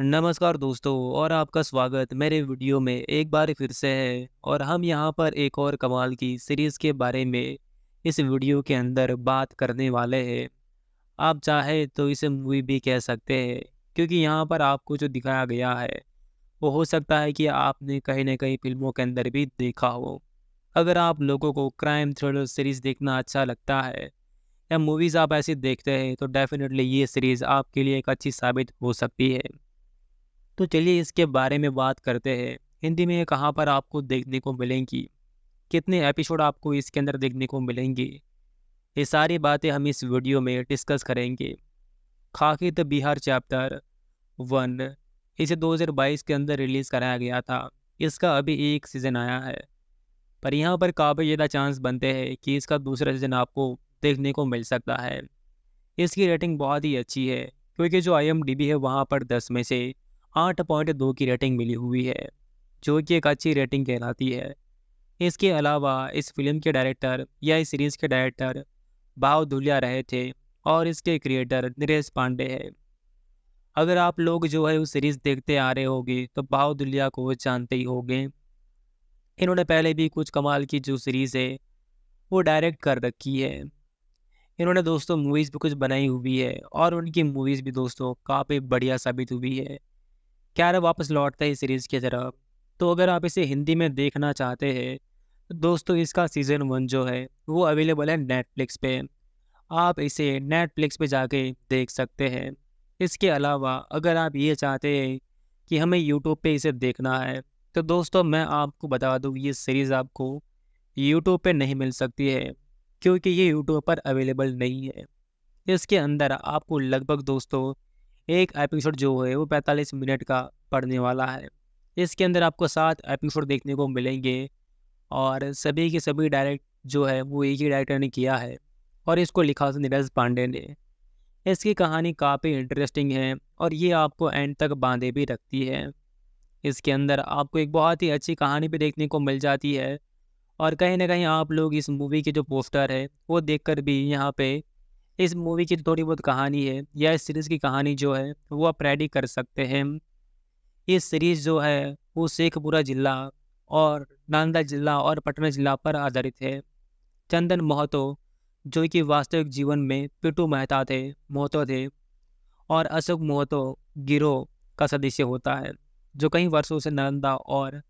नमस्कार दोस्तों और आपका स्वागत मेरे वीडियो में एक बार फिर से है और हम यहाँ पर एक और कमाल की सीरीज़ के बारे में इस वीडियो के अंदर बात करने वाले हैं आप चाहे तो इसे मूवी भी कह सकते हैं क्योंकि यहाँ पर आपको जो दिखाया गया है वो हो सकता है कि आपने कहीं ना कहीं फिल्मों के अंदर भी देखा हो अगर आप लोगों को क्राइम थ्रिलर सीरीज़ देखना अच्छा लगता है या मूवीज़ आप ऐसे देखते हैं तो डेफिनेटली ये सीरीज़ आपके लिए एक अच्छी साबित हो सकती है तो चलिए इसके बारे में बात करते हैं हिंदी में कहाँ पर आपको देखने को मिलेंगी कितने एपिसोड आपको इसके अंदर देखने को मिलेंगे ये सारी बातें हम इस वीडियो में डिस्कस करेंगे द बिहार चैप्टर वन इसे 2022 के अंदर रिलीज़ कराया गया था इसका अभी एक सीज़न आया है पर यहाँ पर काफ़ी ज़्यादा चांस बनते हैं कि इसका दूसरा सीज़न आपको देखने को मिल सकता है इसकी रेटिंग बहुत ही अच्छी है क्योंकि जो आई है वहाँ पर दस में से आठ पॉइंट दो की रेटिंग मिली हुई है जो कि एक अच्छी रेटिंग कहलाती है इसके अलावा इस फिल्म के डायरेक्टर या इस सीरीज़ के डायरेक्टर भाव धुलिया रहे थे और इसके क्रिएटर नरेश पांडे हैं अगर आप लोग जो है उस सीरीज़ देखते आ रहे होगे तो भाव धुलिया को जानते ही होंगे इन्होंने पहले भी कुछ कमाल की जो सीरीज़ है वो डायरेक्ट कर रखी है इन्होंने दोस्तों मूवीज़ भी कुछ बनाई हुई है और उनकी मूवीज़ भी दोस्तों काफ़ी बढ़िया साबित हुई है क्या रहा वापस लौटता है सीरीज़ की तरफ तो अगर आप इसे हिंदी में देखना चाहते हैं तो दोस्तों इसका सीज़न वन जो है वो अवेलेबल है नेटफ्लिक्स पे आप इसे नेटफ्लिक्स पे जाके देख सकते हैं इसके अलावा अगर आप ये चाहते हैं कि हमें यूट्यूब पे इसे देखना है तो दोस्तों मैं आपको बता दूँ ये सीरीज़ आपको यूट्यूब पर नहीं मिल सकती है क्योंकि ये यूट्यूब पर अवेलेबल नहीं है इसके अंदर आपको लगभग दोस्तों एक एपिसोड जो है वो पैंतालीस मिनट का पड़ने वाला है इसके अंदर आपको सात एपिसोड देखने को मिलेंगे और सभी के सभी डायरेक्ट जो है वो एक ही डायरेक्टर ने किया है और इसको लिखा नीरज पांडे ने इसकी कहानी काफ़ी इंटरेस्टिंग है और ये आपको एंड तक बांधे भी रखती है इसके अंदर आपको एक बहुत ही अच्छी कहानी भी देखने को मिल जाती है और कहीं ना कहीं आप लोग इस मूवी के जो पोस्टर है वो देखकर भी यहाँ पे इस मूवी की थोड़ी बहुत कहानी है या इस सीरीज़ की कहानी जो है वो आप रेडी कर सकते हैं ये सीरीज़ जो है वो शेखपुरा जिला और नालंदा जिला और पटना जिला पर आधारित है चंदन मोहतो जो कि वास्तविक जीवन में पिटू मेहता थे मोहतो थे और अशोक मोहतो गिरोह का सदस्य होता है जो कई वर्षों से नालंदा और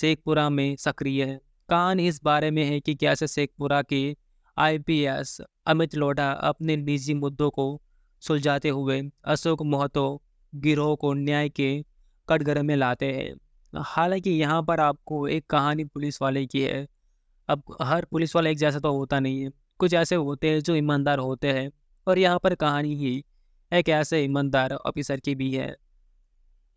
शेखपुरा में सक्रिय है कहानी इस बारे में है कि कैसे शेखपुरा के आईपीएस अमित लोढ़ा अपने निजी मुद्दों को सुलझाते हुए अशोक मोहतो गिरोह को न्याय के कटघरे में लाते हैं हालांकि यहाँ पर आपको एक कहानी पुलिस वाले की है अब हर पुलिस वाला एक जैसा तो होता नहीं है कुछ ऐसे होते हैं जो ईमानदार होते हैं और यहाँ पर कहानी ही एक ऐसे ईमानदार ऑफिसर की भी है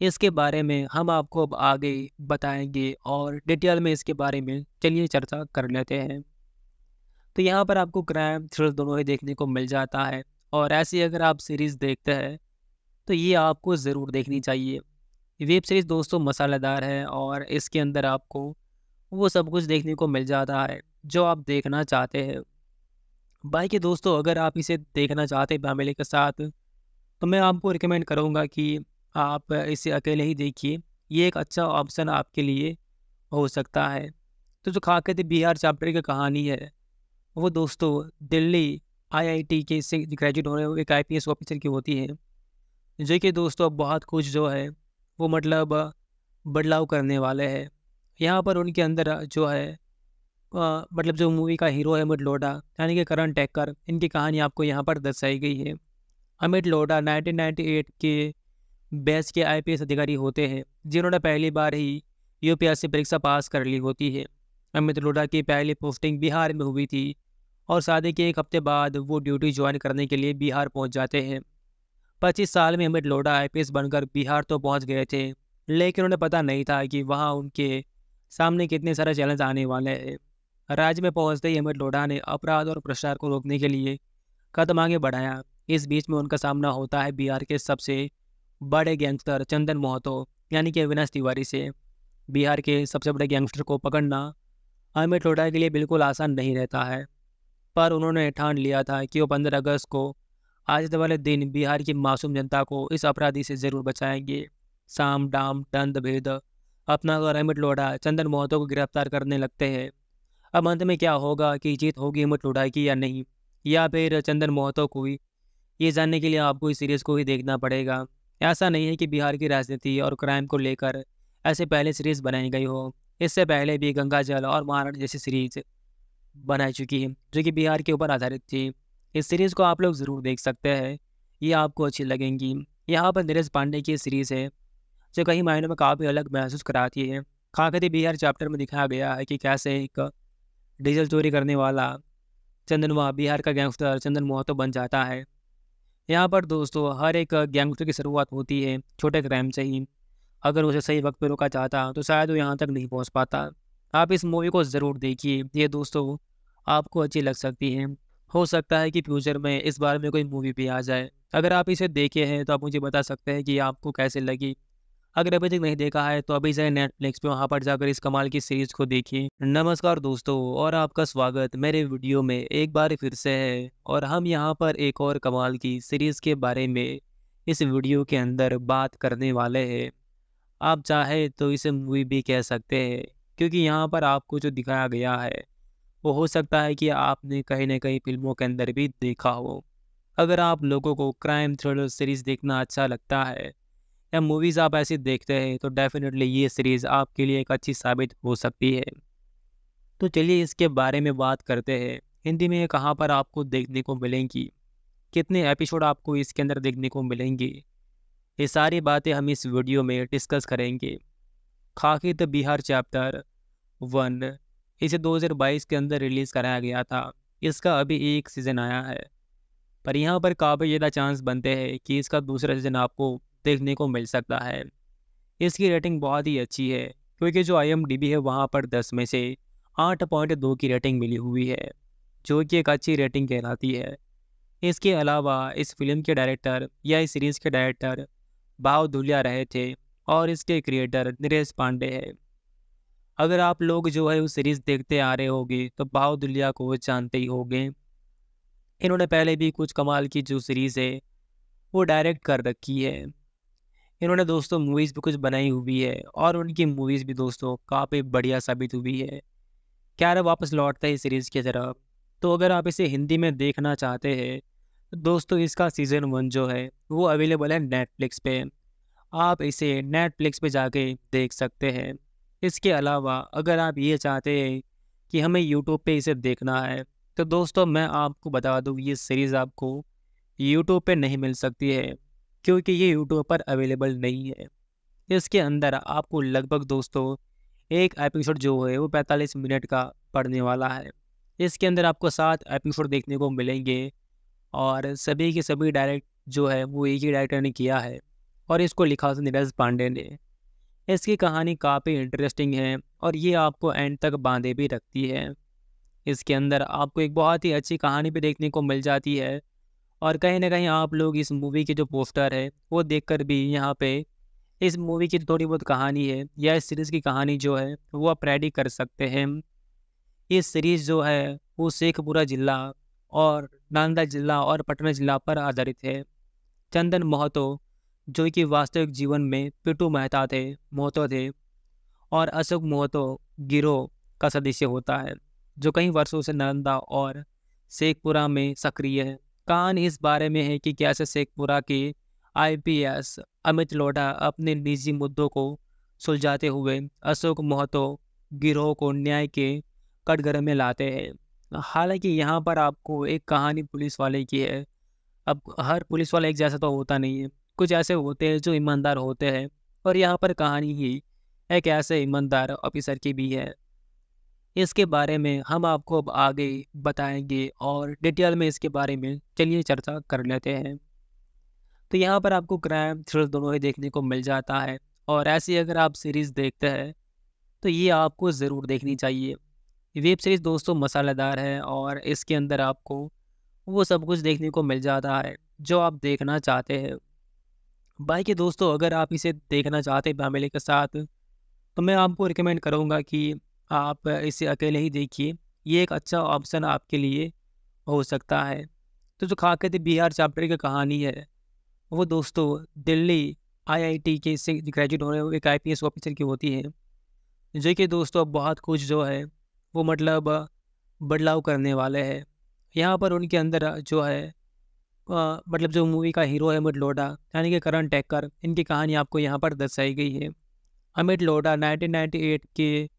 इसके बारे में हम आपको अब आगे बताएंगे और डिटेल में इसके बारे में चलिए चर्चा कर लेते हैं तो यहाँ पर आपको क्राइम थ्रिल दोनों ही देखने को मिल जाता है और ऐसी अगर आप सीरीज़ देखते हैं तो ये आपको ज़रूर देखनी चाहिए वेब सीरीज़ दोस्तों मसालेदार है और इसके अंदर आपको वो सब कुछ देखने को मिल जाता है जो आप देखना चाहते हैं बाकी दोस्तों अगर आप इसे देखना चाहते हैं फैमिली के साथ तो मैं आपको रिकमेंड करूँगा कि आप इसे अकेले ही देखिए ये एक अच्छा ऑप्शन आपके लिए हो सकता है तो जो थे बिहार चैप्टर की कहानी है वो दोस्तों दिल्ली आईआईटी के से ग्रेजुएट होने एक आईपीएस ऑफिसर की होती है जो कि दोस्तों अब बहुत कुछ जो है वो मतलब बदलाव करने वाले हैं यहाँ पर उनके अंदर जो है आ, मतलब जो मूवी का हीरो है अमित लोडा यानी कि करण टैक्कर इनकी कहानी आपको यहाँ पर दर्शाई गई है अमित लोडा 1998 के बेस के आईपीएस अधिकारी होते हैं जिन्होंने पहली बार ही यूपीएससी परीक्षा पास कर ली होती है अमित लोडा की पहली पोस्टिंग बिहार में हुई थी और शादी के एक हफ्ते बाद वो ड्यूटी ज्वाइन करने के लिए बिहार पहुंच जाते हैं पच्चीस साल में अमित लोढ़ा आई बनकर बिहार तो पहुंच गए थे लेकिन उन्हें पता नहीं था कि वहाँ उनके सामने कितने सारे चैलेंज आने वाले हैं राज्य में पहुंचते ही अमित लोढ़ा ने अपराध और भ्रष्टाचार को रोकने के लिए कदम आगे बढ़ाया इस बीच में उनका सामना होता है बिहार के सबसे बड़े गैंगस्टर चंदन मोहतो यानी कि अविनाश तिवारी से बिहार के सबसे बड़े गैंगस्टर को पकड़ना अमित लोढ़ा के लिए बिल्कुल आसान नहीं रहता है पर उन्होंने ठान लिया था कि वो पंद्रह अगस्त को आज वाले दिन बिहार की मासूम जनता को इस अपराधी से ज़रूर बचाएंगे साम डाम दंद भेद अपना अमित लोढ़ा चंदन मोहतो को गिरफ्तार करने लगते हैं अब अंत में क्या होगा कि जीत होगी अमित लोढ़ा की या नहीं या फिर चंदन मोहतो को ही ये जानने के लिए आपको इस सीरीज़ को ही देखना पड़ेगा ऐसा नहीं है कि बिहार की राजनीति और क्राइम को लेकर ऐसे पहले सीरीज़ बनाई गई हो इससे पहले भी गंगा जल और महाराणा जैसी सीरीज बना चुकी है जो कि बिहार के ऊपर आधारित थी इस सीरीज़ को आप लोग ज़रूर देख सकते हैं ये आपको अच्छी लगेंगी यहाँ पर नीरज पांडे की सीरीज़ है जो कई मायनों में काफ़ी अलग महसूस कराती है खाकरी बिहार चैप्टर में दिखाया गया है कि कैसे एक डीजल चोरी करने वाला चंदन वहाँ बिहार का गैंगस्टर चंदन मोहतो बन जाता है यहाँ पर दोस्तों हर एक गैंगस्टर की शुरुआत होती है छोटे क्राइम से ही अगर उसे सही वक्त पर रोका चाहता तो शायद वो यहाँ तक नहीं पहुँच पाता आप इस मूवी को ज़रूर देखिए ये दोस्तों आपको अच्छी लग सकती है हो सकता है कि फ्यूचर में इस बार में कोई मूवी भी आ जाए अगर आप इसे देखे हैं तो आप मुझे बता सकते हैं कि आपको कैसे लगी अगर अभी तक नहीं देखा है तो अभी जाए नेटफ्लिक्स पे वहाँ पर जाकर इस कमाल की सीरीज को देखिए नमस्कार दोस्तों और आपका स्वागत मेरे वीडियो में एक बार फिर से है और हम यहाँ पर एक और कमाल की सीरीज के बारे में इस वीडियो के अंदर बात करने वाले हैं आप चाहे तो इसे मूवी भी कह सकते हैं क्योंकि यहाँ पर आपको जो दिखाया गया है वो हो सकता है कि आपने कहीं ना कहीं फिल्मों के अंदर भी देखा हो अगर आप लोगों को क्राइम थ्रिलर सीरीज़ देखना अच्छा लगता है या मूवीज़ आप ऐसी देखते हैं तो डेफिनेटली ये सीरीज़ आपके लिए एक अच्छी साबित हो सकती है तो चलिए इसके बारे में बात करते हैं हिंदी में कहाँ पर आपको देखने को मिलेंगी कितने एपिसोड आपको इसके अंदर देखने को मिलेंगे ये सारी बातें हम इस वीडियो में डिस्कस करेंगे खाकी द बिहार चैप्टर वन इसे 2022 के अंदर रिलीज़ कराया गया था इसका अभी एक सीज़न आया है पर यहाँ पर काफ़ी ज़्यादा चांस बनते हैं कि इसका दूसरा सीज़न आपको देखने को मिल सकता है इसकी रेटिंग बहुत ही अच्छी है क्योंकि जो आई है वहाँ पर दस में से आठ पॉइंट दो की रेटिंग मिली हुई है जो कि एक अच्छी रेटिंग कहलाती है इसके अलावा इस फिल्म के डायरेक्टर या इस सीरीज़ के डायरेक्टर भाव धुलिया रहे थे और इसके क्रिएटर नरेश पांडे है अगर आप लोग जो है वो सीरीज़ देखते आ रहे होगे तो बाहुदुल्या को जानते ही होंगे इन्होंने पहले भी कुछ कमाल की जो सीरीज़ है वो डायरेक्ट कर रखी है इन्होंने दोस्तों मूवीज़ भी कुछ बनाई हुई है और उनकी मूवीज़ भी दोस्तों काफ़ी बढ़िया साबित हुई है रहा वापस लौटता है सीरीज़ की तरफ तो अगर आप इसे हिंदी में देखना चाहते हैं तो दोस्तों इसका सीज़न वन जो है वो अवेलेबल है नेटफ्लिक्स पे आप इसे नेटफ्लिक्स पे जाके देख सकते हैं इसके अलावा अगर आप ये चाहते हैं कि हमें यूट्यूब पे इसे देखना है तो दोस्तों मैं आपको बता दूँ ये सीरीज़ आपको यूट्यूब पे नहीं मिल सकती है क्योंकि ये यूट्यूब पर अवेलेबल नहीं है इसके अंदर आपको लगभग दोस्तों एक एपिसोड जो है वो 45 मिनट का पड़ने वाला है इसके अंदर आपको सात एपिसोड देखने को मिलेंगे और सभी के सभी डायरेक्ट जो है वो एक ही डायरेक्टर ने किया है और इसको लिखा नीरज पांडे ने इसकी कहानी काफ़ी इंटरेस्टिंग है और ये आपको एंड तक बांधे भी रखती है इसके अंदर आपको एक बहुत ही अच्छी कहानी भी देखने को मिल जाती है और कहीं ना कहीं आप लोग इस मूवी के जो पोस्टर है वो देखकर भी यहाँ पे इस मूवी की थोड़ी बहुत कहानी है या इस सीरीज़ की कहानी जो है वो आप रेडी कर सकते हैं ये सीरीज़ जो है वो शेखपुरा जिला और नांदा जिला और पटना जिला पर आधारित है चंदन मोहतो जो कि वास्तविक जीवन में पिटू मेहता थे मोहतो थे और अशोक मोहतो गिरोह का सदस्य होता है जो कई वर्षों से नालंदा और शेखपुरा में सक्रिय है कहानी इस बारे में है कि कैसे शेखपुरा के आईपीएस अमित लोढ़ा अपने निजी मुद्दों को सुलझाते हुए अशोक मोहतो गिरोह को न्याय के कटघरे में लाते हैं हालांकि यहाँ पर आपको एक कहानी पुलिस वाले की है अब हर पुलिस वाला एक जैसा तो होता नहीं है कुछ ऐसे होते हैं जो ईमानदार होते हैं और यहाँ पर कहानी ही एक ऐसे ईमानदार ऑफिसर की भी है इसके बारे में हम आपको अब आगे बताएंगे और डिटेल में इसके बारे में चलिए चर्चा कर लेते हैं तो यहाँ पर आपको क्राइम थ्रिल दोनों ही देखने को मिल जाता है और ऐसी अगर आप सीरीज़ देखते हैं तो ये आपको ज़रूर देखनी चाहिए वेब सीरीज़ दोस्तों मसालेदार है और इसके अंदर आपको वो सब कुछ देखने को मिल जाता है जो आप देखना चाहते हैं बाई के दोस्तों अगर आप इसे देखना चाहते हैं फैमिली के साथ तो मैं आपको रिकमेंड करूँगा कि आप इसे अकेले ही देखिए ये एक अच्छा ऑप्शन आपके लिए हो सकता है तो जो खाकत बिहार चैप्टर की कहानी है वो दोस्तों दिल्ली आईआईटी के से ग्रेजुएट होने हुए एक आई ऑफिसर की होती है जो कि दोस्तों बहुत कुछ जो है वो मतलब बदलाव करने वाले हैं यहाँ पर उनके अंदर जो है मतलब जो मूवी का हीरो है अमित लोडा यानी कि करण टेक्कर इनकी कहानी आपको यहाँ पर दर्शाई गई है अमित लोडा 1998 के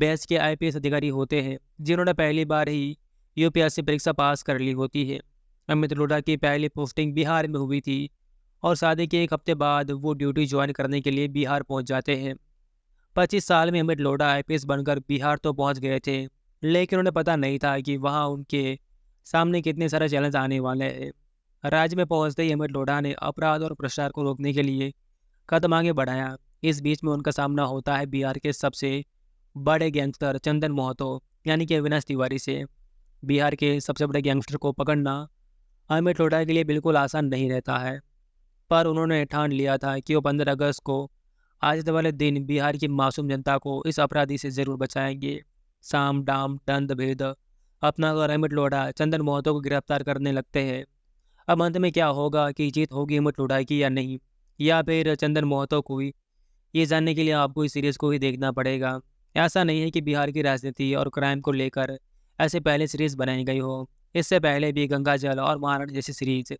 बैच के आईपीएस अधिकारी होते हैं जिन्होंने पहली बार ही यूपीएससी परीक्षा पास कर ली होती है अमित लोडा की पहली पोस्टिंग बिहार में हुई थी और शादी के एक हफ्ते बाद वो ड्यूटी ज्वाइन करने के लिए बिहार पहुंच जाते हैं पच्चीस साल में अमित लोडा आईपीएस बनकर बिहार तो पहुंच गए थे लेकिन उन्हें पता नहीं था कि वहाँ उनके सामने कितने सारे चैलेंज आने वाले हैं राज्य में पहुंचते ही अमित लोढ़ा ने अपराध और भ्रष्टाचार को रोकने के लिए कदम आगे बढ़ाया इस बीच में उनका सामना होता है बिहार के सबसे बड़े गैंगस्टर चंदन मोहतो यानी कि अविनाश तिवारी से बिहार के सबसे बड़े गैंगस्टर को पकड़ना अमित लोढ़ा के लिए बिल्कुल आसान नहीं रहता है पर उन्होंने ठान लिया था कि वो पंद्रह अगस्त को आज वाले दिन बिहार की मासूम जनता को इस अपराधी से ज़रूर बचाएंगे साम डाम दंद भेद अपना और अमित लोढ़ा चंदन मोहतो को गिरफ्तार करने लगते हैं अब अंत में क्या होगा कि जीत होगी हिम्मत लुढ़ाई की या नहीं या फिर चंदन मोहतो को ही ये जानने के लिए आपको इस सीरीज़ को ही देखना पड़ेगा ऐसा नहीं है कि बिहार की राजनीति और क्राइम को लेकर ऐसे पहले सीरीज़ बनाई गई हो इससे पहले भी गंगा जल और महाराणा जैसी सीरीज़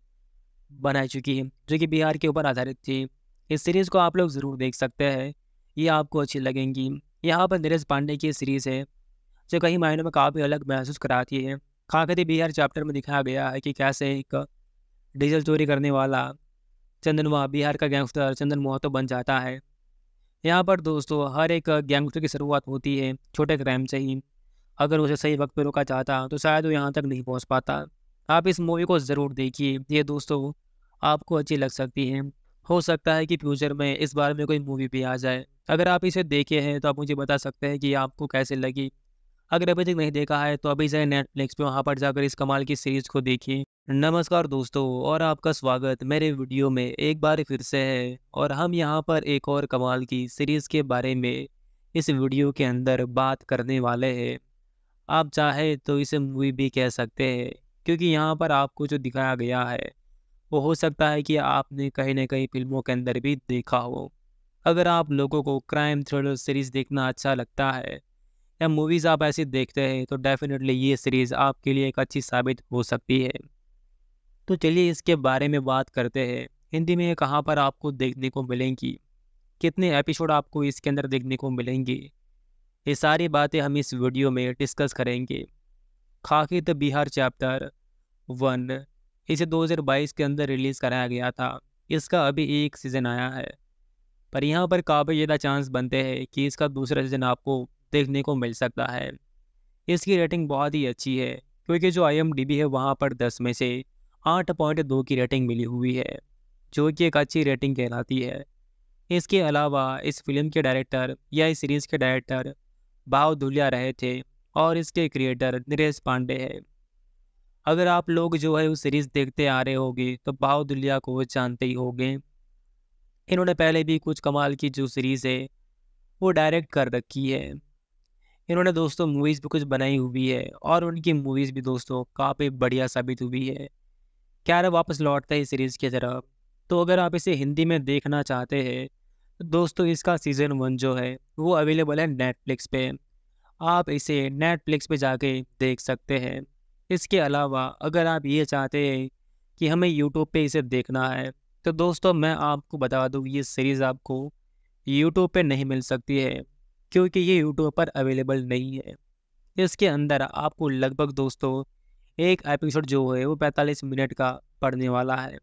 बनाई चुकी है जो कि बिहार के ऊपर आधारित थी इस सीरीज़ को आप लोग ज़रूर देख सकते हैं ये आपको अच्छी लगेंगी यहाँ पर नीरज पांडे की सीरीज़ है जो कई मायनों में काफ़ी अलग महसूस कराती है खाकती बिहार चैप्टर में दिखाया गया है कि कैसे एक डीजल चोरी करने वाला चंदन वहाँ बिहार का गैंगस्टर चंदन मोहा तो बन जाता है यहाँ पर दोस्तों हर एक गैंगस्टर की शुरुआत होती है छोटे क्राइम से ही अगर उसे सही वक्त पर रोका जाता तो शायद वो यहाँ तक नहीं पहुँच पाता आप इस मूवी को ज़रूर देखिए ये दोस्तों आपको अच्छी लग सकती है हो सकता है कि फ्यूचर में इस बारे में कोई मूवी भी आ जाए अगर आप इसे देखे हैं तो आप मुझे बता सकते हैं कि आपको कैसे लगी अगर अभी तक नहीं देखा है तो अभी जाए नेटफ्लिक्स पे वहाँ पर जाकर इस कमाल की सीरीज को देखिए नमस्कार दोस्तों और आपका स्वागत मेरे वीडियो में एक बार फिर से है और हम यहाँ पर एक और कमाल की सीरीज के बारे में इस वीडियो के अंदर बात करने वाले हैं आप चाहे तो इसे मूवी भी कह सकते हैं क्योंकि यहाँ पर आपको जो दिखाया गया है वो हो सकता है कि आपने कहीं ना कहीं फिल्मों के अंदर भी देखा हो अगर आप लोगों को क्राइम थ्रिलर सीरीज़ देखना अच्छा लगता है या मूवीज़ आप ऐसी देखते हैं तो डेफिनेटली ये सीरीज़ आपके लिए एक अच्छी साबित हो सकती है तो चलिए इसके बारे में बात करते हैं हिंदी में कहाँ पर आपको देखने को मिलेंगी कितने एपिसोड आपको इसके अंदर देखने को मिलेंगे ये सारी बातें हम इस वीडियो में डिस्कस करेंगे द बिहार चैप्टर वन इसे 2022 के अंदर रिलीज़ कराया गया था इसका अभी एक सीज़न आया है पर यहाँ पर काफ़ी ज़्यादा चांस बनते हैं कि इसका दूसरा सीज़न आपको देखने को मिल सकता है इसकी रेटिंग बहुत ही अच्छी है क्योंकि जो आई है वहाँ पर दस में से आठ पॉइंट दो की रेटिंग मिली हुई है जो कि एक अच्छी रेटिंग कहलाती है इसके अलावा इस फिल्म के डायरेक्टर या इस सीरीज़ के डायरेक्टर भाव धुलिया रहे थे और इसके क्रिएटर नरेश पांडे है अगर आप लोग जो है उस सीरीज़ देखते आ रहे होगे तो भाव धुलिया को जानते ही होंगे इन्होंने पहले भी कुछ कमाल की जो सीरीज़ है वो डायरेक्ट कर रखी है इन्होंने दोस्तों मूवीज़ भी कुछ बनाई हुई है और उनकी मूवीज़ भी दोस्तों काफ़ी बढ़िया साबित हुई है क्या रहा वापस लौटता है सीरीज़ की तरफ तो अगर आप इसे हिंदी में देखना चाहते हैं तो दोस्तों इसका सीज़न वन जो है वो अवेलेबल है नेटफ्लिक्स पे आप इसे नेटफ्लिक्स पे जाके देख सकते हैं इसके अलावा अगर आप ये चाहते हैं कि हमें यूट्यूब पे इसे देखना है तो दोस्तों मैं आपको बता दूँ ये सीरीज़ आपको यूट्यूब पे नहीं मिल सकती है क्योंकि ये यूट्यूब पर अवेलेबल नहीं है इसके अंदर आपको लगभग दोस्तों एक एपिसोड जो है वो 45 मिनट का पड़ने वाला है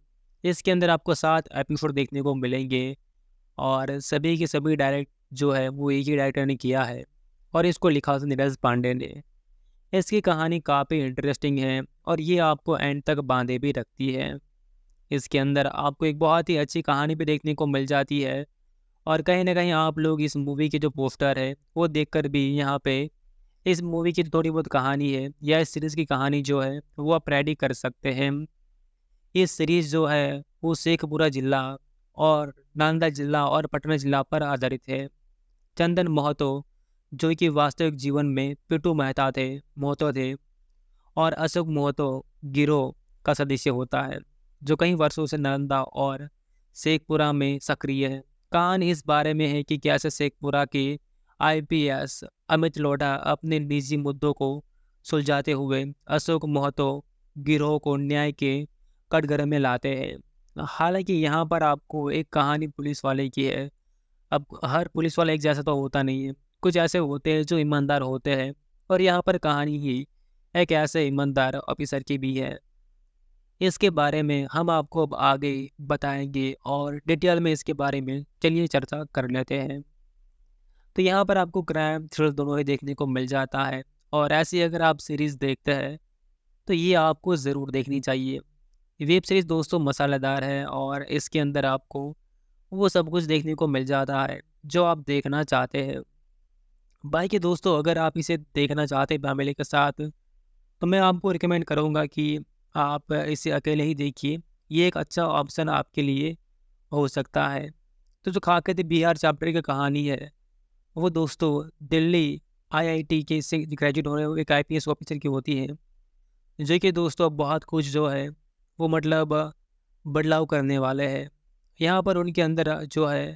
इसके अंदर आपको सात एपिसोड देखने को मिलेंगे और सभी के सभी डायरेक्ट जो है वो एक ही डायरेक्टर ने किया है और इसको लिखा नीरज पांडे ने इसकी कहानी काफ़ी इंटरेस्टिंग है और ये आपको एंड तक बांधे भी रखती है इसके अंदर आपको एक बहुत ही अच्छी कहानी भी देखने को मिल जाती है और कहीं ना कहीं आप लोग इस मूवी के जो पोस्टर है वो देख भी यहाँ पे इस मूवी की थोड़ी बहुत कहानी है या इस सीरीज़ की कहानी जो है वो आप रेडी कर सकते हैं ये सीरीज़ जो है वो शेखपुरा जिला और नांदा जिला और पटना जिला पर आधारित है चंदन मोहतो जो कि वास्तविक जीवन में पिटू मेहता थे मोहतो थे और अशोक मोहतो गिरोह का सदस्य होता है जो कई वर्षों से नालंदा और शेखपुरा में सक्रिय है कान इस बारे में है कि कैसे शेखपुरा के आईपीएस अमित लोढ़ा अपने निजी मुद्दों को सुलझाते हुए अशोक मोहतो गिरोह को न्याय के कटघरे में लाते हैं हालांकि यहाँ पर आपको एक कहानी पुलिस वाले की है अब हर पुलिस वाला एक जैसा तो होता नहीं है कुछ ऐसे होते हैं जो ईमानदार होते हैं और यहाँ पर कहानी ही एक ऐसे ईमानदार ऑफिसर की भी है इसके बारे में हम आपको अब आगे बताएंगे और डिटेल में इसके बारे में चलिए चर्चा कर लेते हैं तो यहाँ पर आपको क्राइम थ्रिल दोनों ही देखने को मिल जाता है और ऐसी अगर आप सीरीज़ देखते हैं तो ये आपको ज़रूर देखनी चाहिए वेब सीरीज़ दोस्तों मसालेदार है और इसके अंदर आपको वो सब कुछ देखने को मिल जाता है जो आप देखना चाहते हैं बाकी दोस्तों अगर आप इसे देखना चाहते हैं फैमिली के साथ तो मैं आपको रिकमेंड करूँगा कि आप इसे अकेले ही देखिए ये एक अच्छा ऑप्शन आपके लिए हो सकता है तो जो थे बिहार चैप्टर की कहानी है वो दोस्तों दिल्ली आईआईटी के से ग्रेजुएट होने हुए एक आईपीएस ऑफिसर की होती है जो कि दोस्तों बहुत कुछ जो है वो मतलब बदलाव करने वाले हैं यहाँ पर उनके अंदर जो है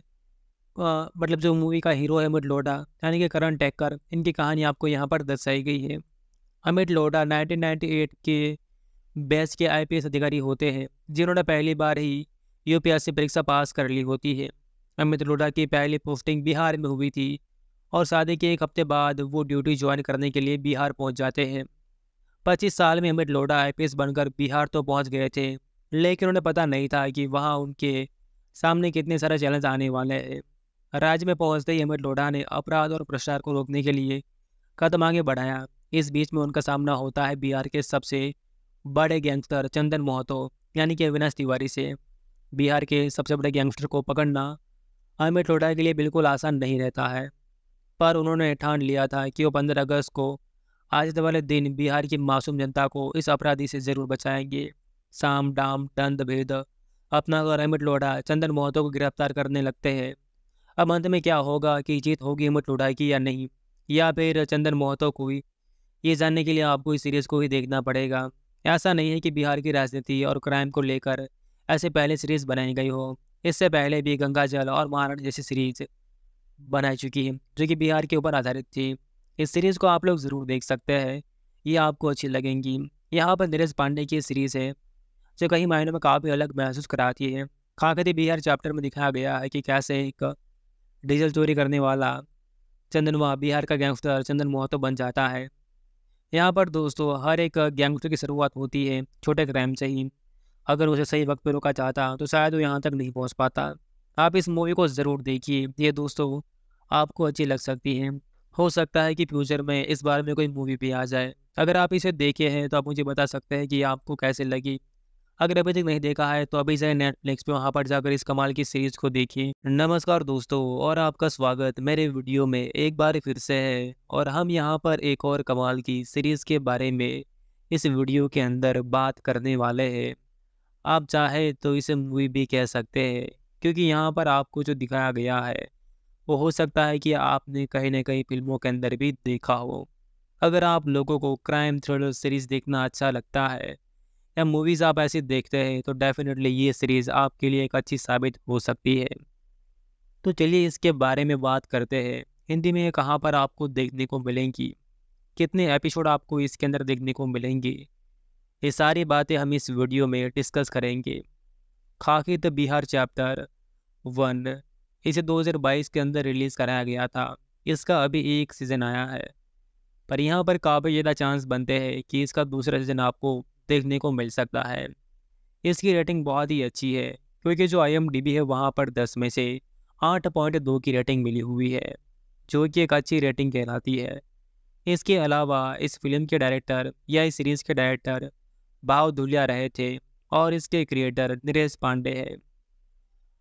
आ, मतलब जो मूवी का हीरो है अमित लोडा यानी कि करण टैक्कर इनकी कहानी आपको यहाँ पर दर्शाई गई है अमित लोडा 1998 के बैच के आईपीएस अधिकारी होते हैं जिन्होंने पहली बार ही यूपीएससी परीक्षा पास कर ली होती है अमित लोढ़ा की पहली पोस्टिंग बिहार में हुई थी और शादी के एक हफ्ते बाद वो ड्यूटी ज्वाइन करने के लिए बिहार पहुंच जाते हैं पच्चीस साल में अमित लोढ़ा आई बनकर बिहार तो पहुंच गए थे लेकिन उन्हें पता नहीं था कि वहाँ उनके सामने कितने सारे चैलेंज आने वाले हैं राज्य में पहुंचते ही अमित लोढ़ा ने अपराध और भ्रष्टाचार को रोकने के लिए कदम आगे बढ़ाया इस बीच में उनका सामना होता है बिहार के सबसे बड़े गैंगस्टर चंदन मोहतो यानी कि अविनाश तिवारी से बिहार के सबसे बड़े गैंगस्टर को पकड़ना अमित ठोडा के लिए बिल्कुल आसान नहीं रहता है पर उन्होंने ठान लिया था कि वो पंद्रह अगस्त को आज वाले दिन बिहार की मासूम जनता को इस अपराधी से ज़रूर बचाएंगे साम डाम दंद भेद अपना अगर अमित लोढ़ा चंदन मोहतो को गिरफ्तार करने लगते हैं अब अंत में क्या होगा कि जीत होगी अमित लोढ़ा की या नहीं या फिर चंदन मोहतो को ही ये जानने के लिए आपको इस सीरीज़ को ही देखना पड़ेगा ऐसा नहीं है कि बिहार की राजनीति और क्राइम को लेकर ऐसे पहले सीरीज बनाई गई हो इससे पहले भी गंगा जल और महाराण जैसी सीरीज बनाई चुकी है जो कि बिहार के ऊपर आधारित थी इस सीरीज़ को आप लोग ज़रूर देख सकते हैं ये आपको अच्छी लगेंगी यहाँ पर नीरज पांडे की सीरीज़ है जो कई मायनों में काफ़ी अलग महसूस कराती है खाकर बिहार चैप्टर में दिखाया गया है कि कैसे एक डीजल चोरी करने वाला चंदन बिहार का गैंगस्टर चंदन मोहतो बन जाता है यहाँ पर दोस्तों हर एक गेम की शुरुआत होती है छोटे क्राइम से ही अगर उसे सही वक्त पर रोका जाता तो शायद वो यहाँ तक नहीं पहुँच पाता आप इस मूवी को ज़रूर देखिए ये दोस्तों आपको अच्छी लग सकती है हो सकता है कि फ्यूचर में इस बारे में कोई मूवी भी आ जाए अगर आप इसे देखे हैं तो आप मुझे बता सकते हैं कि आपको कैसे लगी अगर अभी तक नहीं देखा है तो अभी जाए नेटफ्लिक्स पे वहाँ पर जाकर इस कमाल की सीरीज को देखिए नमस्कार दोस्तों और आपका स्वागत मेरे वीडियो में एक बार फिर से है और हम यहाँ पर एक और कमाल की सीरीज के बारे में इस वीडियो के अंदर बात करने वाले हैं आप चाहे तो इसे मूवी भी कह सकते हैं क्योंकि यहाँ पर आपको जो दिखाया गया है वो हो सकता है कि आपने कहीं ना कहीं फिल्मों के अंदर भी देखा हो अगर आप लोगों को क्राइम थ्रिलर सीरीज़ देखना अच्छा लगता है या मूवीज़ आप ऐसी देखते हैं तो डेफिनेटली ये सीरीज़ आपके लिए एक अच्छी साबित हो सकती है तो चलिए इसके बारे में बात करते हैं हिंदी में कहाँ पर आपको देखने को मिलेंगी कितने एपिसोड आपको इसके अंदर देखने को मिलेंगे ये सारी बातें हम इस वीडियो में डिस्कस करेंगे खाकित बिहार चैप्टर वन इसे 2022 के अंदर रिलीज़ कराया गया था इसका अभी एक सीज़न आया है पर यहाँ पर काफ़ी ज़्यादा चांस बनते हैं कि इसका दूसरा सीज़न आपको देखने को मिल सकता है इसकी रेटिंग बहुत ही अच्छी है क्योंकि जो आई है वहाँ पर दस में से आठ पॉइंट दो की रेटिंग मिली हुई है जो कि एक अच्छी रेटिंग कहलाती है इसके अलावा इस फिल्म के डायरेक्टर या इस सीरीज़ के डायरेक्टर भाव धुलिया रहे थे और इसके क्रिएटर नरेश पांडे हैं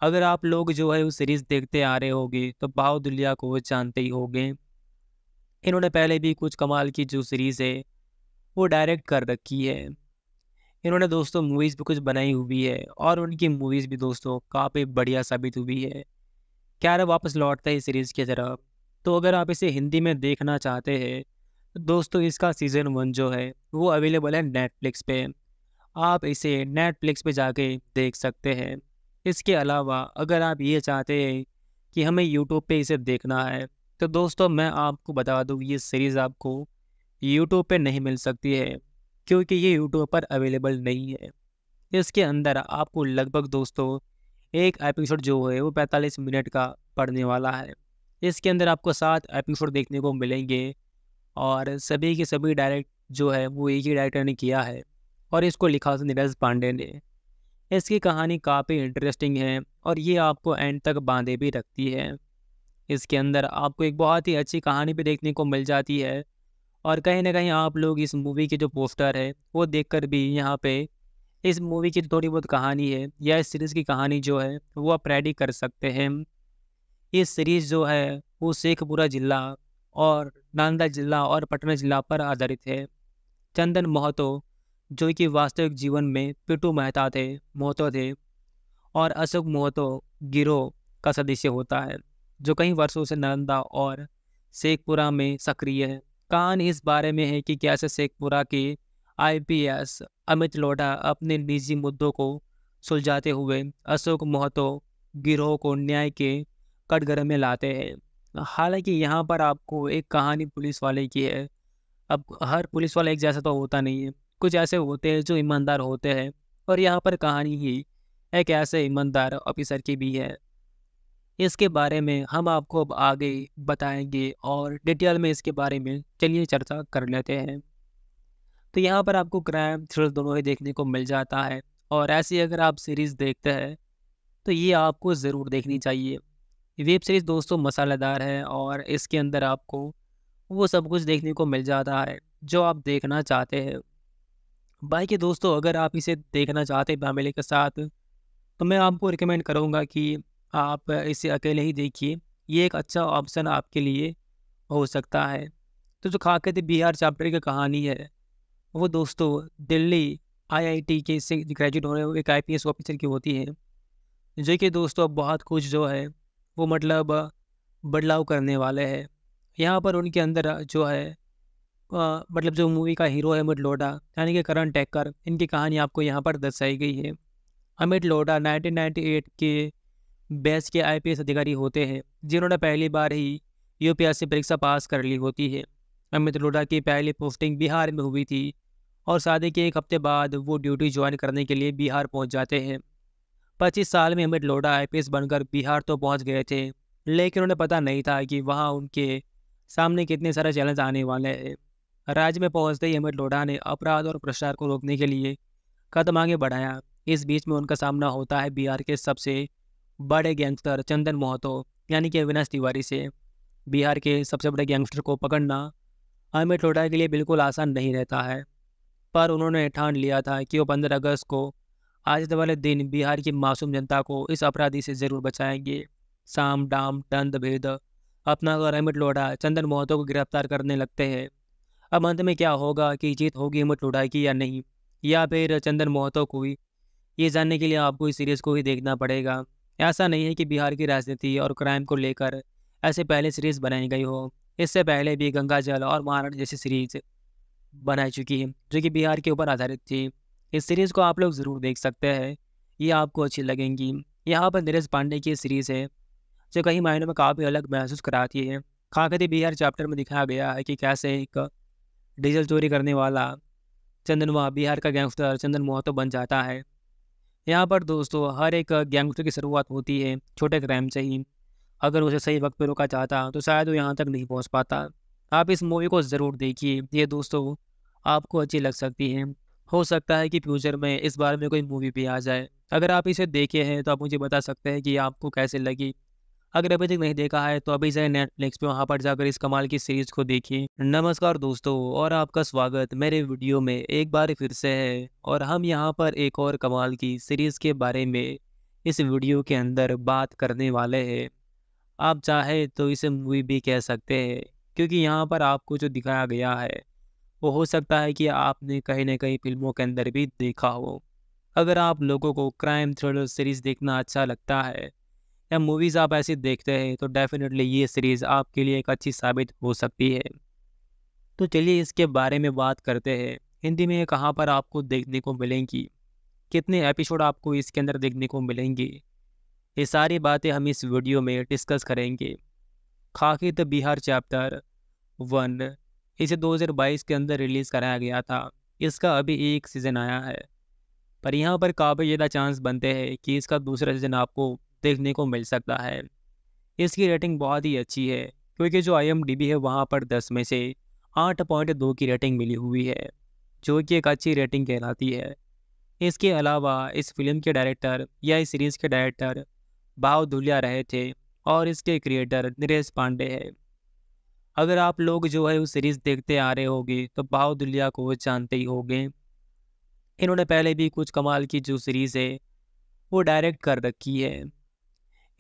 अगर आप लोग जो है वो सीरीज़ देखते आ रहे होंगे तो भाव धुलिया को जानते ही होंगे इन्होंने पहले भी कुछ कमाल की जो सीरीज़ है वो डायरेक्ट कर रखी है इन्होंने दोस्तों मूवीज़ भी कुछ बनाई हुई है और उनकी मूवीज़ भी दोस्तों काफ़ी बढ़िया साबित हुई है क्या वापस लौटता है सीरीज़ की तरफ तो अगर आप इसे हिंदी में देखना चाहते हैं तो दोस्तों इसका सीज़न वन जो है वो अवेलेबल है नेटफ्लिक्स पे आप इसे नेटफ्लिक्स पे जाके देख सकते हैं इसके अलावा अगर आप ये चाहते हैं कि हमें यूट्यूब पे इसे देखना है तो दोस्तों मैं आपको बता दूँ ये सीरीज़ आपको यूट्यूब पे नहीं मिल सकती है क्योंकि ये यूट्यूब पर अवेलेबल नहीं है इसके अंदर आपको लगभग दोस्तों एक एपिसोड जो है वो 45 मिनट का पड़ने वाला है इसके अंदर आपको सात एपिसोड देखने को मिलेंगे और सभी के सभी डायरेक्ट जो है वो एक ही डायरेक्टर ने किया है और इसको लिखा नीरज पांडे ने इसकी कहानी काफ़ी इंटरेस्टिंग है और ये आपको एंड तक बांधे भी रखती है इसके अंदर आपको एक बहुत ही अच्छी कहानी भी देखने को मिल जाती है और कहीं ना कहीं आप लोग इस मूवी के जो पोस्टर है वो देखकर भी यहाँ पे इस मूवी की थोड़ी बहुत कहानी है या इस सीरीज़ की कहानी जो है वो आप रेडी कर सकते हैं ये सीरीज़ जो है वो शेखपुरा जिला और नालंदा जिला और पटना जिला पर आधारित है चंदन महतो जो कि वास्तविक जीवन में पिटू मेहता थे महतो थे और अशोक महतो गिरोह का सदस्य होता है जो कई वर्षों से नालंदा और शेखपुरा में सक्रिय है कान इस बारे में है कि कैसे शेखपुरा के आईपीएस अमित लोढ़ा अपने निजी मुद्दों को सुलझाते हुए अशोक मोहतो गिरोह को न्याय के कटघरे में लाते हैं हालांकि यहाँ पर आपको एक कहानी पुलिस वाले की है अब हर पुलिस वाला एक जैसा तो होता नहीं है कुछ ऐसे होते हैं जो ईमानदार होते हैं और यहाँ पर कहानी ही एक ऐसे ईमानदार ऑफिसर की भी है इसके बारे में हम आपको अब आगे बताएंगे और डिटेल में इसके बारे में चलिए चर्चा कर लेते हैं तो यहाँ पर आपको क्राइम थ्रिल दोनों ही देखने को मिल जाता है और ऐसी अगर आप सीरीज़ देखते हैं तो ये आपको ज़रूर देखनी चाहिए वेब सीरीज़ दोस्तों मसालेदार है और इसके अंदर आपको वो सब कुछ देखने को मिल जाता है जो आप देखना चाहते हैं बाकी दोस्तों अगर आप इसे देखना चाहते हैं फैमिली के साथ तो मैं आपको रिकमेंड करूँगा कि आप इसे अकेले ही देखिए ये एक अच्छा ऑप्शन आपके लिए हो सकता है तो जो थे बिहार चैप्टर की कहानी है वो दोस्तों दिल्ली आईआईटी के से ग्रेजुएट होने हुए एक आईपीएस ऑफिसर की होती है जो कि दोस्तों अब बहुत कुछ जो है वो मतलब बदलाव करने वाले हैं यहाँ पर उनके अंदर जो है आ, मतलब जो मूवी का हीरो है अमित लोडा यानी कि करण टेक्कर इनकी कहानी आपको यहाँ पर दर्शाई गई है अमित लोडा 1998 के बैच के आईपीएस अधिकारी होते हैं जिन्होंने पहली बार ही यूपीएससी परीक्षा पास कर ली होती है अमित लोढ़ा की पहली पोस्टिंग बिहार में हुई थी और शादी के एक हफ्ते बाद वो ड्यूटी ज्वाइन करने के लिए बिहार पहुंच जाते हैं पच्चीस साल में अमित लोढ़ा आई बनकर बिहार तो पहुंच गए थे लेकिन उन्हें पता नहीं था कि वहाँ उनके सामने कितने सारे चैलेंज आने वाले हैं राज्य में पहुंचते ही अमित लोढ़ा ने अपराध और भ्रष्टाचार को रोकने के लिए कदम आगे बढ़ाया इस बीच में उनका सामना होता है बिहार के सबसे बड़े गैंगस्टर चंदन मोहतो यानी कि अविनाश तिवारी से बिहार के सबसे बड़े गैंगस्टर को पकड़ना अमित लोढ़ा के लिए बिल्कुल आसान नहीं रहता है पर उन्होंने ठान लिया था कि वो पंद्रह अगस्त को आज वाले दिन बिहार की मासूम जनता को इस अपराधी से ज़रूर बचाएंगे साम डाम दंद भेद अपना और अमित लोढ़ा चंदन मोहतो को गिरफ्तार करने लगते हैं अब अंत में क्या होगा कि जीत होगी अमित लोढ़ा की या नहीं या फिर चंदन मोहतो को ही ये जानने के लिए आपको इस सीरीज़ को ही देखना पड़ेगा ऐसा नहीं है कि बिहार की राजनीति और क्राइम को लेकर ऐसे पहले सीरीज़ बनाई गई हो इससे पहले भी गंगा जल और महाराणा जैसी सीरीज बनाई चुकी है जो कि बिहार के ऊपर आधारित थी इस सीरीज़ को आप लोग ज़रूर देख सकते हैं ये आपको अच्छी लगेंगी यहाँ पर नीरज पांडे की सीरीज़ है जो कई मायनों में काफ़ी अलग महसूस कराती है खाकर बिहार चैप्टर में दिखाया गया है कि कैसे एक डीजल चोरी करने वाला चंदन बिहार का गैंगस्टर चंदन मोहतो बन जाता है यहाँ पर दोस्तों हर एक गैंगस्टर की शुरुआत होती है छोटे क्राइम से ही अगर उसे सही वक्त पर रोका चाहता तो शायद वो यहाँ तक नहीं पहुँच पाता आप इस मूवी को ज़रूर देखिए ये दोस्तों आपको अच्छी लग सकती है हो सकता है कि फ्यूचर में इस बारे में कोई मूवी भी आ जाए अगर आप इसे देखे हैं तो आप मुझे बता सकते हैं कि आपको कैसे लगी अगर अभी तक नहीं देखा है तो अभी जाए नेटफ्लिक्स पे वहाँ पर जाकर इस कमाल की सीरीज को देखिए नमस्कार दोस्तों और आपका स्वागत मेरे वीडियो में एक बार फिर से है और हम यहाँ पर एक और कमाल की सीरीज के बारे में इस वीडियो के अंदर बात करने वाले हैं आप चाहे तो इसे मूवी भी कह सकते हैं क्योंकि यहाँ पर आपको जो दिखाया गया है वो हो सकता है कि आपने कहीं ना कहीं फिल्मों के अंदर भी देखा हो अगर आप लोगों को क्राइम थ्रिलर सीरीज़ देखना अच्छा लगता है या मूवीज़ आप ऐसी देखते हैं तो डेफिनेटली ये सीरीज़ आपके लिए एक अच्छी साबित हो सकती है तो चलिए इसके बारे में बात करते हैं हिंदी में कहाँ पर आपको देखने को मिलेंगी कितने एपिसोड आपको इसके अंदर देखने को मिलेंगे ये सारी बातें हम इस वीडियो में डिस्कस करेंगे खाकित बिहार चैप्टर वन इसे 2022 के अंदर रिलीज़ कराया गया था इसका अभी एक सीज़न आया है पर यहाँ पर काफ़ी ज़्यादा चांस बनते हैं कि इसका दूसरा सीज़न आपको देखने को मिल सकता है इसकी रेटिंग बहुत ही अच्छी है क्योंकि जो आई है वहाँ पर दस में से आठ पॉइंट दो की रेटिंग मिली हुई है जो कि एक अच्छी रेटिंग कहलाती है इसके अलावा इस फिल्म के डायरेक्टर या इस सीरीज़ के डायरेक्टर भाव धुलिया रहे थे और इसके क्रिएटर नरेश पांडे है अगर आप लोग जो है उस सीरीज़ देखते आ रहे होगे तो भाव धुलिया को जानते ही होंगे इन्होंने पहले भी कुछ कमाल की जो सीरीज़ है वो डायरेक्ट कर रखी है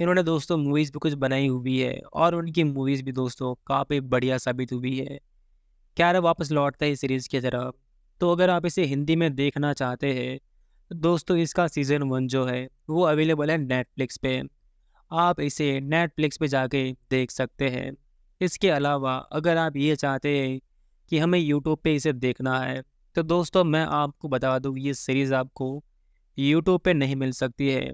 इन्होंने दोस्तों मूवीज़ भी कुछ बनाई हुई है और उनकी मूवीज़ भी दोस्तों काफ़ी बढ़िया साबित हुई है रहा वापस लौटता है सीरीज़ की तरफ तो अगर आप इसे हिंदी में देखना चाहते हैं तो दोस्तों इसका सीज़न वन जो है वो अवेलेबल है नेटफ्लिक्स पे आप इसे नेटफ्लिक्स पे जाके देख सकते हैं इसके अलावा अगर आप ये चाहते हैं कि हमें यूट्यूब पे इसे देखना है तो दोस्तों मैं आपको बता दूँ ये सीरीज़ आपको यूट्यूब पे नहीं मिल सकती है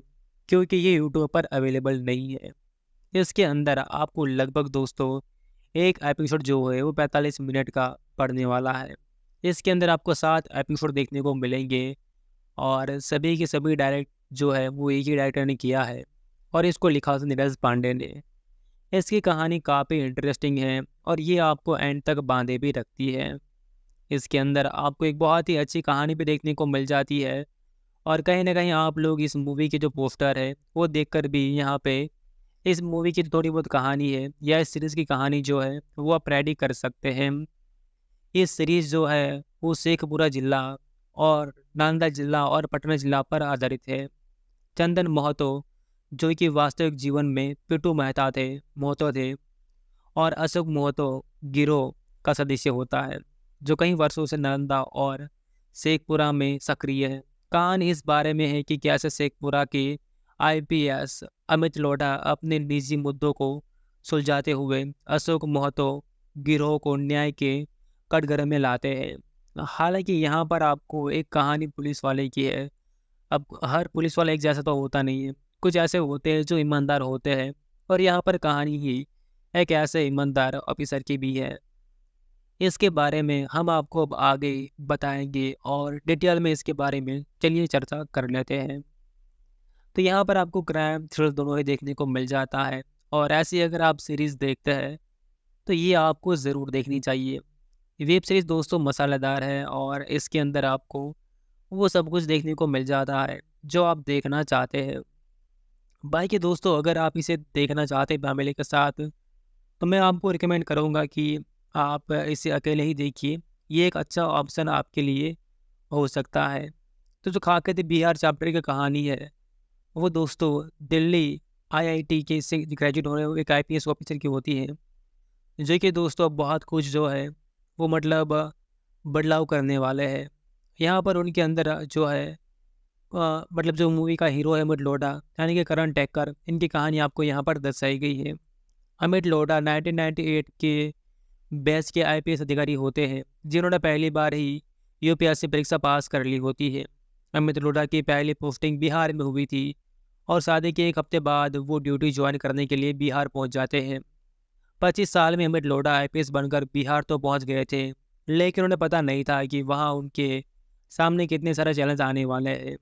क्योंकि ये यूट्यूब पर अवेलेबल नहीं है इसके अंदर आपको लगभग दोस्तों एक एपिसोड जो है वो 45 मिनट का पड़ने वाला है इसके अंदर आपको सात एपिसोड देखने को मिलेंगे और सभी के सभी डायरेक्ट जो है वो एक ही डायरेक्टर ने किया है और इसको लिखा नीरज पांडे ने इसकी कहानी काफ़ी इंटरेस्टिंग है और ये आपको एंड तक बांधे भी रखती है इसके अंदर आपको एक बहुत ही अच्छी कहानी भी देखने को मिल जाती है और कहीं ना कहीं आप लोग इस मूवी के जो पोस्टर है वो देखकर भी यहाँ पे इस मूवी की थोड़ी बहुत कहानी है या इस सीरीज़ की कहानी जो है वो आप रेडी कर सकते हैं इस सीरीज़ जो है वो शेखपुरा जिला और नांदा जिला और पटना जिला पर आधारित है चंदन मोहतो जो कि वास्तविक जीवन में पिटू मेहता थे मोहतो थे और अशोक मोहतो गिरोह का सदस्य होता है जो कई वर्षों से नालंदा और शेखपुरा में सक्रिय है कान इस बारे में है कि कैसे शेखपुरा के आईपीएस अमित लोढ़ा अपने निजी मुद्दों को सुलझाते हुए अशोक मोहतो गिरोह को न्याय के कटघरे में लाते हैं हालांकि यहाँ पर आपको एक कहानी पुलिस वाले की है अब हर पुलिस वाला एक जैसा तो होता नहीं है कुछ ऐसे होते हैं जो ईमानदार होते हैं और यहाँ पर कहानी ही एक ऐसे ईमानदार ऑफिसर की भी है इसके बारे में हम आपको अब आगे बताएंगे और डिटेल में इसके बारे में चलिए चर्चा कर लेते हैं तो यहाँ पर आपको क्राइम थ्रिल दोनों ही देखने को मिल जाता है और ऐसी अगर आप सीरीज़ देखते हैं तो ये आपको ज़रूर देखनी चाहिए वेब सीरीज़ दोस्तों मसालेदार है और इसके अंदर आपको वो सब कुछ देखने को मिल जाता है जो आप देखना चाहते हैं बाकी दोस्तों अगर आप इसे देखना चाहते हैं फैमिली के साथ तो मैं आपको रिकमेंड करूँगा कि आप इसे अकेले ही देखिए ये एक अच्छा ऑप्शन आपके लिए हो सकता है तो जो खाक बिहार चैप्टर की कहानी है वो दोस्तों दिल्ली आईआईटी के से ग्रेजुएट होने हुए एक आईपीएस ऑफिसर की होती है जो कि दोस्तों बहुत कुछ जो है वो मतलब बदलाव करने वाले हैं यहाँ पर उनके अंदर जो है आ, मतलब जो मूवी का हीरो है अमिट लोडा यानी कि करण टेकर इनकी कहानी आपको यहाँ पर दर्शाई गई है अमिट लोडा 1998 के बैच के आईपीएस अधिकारी होते हैं जिन्होंने पहली बार ही यूपीएससी परीक्षा पास कर ली होती है अमित लोढ़ा की पहली पोस्टिंग बिहार में हुई थी और शादी के एक हफ्ते बाद वो ड्यूटी ज्वाइन करने के लिए बिहार पहुंच जाते हैं पच्चीस साल में अमित लोढ़ा आईपीएस बनकर बिहार तो पहुंच गए थे लेकिन उन्हें पता नहीं था कि वहाँ उनके सामने कितने सारे चैलेंज आने वाले हैं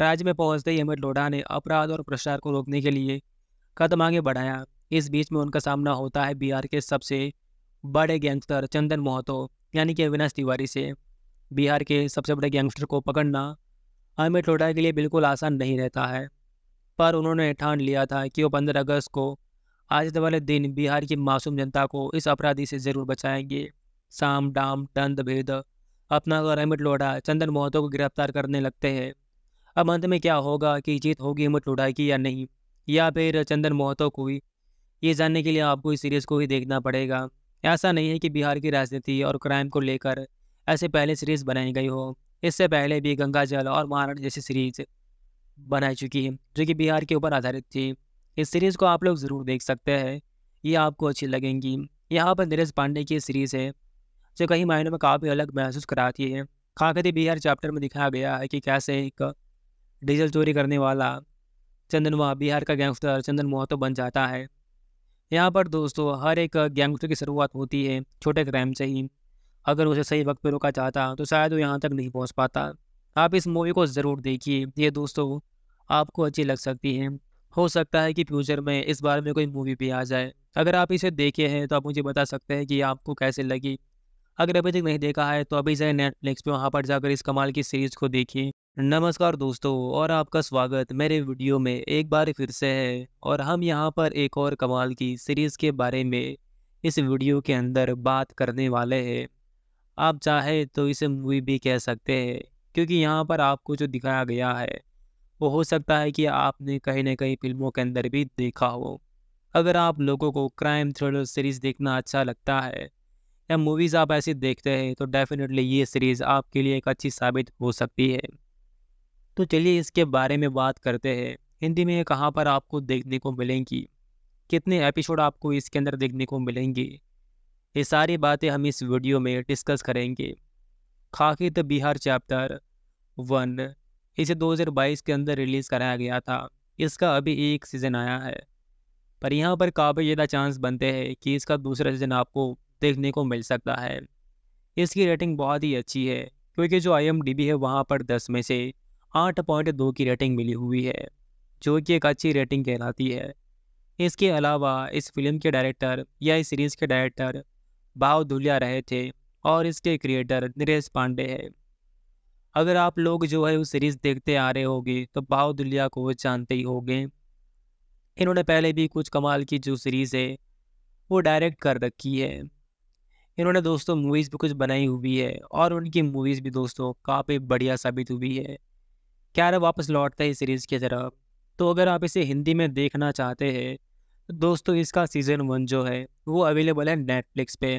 राज्य में पहुंचते ही अमित लोढ़ा ने अपराध और भ्रष्टाचार को रोकने के लिए कदम आगे बढ़ाया इस बीच में उनका सामना होता है बिहार के सबसे बड़े गैंगस्टर चंदन मोहतो यानी कि अविनाश तिवारी से बिहार के सबसे बड़े गैंगस्टर को पकड़ना अमित लोढ़ा के लिए बिल्कुल आसान नहीं रहता है पर उन्होंने ठान लिया था कि वो पंद्रह अगस्त को आज वाले दिन बिहार की मासूम जनता को इस अपराधी से ज़रूर बचाएंगे साम डाम दंद भेद अपना और अमित लोढ़ा चंदन मोहतो को गिरफ्तार करने लगते हैं अब अंत में क्या होगा कि जीत होगी अमित लोढ़ा की या नहीं या फिर चंदन मोहतो को ही ये जानने के लिए आपको इस सीरीज़ को ही देखना पड़ेगा ऐसा नहीं है कि बिहार की राजनीति और क्राइम को लेकर ऐसे पहले सीरीज़ बनाई गई हो इससे पहले भी गंगा जल और महाराण जैसी सीरीज बनाई चुकी है जो कि बिहार के ऊपर आधारित थी इस सीरीज़ को आप लोग ज़रूर देख सकते हैं ये आपको अच्छी लगेंगी यहाँ पर नीरज पांडे की सीरीज़ है जो कई मायनों में काफ़ी अलग महसूस कराती है खाकर बिहार चैप्टर में दिखाया गया है कि कैसे एक डीजल चोरी करने वाला चंदन वहाँ बिहार का गैंगस्टर चंदन मोहतो बन जाता है यहाँ पर दोस्तों हर एक गैंगस्टर की शुरुआत होती है छोटे क्राइम से ही अगर उसे सही वक्त पर रोका जाता तो शायद वो यहाँ तक नहीं पहुँच पाता आप इस मूवी को ज़रूर देखिए ये दोस्तों आपको अच्छी लग सकती है हो सकता है कि फ्यूचर में इस बारे में कोई मूवी भी आ जाए अगर आप इसे देखे हैं तो आप मुझे बता सकते हैं कि आपको कैसे लगी अगर अभी तक नहीं देखा है तो अभी जाए नेटफ्लिक्स पे वहाँ पर जाकर इस कमाल की सीरीज़ को देखिए नमस्कार दोस्तों और आपका स्वागत मेरे वीडियो में एक बार फिर से है और हम यहाँ पर एक और कमाल की सीरीज़ के बारे में इस वीडियो के अंदर बात करने वाले हैं आप चाहे तो इसे मूवी भी कह सकते हैं क्योंकि यहाँ पर आपको जो दिखाया गया है वो हो सकता है कि आपने कहीं ना कहीं फिल्मों के अंदर भी देखा हो अगर आप लोगों को क्राइम थ्रिलर सीरीज़ देखना अच्छा लगता है या मूवीज़ आप ऐसी देखते हैं तो डेफिनेटली ये सीरीज़ आपके लिए एक अच्छी साबित हो सकती है तो चलिए इसके बारे में बात करते हैं हिंदी में कहाँ पर आपको देखने को मिलेंगी कितने एपिसोड आपको इसके अंदर देखने को मिलेंगे ये सारी बातें हम इस वीडियो में डिस्कस करेंगे द बिहार चैप्टर वन इसे 2022 के अंदर रिलीज़ कराया गया था इसका अभी एक सीज़न आया है पर यहाँ पर काफ़ी ज़्यादा चांस बनते हैं कि इसका दूसरा सीज़न आपको देखने को मिल सकता है इसकी रेटिंग बहुत ही अच्छी है क्योंकि जो आई है वहाँ पर दस में से आठ पॉइंट दो की रेटिंग मिली हुई है जो कि एक अच्छी रेटिंग कहलाती है इसके अलावा इस फिल्म के डायरेक्टर या इस सीरीज़ के डायरेक्टर भाव धुलिया रहे थे और इसके क्रिएटर नरेश पांडे है अगर आप लोग जो है उस सीरीज़ देखते आ रहे होगे तो भाव धुलिया को जानते ही होंगे इन्होंने पहले भी कुछ कमाल की जो सीरीज़ है वो डायरेक्ट कर रखी है इन्होंने दोस्तों मूवीज़ भी कुछ बनाई हुई है और उनकी मूवीज़ भी दोस्तों काफ़ी बढ़िया साबित हुई है क्या रहा वापस लौटता है सीरीज़ की तरफ तो अगर आप इसे हिंदी में देखना चाहते हैं तो दोस्तों इसका सीज़न वन जो है वो अवेलेबल है नेटफ्लिक्स पे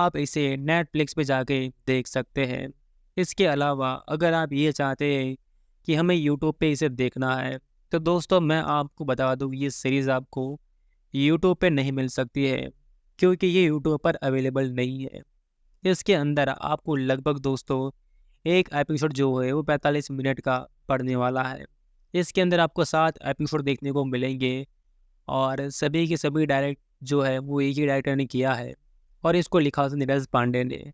आप इसे नेटफ्लिक्स पे जाके देख सकते हैं इसके अलावा अगर आप ये चाहते हैं कि हमें यूट्यूब पे इसे देखना है तो दोस्तों मैं आपको बता दूँ ये सीरीज़ आपको यूट्यूब पे नहीं मिल सकती है क्योंकि ये यूट्यूब पर अवेलेबल नहीं है इसके अंदर आपको लगभग दोस्तों एक एपिसोड जो है वो पैंतालीस मिनट का पड़ने वाला है इसके अंदर आपको सात एपिसोड देखने को मिलेंगे और सभी के सभी डायरेक्ट जो है वो एक ही डायरेक्टर ने किया है और इसको लिखा था नीरज पांडे ने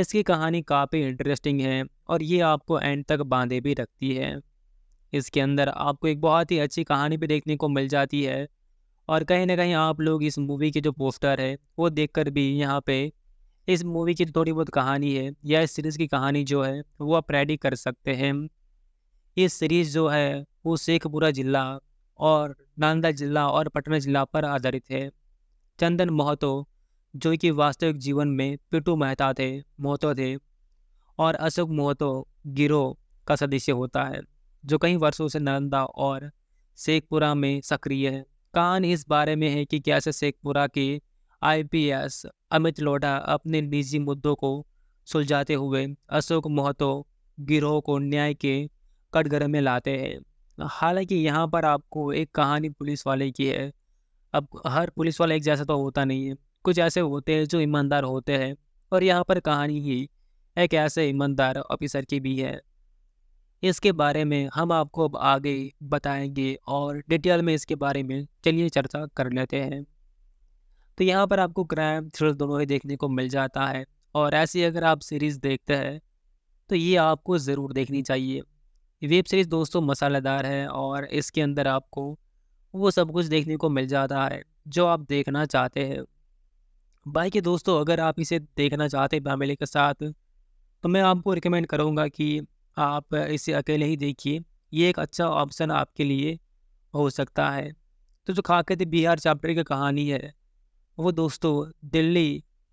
इसकी कहानी काफ़ी इंटरेस्टिंग है और ये आपको एंड तक बांधे भी रखती है इसके अंदर आपको एक बहुत ही अच्छी कहानी भी देखने को मिल जाती है और कहीं ना कहीं आप लोग इस मूवी के जो पोस्टर है वो देखकर भी यहाँ पे इस मूवी की थोड़ी बहुत कहानी है या इस सीरीज़ की कहानी जो है वो आप रेडी कर सकते हैं ये सीरीज़ जो है वो शेखपुरा जिला और नांदा जिला और पटना जिला पर आधारित है चंदन मोहतो जो कि वास्तविक जीवन में पिटू मेहता थे मोहतो थे और अशोक मोहतो गिरोह का सदस्य होता है जो कई वर्षों से नालंदा और शेखपुरा में सक्रिय है कहानी इस बारे में है कि कैसे शेखपुरा के आईपीएस अमित लोढ़ा अपने निजी मुद्दों को सुलझाते हुए अशोक मोहतो गिरोह को न्याय के कटघरे में लाते हैं हालांकि यहाँ पर आपको एक कहानी पुलिस वाले की है अब हर पुलिस वाला एक जैसा तो होता नहीं है कुछ ऐसे होते हैं जो ईमानदार होते हैं और यहाँ पर कहानी ही एक ऐसे ईमानदार ऑफिसर की भी है इसके बारे में हम आपको अब आगे बताएंगे और डिटेल में इसके बारे में चलिए चर्चा कर लेते हैं तो यहाँ पर आपको क्राइम थ्रिलर दोनों ही देखने को मिल जाता है और ऐसी अगर आप सीरीज़ देखते हैं तो ये आपको ज़रूर देखनी चाहिए वेब सीरीज़ दोस्तों मसालेदार है और इसके अंदर आपको वो सब कुछ देखने को मिल जाता है जो आप देखना चाहते हैं बाकी दोस्तों अगर आप इसे देखना चाहते हैं फैमिली के साथ तो मैं आपको रिकमेंड करूँगा कि आप इसे अकेले ही देखिए ये एक अच्छा ऑप्शन आपके लिए हो सकता है तो जो थे बिहार चैप्टर की कहानी है वो दोस्तों दिल्ली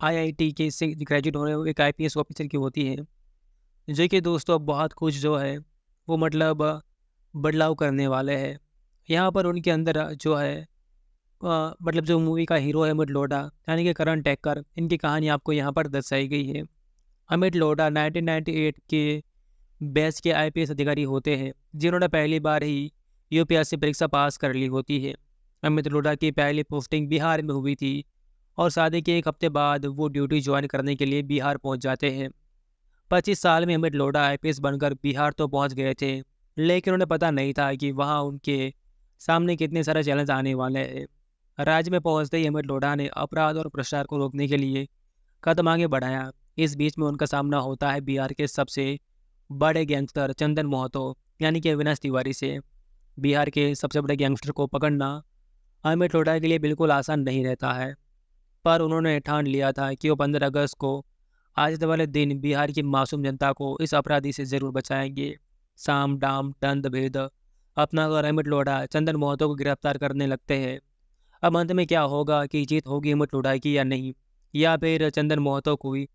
आईआईटी के से ग्रेजुएट होने एक आईपीएस ऑफिसर की होती है जो कि दोस्तों अब बहुत कुछ जो है वो मतलब बदलाव करने वाले हैं यहाँ पर उनके अंदर जो है आ, मतलब जो मूवी का हीरो है अमित लोडा यानी कि करण टैक्कर इनकी कहानी आपको यहाँ पर दर्शाई गई है अमित लोडा 1998 के बेस के आईपीएस अधिकारी होते हैं जिन्होंने पहली बार ही यूपीएससी परीक्षा पास कर ली होती है अमित लोढ़ा की पहली पोस्टिंग बिहार में हुई थी और शादी के एक हफ्ते बाद वो ड्यूटी ज्वाइन करने के लिए बिहार पहुंच जाते हैं पच्चीस साल में अमित लोढ़ा आई बनकर बिहार तो पहुँच गए थे लेकिन उन्हें पता नहीं था कि वहाँ उनके सामने कितने सारे चैलेंज आने वाले हैं राज्य में पहुंचते ही अमित लोढ़ा ने अपराध और भ्रष्टाचार को रोकने के लिए कदम आगे बढ़ाया इस बीच में उनका सामना होता है बिहार के सबसे बड़े गैंगस्टर चंदन मोहतो यानी कि अविनाश तिवारी से बिहार के सबसे बड़े गैंगस्टर को पकड़ना अमित हाँ, टोडा के लिए बिल्कुल आसान नहीं रहता है पर उन्होंने ठान लिया था कि वो पंद्रह अगस्त को आज वाले दिन बिहार की मासूम जनता को इस अपराधी से ज़रूर बचाएंगे साम डाम दंद भेद अपना और अमित लोढ़ा चंदन मोहतो को गिरफ्तार करने लगते हैं अब अंत में क्या होगा कि जीत होगी अमित लोढ़ा की या नहीं या फिर चंदन मोहतो को ही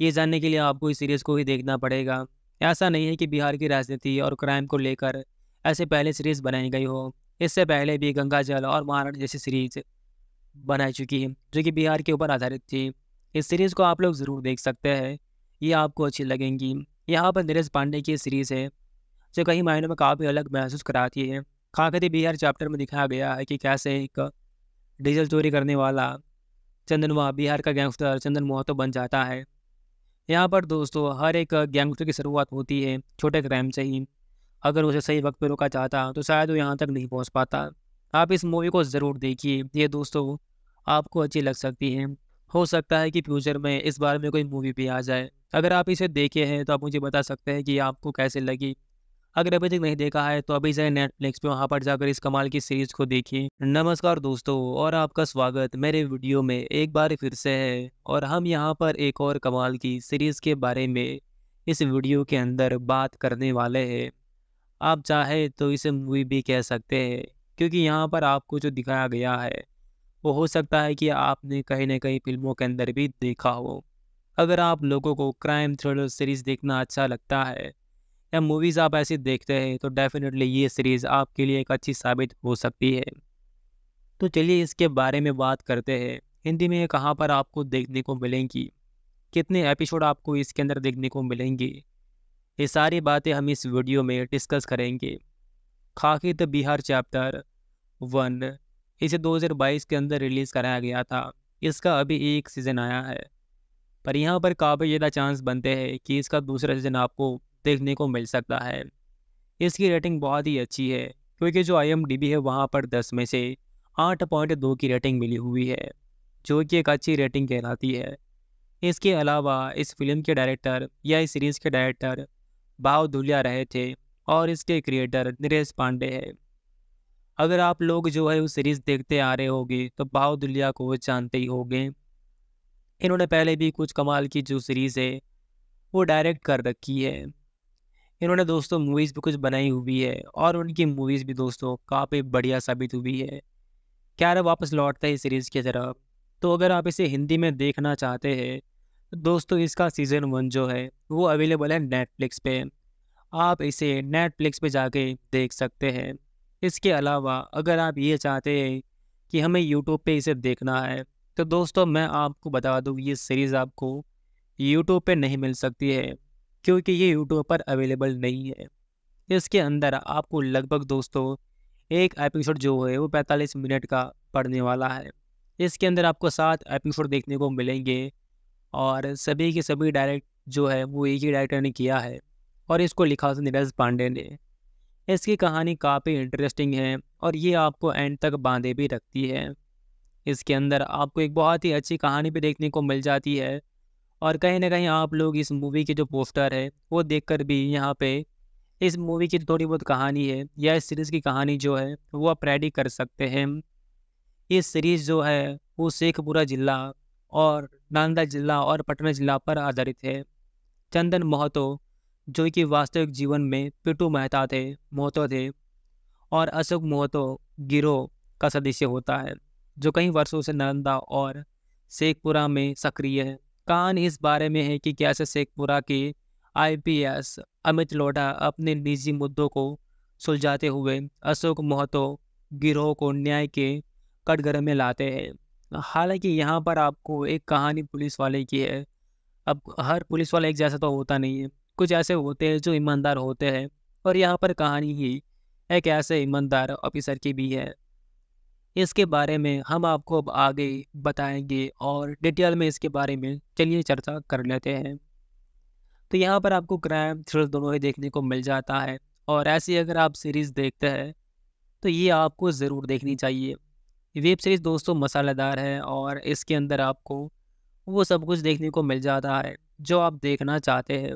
ये जानने के लिए आपको इस सीरीज़ को ही देखना पड़ेगा ऐसा नहीं है कि बिहार की राजनीति और क्राइम को लेकर ऐसे पहले सीरीज़ बनाई गई हो इससे पहले भी गंगा जल और महाराण जैसी सीरीज बना चुकी है जो कि बिहार के ऊपर आधारित थी इस सीरीज़ को आप लोग ज़रूर देख सकते हैं ये आपको अच्छी लगेंगी यहाँ पर नीरज पांडे की सीरीज़ है जो कई मायनों में काफ़ी अलग महसूस कराती है खाकरी बिहार चैप्टर में दिखाया गया है कि कैसे एक डीजल चोरी करने वाला चंदन बिहार का गैंगस्टर चंदन मोहतो बन जाता है यहाँ पर दोस्तों हर एक गैंगस्टर की शुरुआत होती है छोटे क्राइम से ही अगर उसे सही वक्त पर रोका जाता तो शायद वो यहाँ तक नहीं पहुँच पाता आप इस मूवी को ज़रूर देखिए ये दोस्तों आपको अच्छी लग सकती है हो सकता है कि फ्यूचर में इस बारे में कोई मूवी भी आ जाए अगर आप इसे देखे हैं तो आप मुझे बता सकते हैं कि आपको कैसे लगी अगर अभी तक नहीं देखा है तो अभी जाए नेटफ्लिक्स पे वहाँ पर जाकर इस कमाल की सीरीज को देखिए नमस्कार दोस्तों और आपका स्वागत मेरे वीडियो में एक बार फिर से है और हम यहाँ पर एक और कमाल की सीरीज़ के बारे में इस वीडियो के अंदर बात करने वाले हैं आप चाहे तो इसे मूवी भी कह सकते हैं क्योंकि यहाँ पर आपको जो दिखाया गया है वो हो सकता है कि आपने कहीं ना कहीं फिल्मों के अंदर भी देखा हो अगर आप लोगों को क्राइम थ्रिलर सीरीज़ देखना अच्छा लगता है या मूवीज़ आप ऐसी देखते हैं तो डेफिनेटली ये सीरीज़ आपके लिए एक अच्छी साबित हो सकती है तो चलिए इसके बारे में बात करते हैं हिंदी में कहाँ पर आपको देखने को मिलेंगी कितने एपिसोड आपको इसके अंदर देखने को मिलेंगी ये सारी बातें हम इस वीडियो में डिस्कस करेंगे खाकित बिहार चैप्टर वन इसे 2022 के अंदर रिलीज़ कराया गया था इसका अभी एक सीज़न आया है पर यहाँ पर काफ़ी ज़्यादा चांस बनते हैं कि इसका दूसरा सीज़न आपको देखने को मिल सकता है इसकी रेटिंग बहुत ही अच्छी है क्योंकि जो आई है वहाँ पर दस में से आठ पॉइंट दो की रेटिंग मिली हुई है जो कि एक अच्छी रेटिंग कहलाती है इसके अलावा इस फिल्म के डायरेक्टर या इस सीरीज़ के डायरेक्टर भाव धुलिया रहे थे और इसके क्रिएटर नरेश पांडे हैं अगर आप लोग जो है वो सीरीज़ देखते आ रहे होगे तो भाव दुलिया को जानते ही होंगे इन्होंने पहले भी कुछ कमाल की जो सीरीज़ है वो डायरेक्ट कर रखी है इन्होंने दोस्तों मूवीज़ भी कुछ बनाई हुई है और उनकी मूवीज़ भी दोस्तों काफ़ी बढ़िया साबित हुई है क्या वापस लौटता है सीरीज़ की तरफ तो अगर आप इसे हिंदी में देखना चाहते हैं दोस्तों इसका सीज़न वन जो है वो अवेलेबल है नेटफ्लिक्स पे आप इसे नेटफ्लिक्स पे जाके देख सकते हैं इसके अलावा अगर आप ये चाहते हैं कि हमें यूट्यूब पे इसे देखना है तो दोस्तों मैं आपको बता दूँ ये सीरीज़ आपको यूट्यूब पे नहीं मिल सकती है क्योंकि ये यूट्यूब पर अवेलेबल नहीं है इसके अंदर आपको लगभग दोस्तों एक एपिसोड जो है वो पैंतालीस मिनट का पड़ने वाला है इसके अंदर आपको सात एपिसोड देखने को मिलेंगे और सभी के सभी डायरेक्ट जो है वो एक ही डायरेक्टर ने किया है और इसको लिखा नीरज पांडे ने इसकी कहानी काफ़ी इंटरेस्टिंग है और ये आपको एंड तक बांधे भी रखती है इसके अंदर आपको एक बहुत ही अच्छी कहानी भी देखने को मिल जाती है और कहीं ना कहीं आप लोग इस मूवी के जो पोस्टर है वो देख भी यहाँ पर इस मूवी की थोड़ी बहुत कहानी है या इस सीरीज़ की कहानी जो है वो आप रेडी कर सकते हैं ये सीरीज़ जो है वो शेखपुरा ज़िला और नालंदा जिला और पटना जिला पर आधारित है चंदन मोहतो जो कि वास्तविक जीवन में पिटू मेहता थे मोहतो थे और अशोक मोहतो गिरोह का सदस्य होता है जो कई वर्षों से नालंदा और शेखपुरा में सक्रिय है कान इस बारे में है कि कैसे शेखपुरा के आईपीएस अमित लोढ़ा अपने निजी मुद्दों को सुलझाते हुए अशोक मोहतो गिरोह को न्याय के कटघरे में लाते हैं हालांकि यहाँ पर आपको एक कहानी पुलिस वाले की है अब हर पुलिस वाला एक जैसा तो होता नहीं है कुछ ऐसे होते हैं जो ईमानदार होते हैं और यहाँ पर कहानी ही एक ऐसे ईमानदार ऑफिसर की भी है इसके बारे में हम आपको अब आगे बताएंगे और डिटेल में इसके बारे में चलिए चर्चा कर लेते हैं तो यहाँ पर आपको क्राइम थ्रिल दोनों ही देखने को मिल जाता है और ऐसी अगर आप सीरीज़ देखते हैं तो ये आपको ज़रूर देखनी चाहिए वेब सीरीज़ दोस्तों मसालेदार है और इसके अंदर आपको वो सब कुछ देखने को मिल जाता है जो आप देखना चाहते हैं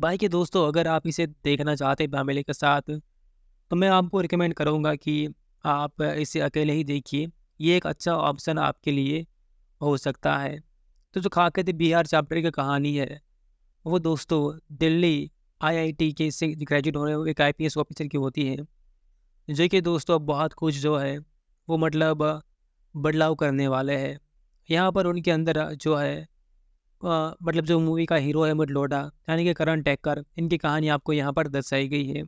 बाई के दोस्तों अगर आप इसे देखना चाहते हैं फैमिली के साथ तो मैं आपको रिकमेंड करूँगा कि आप इसे अकेले ही देखिए ये एक अच्छा ऑप्शन आपके लिए हो सकता है तो जो खाकत बिहार चैप्टर की कहानी है वो दोस्तों दिल्ली आईआईटी के से ग्रेजुएट होने एक आईपीएस ऑफिसर की होती है जो कि दोस्तों अब बहुत कुछ जो है वो मतलब बदलाव करने वाले हैं यहाँ पर उनके अंदर जो है आ, मतलब जो मूवी का हीरो है अमित लोडा यानी कि करण टेकर इनकी कहानी आपको यहाँ पर दर्शाई गई है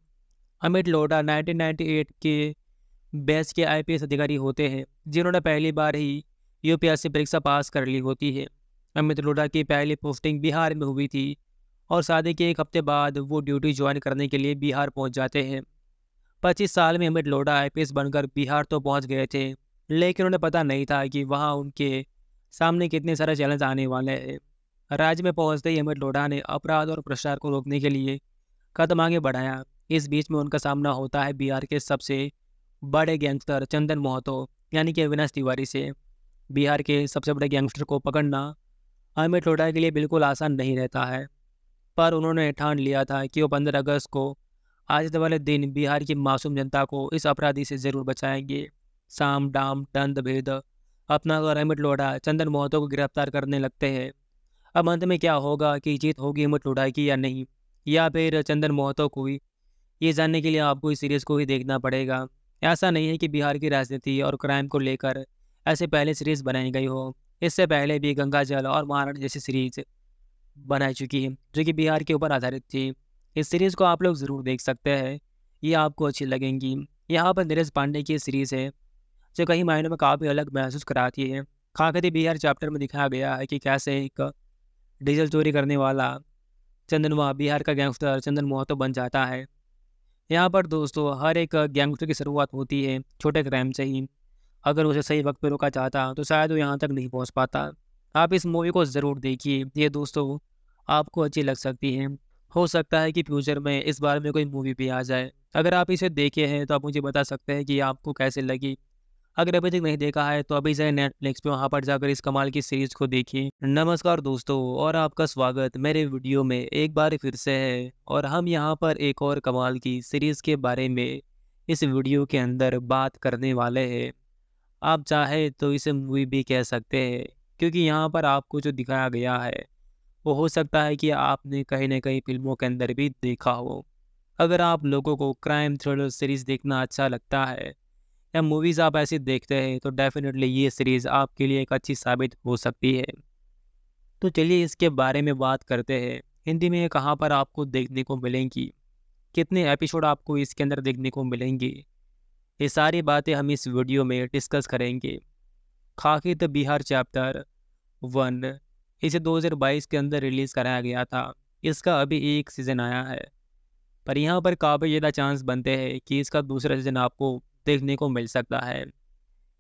अमित लोडा 1998 के बेस के आईपीएस अधिकारी होते हैं जिन्होंने पहली बार ही यूपीएससी परीक्षा पास कर ली होती है अमित लोडा की पहली पोस्टिंग बिहार में हुई थी और शादी के एक हफ्ते बाद वो ड्यूटी ज्वाइन करने के लिए बिहार पहुँच जाते हैं पच्चीस साल में अमित लोढ़ा आई बनकर बिहार तो पहुँच गए थे लेकिन उन्हें पता नहीं था कि वहाँ उनके सामने कितने सारे चैलेंज आने वाले हैं राज्य में पहुंचते ही अमित लोढ़ा ने अपराध और भ्रष्टाचार को रोकने के लिए कदम आगे बढ़ाया इस बीच में उनका सामना होता है बिहार के सबसे बड़े गैंगस्टर चंदन मोहतो यानी कि अविनाश तिवारी से बिहार के सबसे बड़े गैंगस्टर को पकड़ना अमित लोढ़ा के लिए बिल्कुल आसान नहीं रहता है पर उन्होंने ठान लिया था कि वो पंद्रह अगस्त को आज वाले दिन बिहार की मासूम जनता को इस अपराधी से ज़रूर बचाएंगे साम डाम दंद भेद अपना अहमद लोढ़ा चंदन मोहतो को गिरफ्तार करने लगते हैं अब अंत में क्या होगा कि जीत होगी अहमद लोढ़ा की या नहीं या फिर चंदन मोहतो को ही ये जानने के लिए आपको इस सीरीज़ को ही देखना पड़ेगा ऐसा नहीं है कि बिहार की राजनीति और क्राइम को लेकर ऐसे पहले सीरीज़ बनाई गई हो इससे पहले भी गंगा जल और महाराणा जैसी सीरीज बनाई चुकी है जो कि बिहार के ऊपर आधारित थी इस सीरीज़ को आप लोग ज़रूर देख सकते हैं ये आपको अच्छी लगेंगी यहाँ पर नीरज पांडे की सीरीज़ है जो कई मायनों में काफ़ी अलग महसूस कराती है खाकरी बिहार चैप्टर में दिखाया गया है कि कैसे एक डीजल चोरी करने वाला चंदन बिहार का गैंगस्टर चंदन तो बन जाता है यहाँ पर दोस्तों हर एक गैंगस्टर की शुरुआत होती है छोटे क्राइम से ही अगर उसे सही वक्त पर रोका जाता तो शायद वो यहाँ तक नहीं पहुँच पाता आप इस मूवी को ज़रूर देखिए ये दोस्तों आपको अच्छी लग सकती है हो सकता है कि फ्यूचर में इस बारे में कोई मूवी भी आ जाए अगर आप इसे देखे हैं तो आप मुझे बता सकते हैं कि आपको कैसे लगी अगर अभी तक नहीं देखा है तो अभी से नेटफ्लिक्स पे वहाँ पर जाकर इस कमाल की सीरीज को देखिए नमस्कार दोस्तों और आपका स्वागत मेरे वीडियो में एक बार फिर से है और हम यहाँ पर एक और कमाल की सीरीज के बारे में इस वीडियो के अंदर बात करने वाले हैं आप चाहे तो इसे मूवी भी कह सकते हैं क्योंकि यहाँ पर आपको जो दिखाया गया है वो हो सकता है कि आपने कहीं ना कहीं फिल्मों के अंदर भी देखा हो अगर आप लोगों को क्राइम थ्रिलर सीरीज़ देखना अच्छा लगता है या मूवीज़ आप ऐसी देखते हैं तो डेफिनेटली ये सीरीज़ आपके लिए एक अच्छी साबित हो सकती है तो चलिए इसके बारे में बात करते हैं हिंदी में कहाँ पर आपको देखने को मिलेंगी कितने एपिसोड आपको इसके अंदर देखने को मिलेंगी ये सारी बातें हम इस वीडियो में डिस्कस करेंगे खाकित बिहार चैप्टर वन इसे 2022 के अंदर रिलीज़ कराया गया था इसका अभी एक सीज़न आया है पर यहाँ पर ज़्यादा चांस बनते हैं कि इसका दूसरा सीज़न आपको देखने को मिल सकता है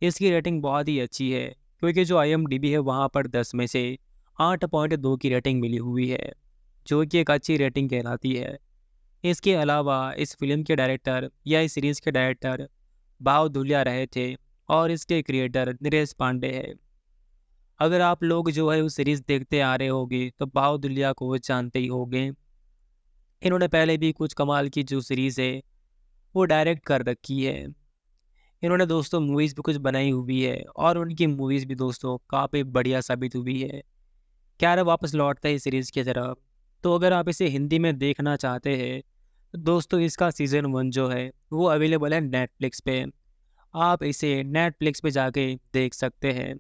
इसकी रेटिंग बहुत ही अच्छी है क्योंकि जो आई है वहाँ पर दस में से आठ पॉइंट दो की रेटिंग मिली हुई है जो कि एक अच्छी रेटिंग कहलाती है इसके अलावा इस फिल्म के डायरेक्टर या इस सीरीज़ के डायरेक्टर भाव धुलिया रहे थे और इसके क्रिएटर नरेश पांडे हैं अगर आप लोग जो है वो सीरीज़ देखते आ रहे होगे तो बाहुदुलिया को जानते ही होंगे इन्होंने पहले भी कुछ कमाल की जो सीरीज़ है वो डायरेक्ट कर रखी है इन्होंने दोस्तों मूवीज़ भी कुछ बनाई हुई है और उनकी मूवीज़ भी दोस्तों काफ़ी बढ़िया साबित हुई है रहा वापस लौटता है सीरीज़ की तरफ तो अगर आप इसे हिंदी में देखना चाहते हैं तो दोस्तों इसका सीज़न वन जो है वो अवेलेबल है नेटफ्लिक्स पे आप इसे नेटफ्लिक्स पे जाके देख सकते हैं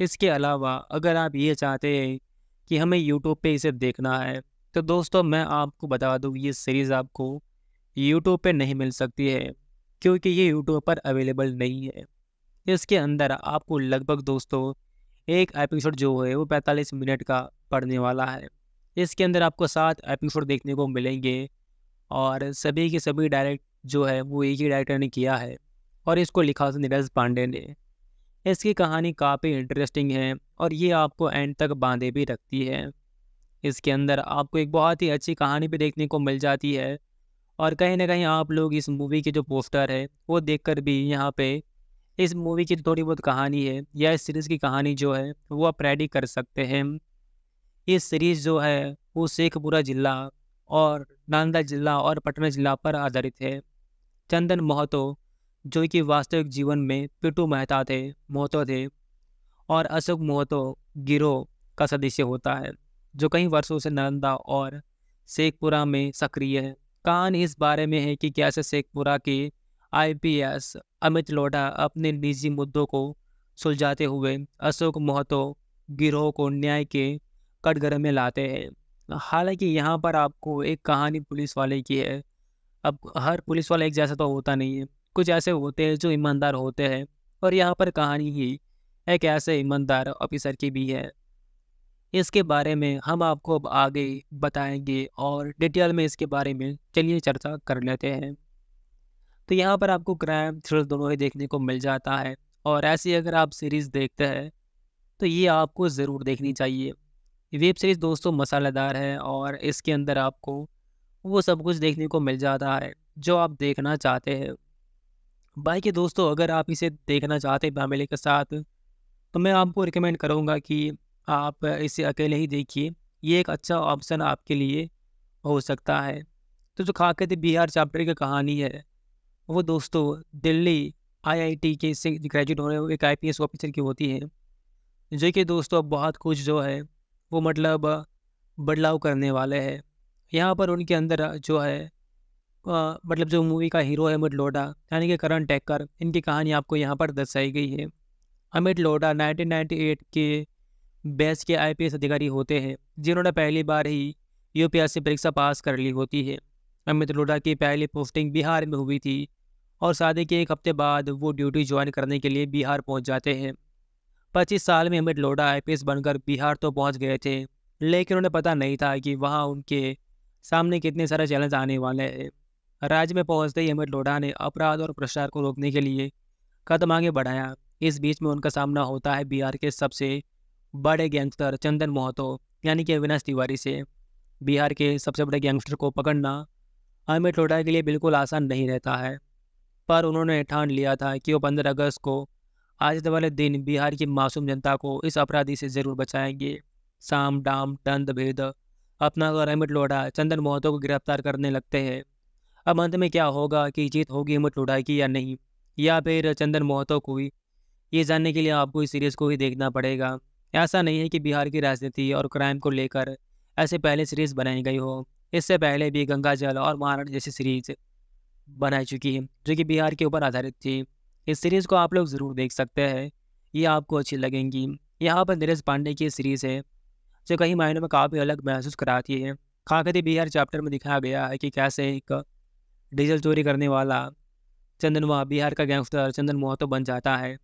इसके अलावा अगर आप ये चाहते हैं कि हमें यूट्यूब पे इसे देखना है तो दोस्तों मैं आपको बता दूँ ये सीरीज़ आपको यूट्यूब पे नहीं मिल सकती है क्योंकि ये यूट्यूब पर अवेलेबल नहीं है इसके अंदर आपको लगभग दोस्तों एक एपिसोड जो है वो पैंतालीस मिनट का पड़ने वाला है इसके अंदर आपको सात एपिसोड देखने को मिलेंगे और सभी के सभी डायरेक्ट जो है वो एक ही डायरेक्टर ने किया है और इसको लिखा था नीरज पांडे ने इसकी कहानी काफ़ी इंटरेस्टिंग है और ये आपको एंड तक बांधे भी रखती है इसके अंदर आपको एक बहुत ही अच्छी कहानी भी देखने को मिल जाती है और कहीं ना कहीं आप लोग इस मूवी के जो पोस्टर है वो देखकर भी यहाँ पे इस मूवी की थोड़ी बहुत कहानी है या इस सीरीज़ की कहानी जो है वो आप रेडी कर सकते हैं ये सीरीज़ जो है वो शेखपुरा जिला और नांदा जिला और पटना जिला पर आधारित है चंदन मोहतो जो कि वास्तविक जीवन में पिटू मेहता थे मोहतो थे और अशोक मोहतो गिरोह का सदस्य होता है जो कई वर्षों से नालंदा और शेखपुरा में सक्रिय है कहानी इस बारे में है कि कैसे शेखपुरा के आईपीएस अमित लोढ़ा अपने निजी मुद्दों को सुलझाते हुए अशोक मोहतो गिरोह को न्याय के कटघरे में लाते हैं हालांकि यहाँ पर आपको एक कहानी पुलिस वाले की है अब हर पुलिस वाला एक जैसा तो होता नहीं है कुछ ऐसे होते हैं जो ईमानदार होते हैं और यहाँ पर कहानी ही एक ऐसे ईमानदार ऑफिसर की भी है इसके बारे में हम आपको अब आगे बताएंगे और डिटेल में इसके बारे में चलिए चर्चा कर लेते हैं तो यहाँ पर आपको क्राइम थ्रिल दोनों ही देखने को मिल जाता है और ऐसी अगर आप सीरीज़ देखते हैं तो ये आपको ज़रूर देखनी चाहिए वेब सीरीज़ दोस्तों मसालेदार है और इसके अंदर आपको वो सब कुछ देखने को मिल जाता है जो आप देखना चाहते हैं बाकी के दोस्तों अगर आप इसे देखना चाहते हैं फैमिली के साथ तो मैं आपको रिकमेंड करूँगा कि आप इसे अकेले ही देखिए ये एक अच्छा ऑप्शन आपके लिए हो सकता है तो जो खाकत बिहार चैप्टर की कहानी है वो दोस्तों दिल्ली आईआईटी के से ग्रेजुएट होने हुए एक आईपीएस ऑफिसर की होती है जो कि दोस्तों बहुत कुछ जो है वो मतलब बदलाव करने वाले हैं यहाँ पर उनके अंदर जो है मतलब जो मूवी का हीरो है अमित लोडा यानी कि करण टेक्कर इनकी कहानी आपको यहाँ पर दर्शाई गई है अमित लोडा 1998 के बेस के आईपीएस अधिकारी होते हैं जिन्होंने पहली बार ही यूपीएससी परीक्षा पास कर ली होती है अमित लोडा की पहली पोस्टिंग बिहार में हुई थी और शादी के एक हफ्ते बाद वो ड्यूटी ज्वाइन करने के लिए बिहार पहुंच जाते हैं पच्चीस साल में अमित लोडा आईपीएस बनकर बिहार तो पहुंच गए थे लेकिन उन्हें पता नहीं था कि वहाँ उनके सामने कितने सारे चैलेंज आने वाले हैं राज्य में पहुंचते ही अमित लोढ़ा ने अपराध और भ्रष्टाचार को रोकने के लिए कदम आगे बढ़ाया इस बीच में उनका सामना होता है बिहार के सबसे बड़े गैंगस्टर चंदन मोहतो यानी कि अविनाश तिवारी से बिहार के सबसे बड़े गैंगस्टर को पकड़ना अमित लोढ़ा के लिए बिल्कुल आसान नहीं रहता है पर उन्होंने ठान लिया था कि वो पंद्रह अगस्त को आज वाले दिन बिहार की मासूम जनता को इस अपराधी से ज़रूर बचाएंगे साम डाम दंद भेद अपना अमित लोढ़ा चंदन मोहतो को गिरफ्तार करने लगते हैं अब अंत में क्या होगा कि जीत होगी हिम्मत लुढ़ाई की या नहीं या फिर चंदन मोहतो को ही ये जानने के लिए आपको इस सीरीज़ को ही देखना पड़ेगा ऐसा नहीं है कि बिहार की राजनीति और क्राइम को लेकर ऐसे पहले सीरीज़ बनाई गई हो इससे पहले भी गंगा जल और महाराण जैसी सीरीज बनाई चुकी है जो कि बिहार के ऊपर आधारित थी इस सीरीज़ को आप लोग ज़रूर देख सकते हैं ये आपको अच्छी लगेंगी यहाँ पर नीरज पांडे की सीरीज़ है जो कई मायनों में काफ़ी अलग महसूस कराती है खाकती बिहार चैप्टर में दिखाया गया है कि कैसे एक डीजल चोरी करने वाला चंदन मोहा बिहार का गैंगस्टर चंदन वहाँ तो बन जाता है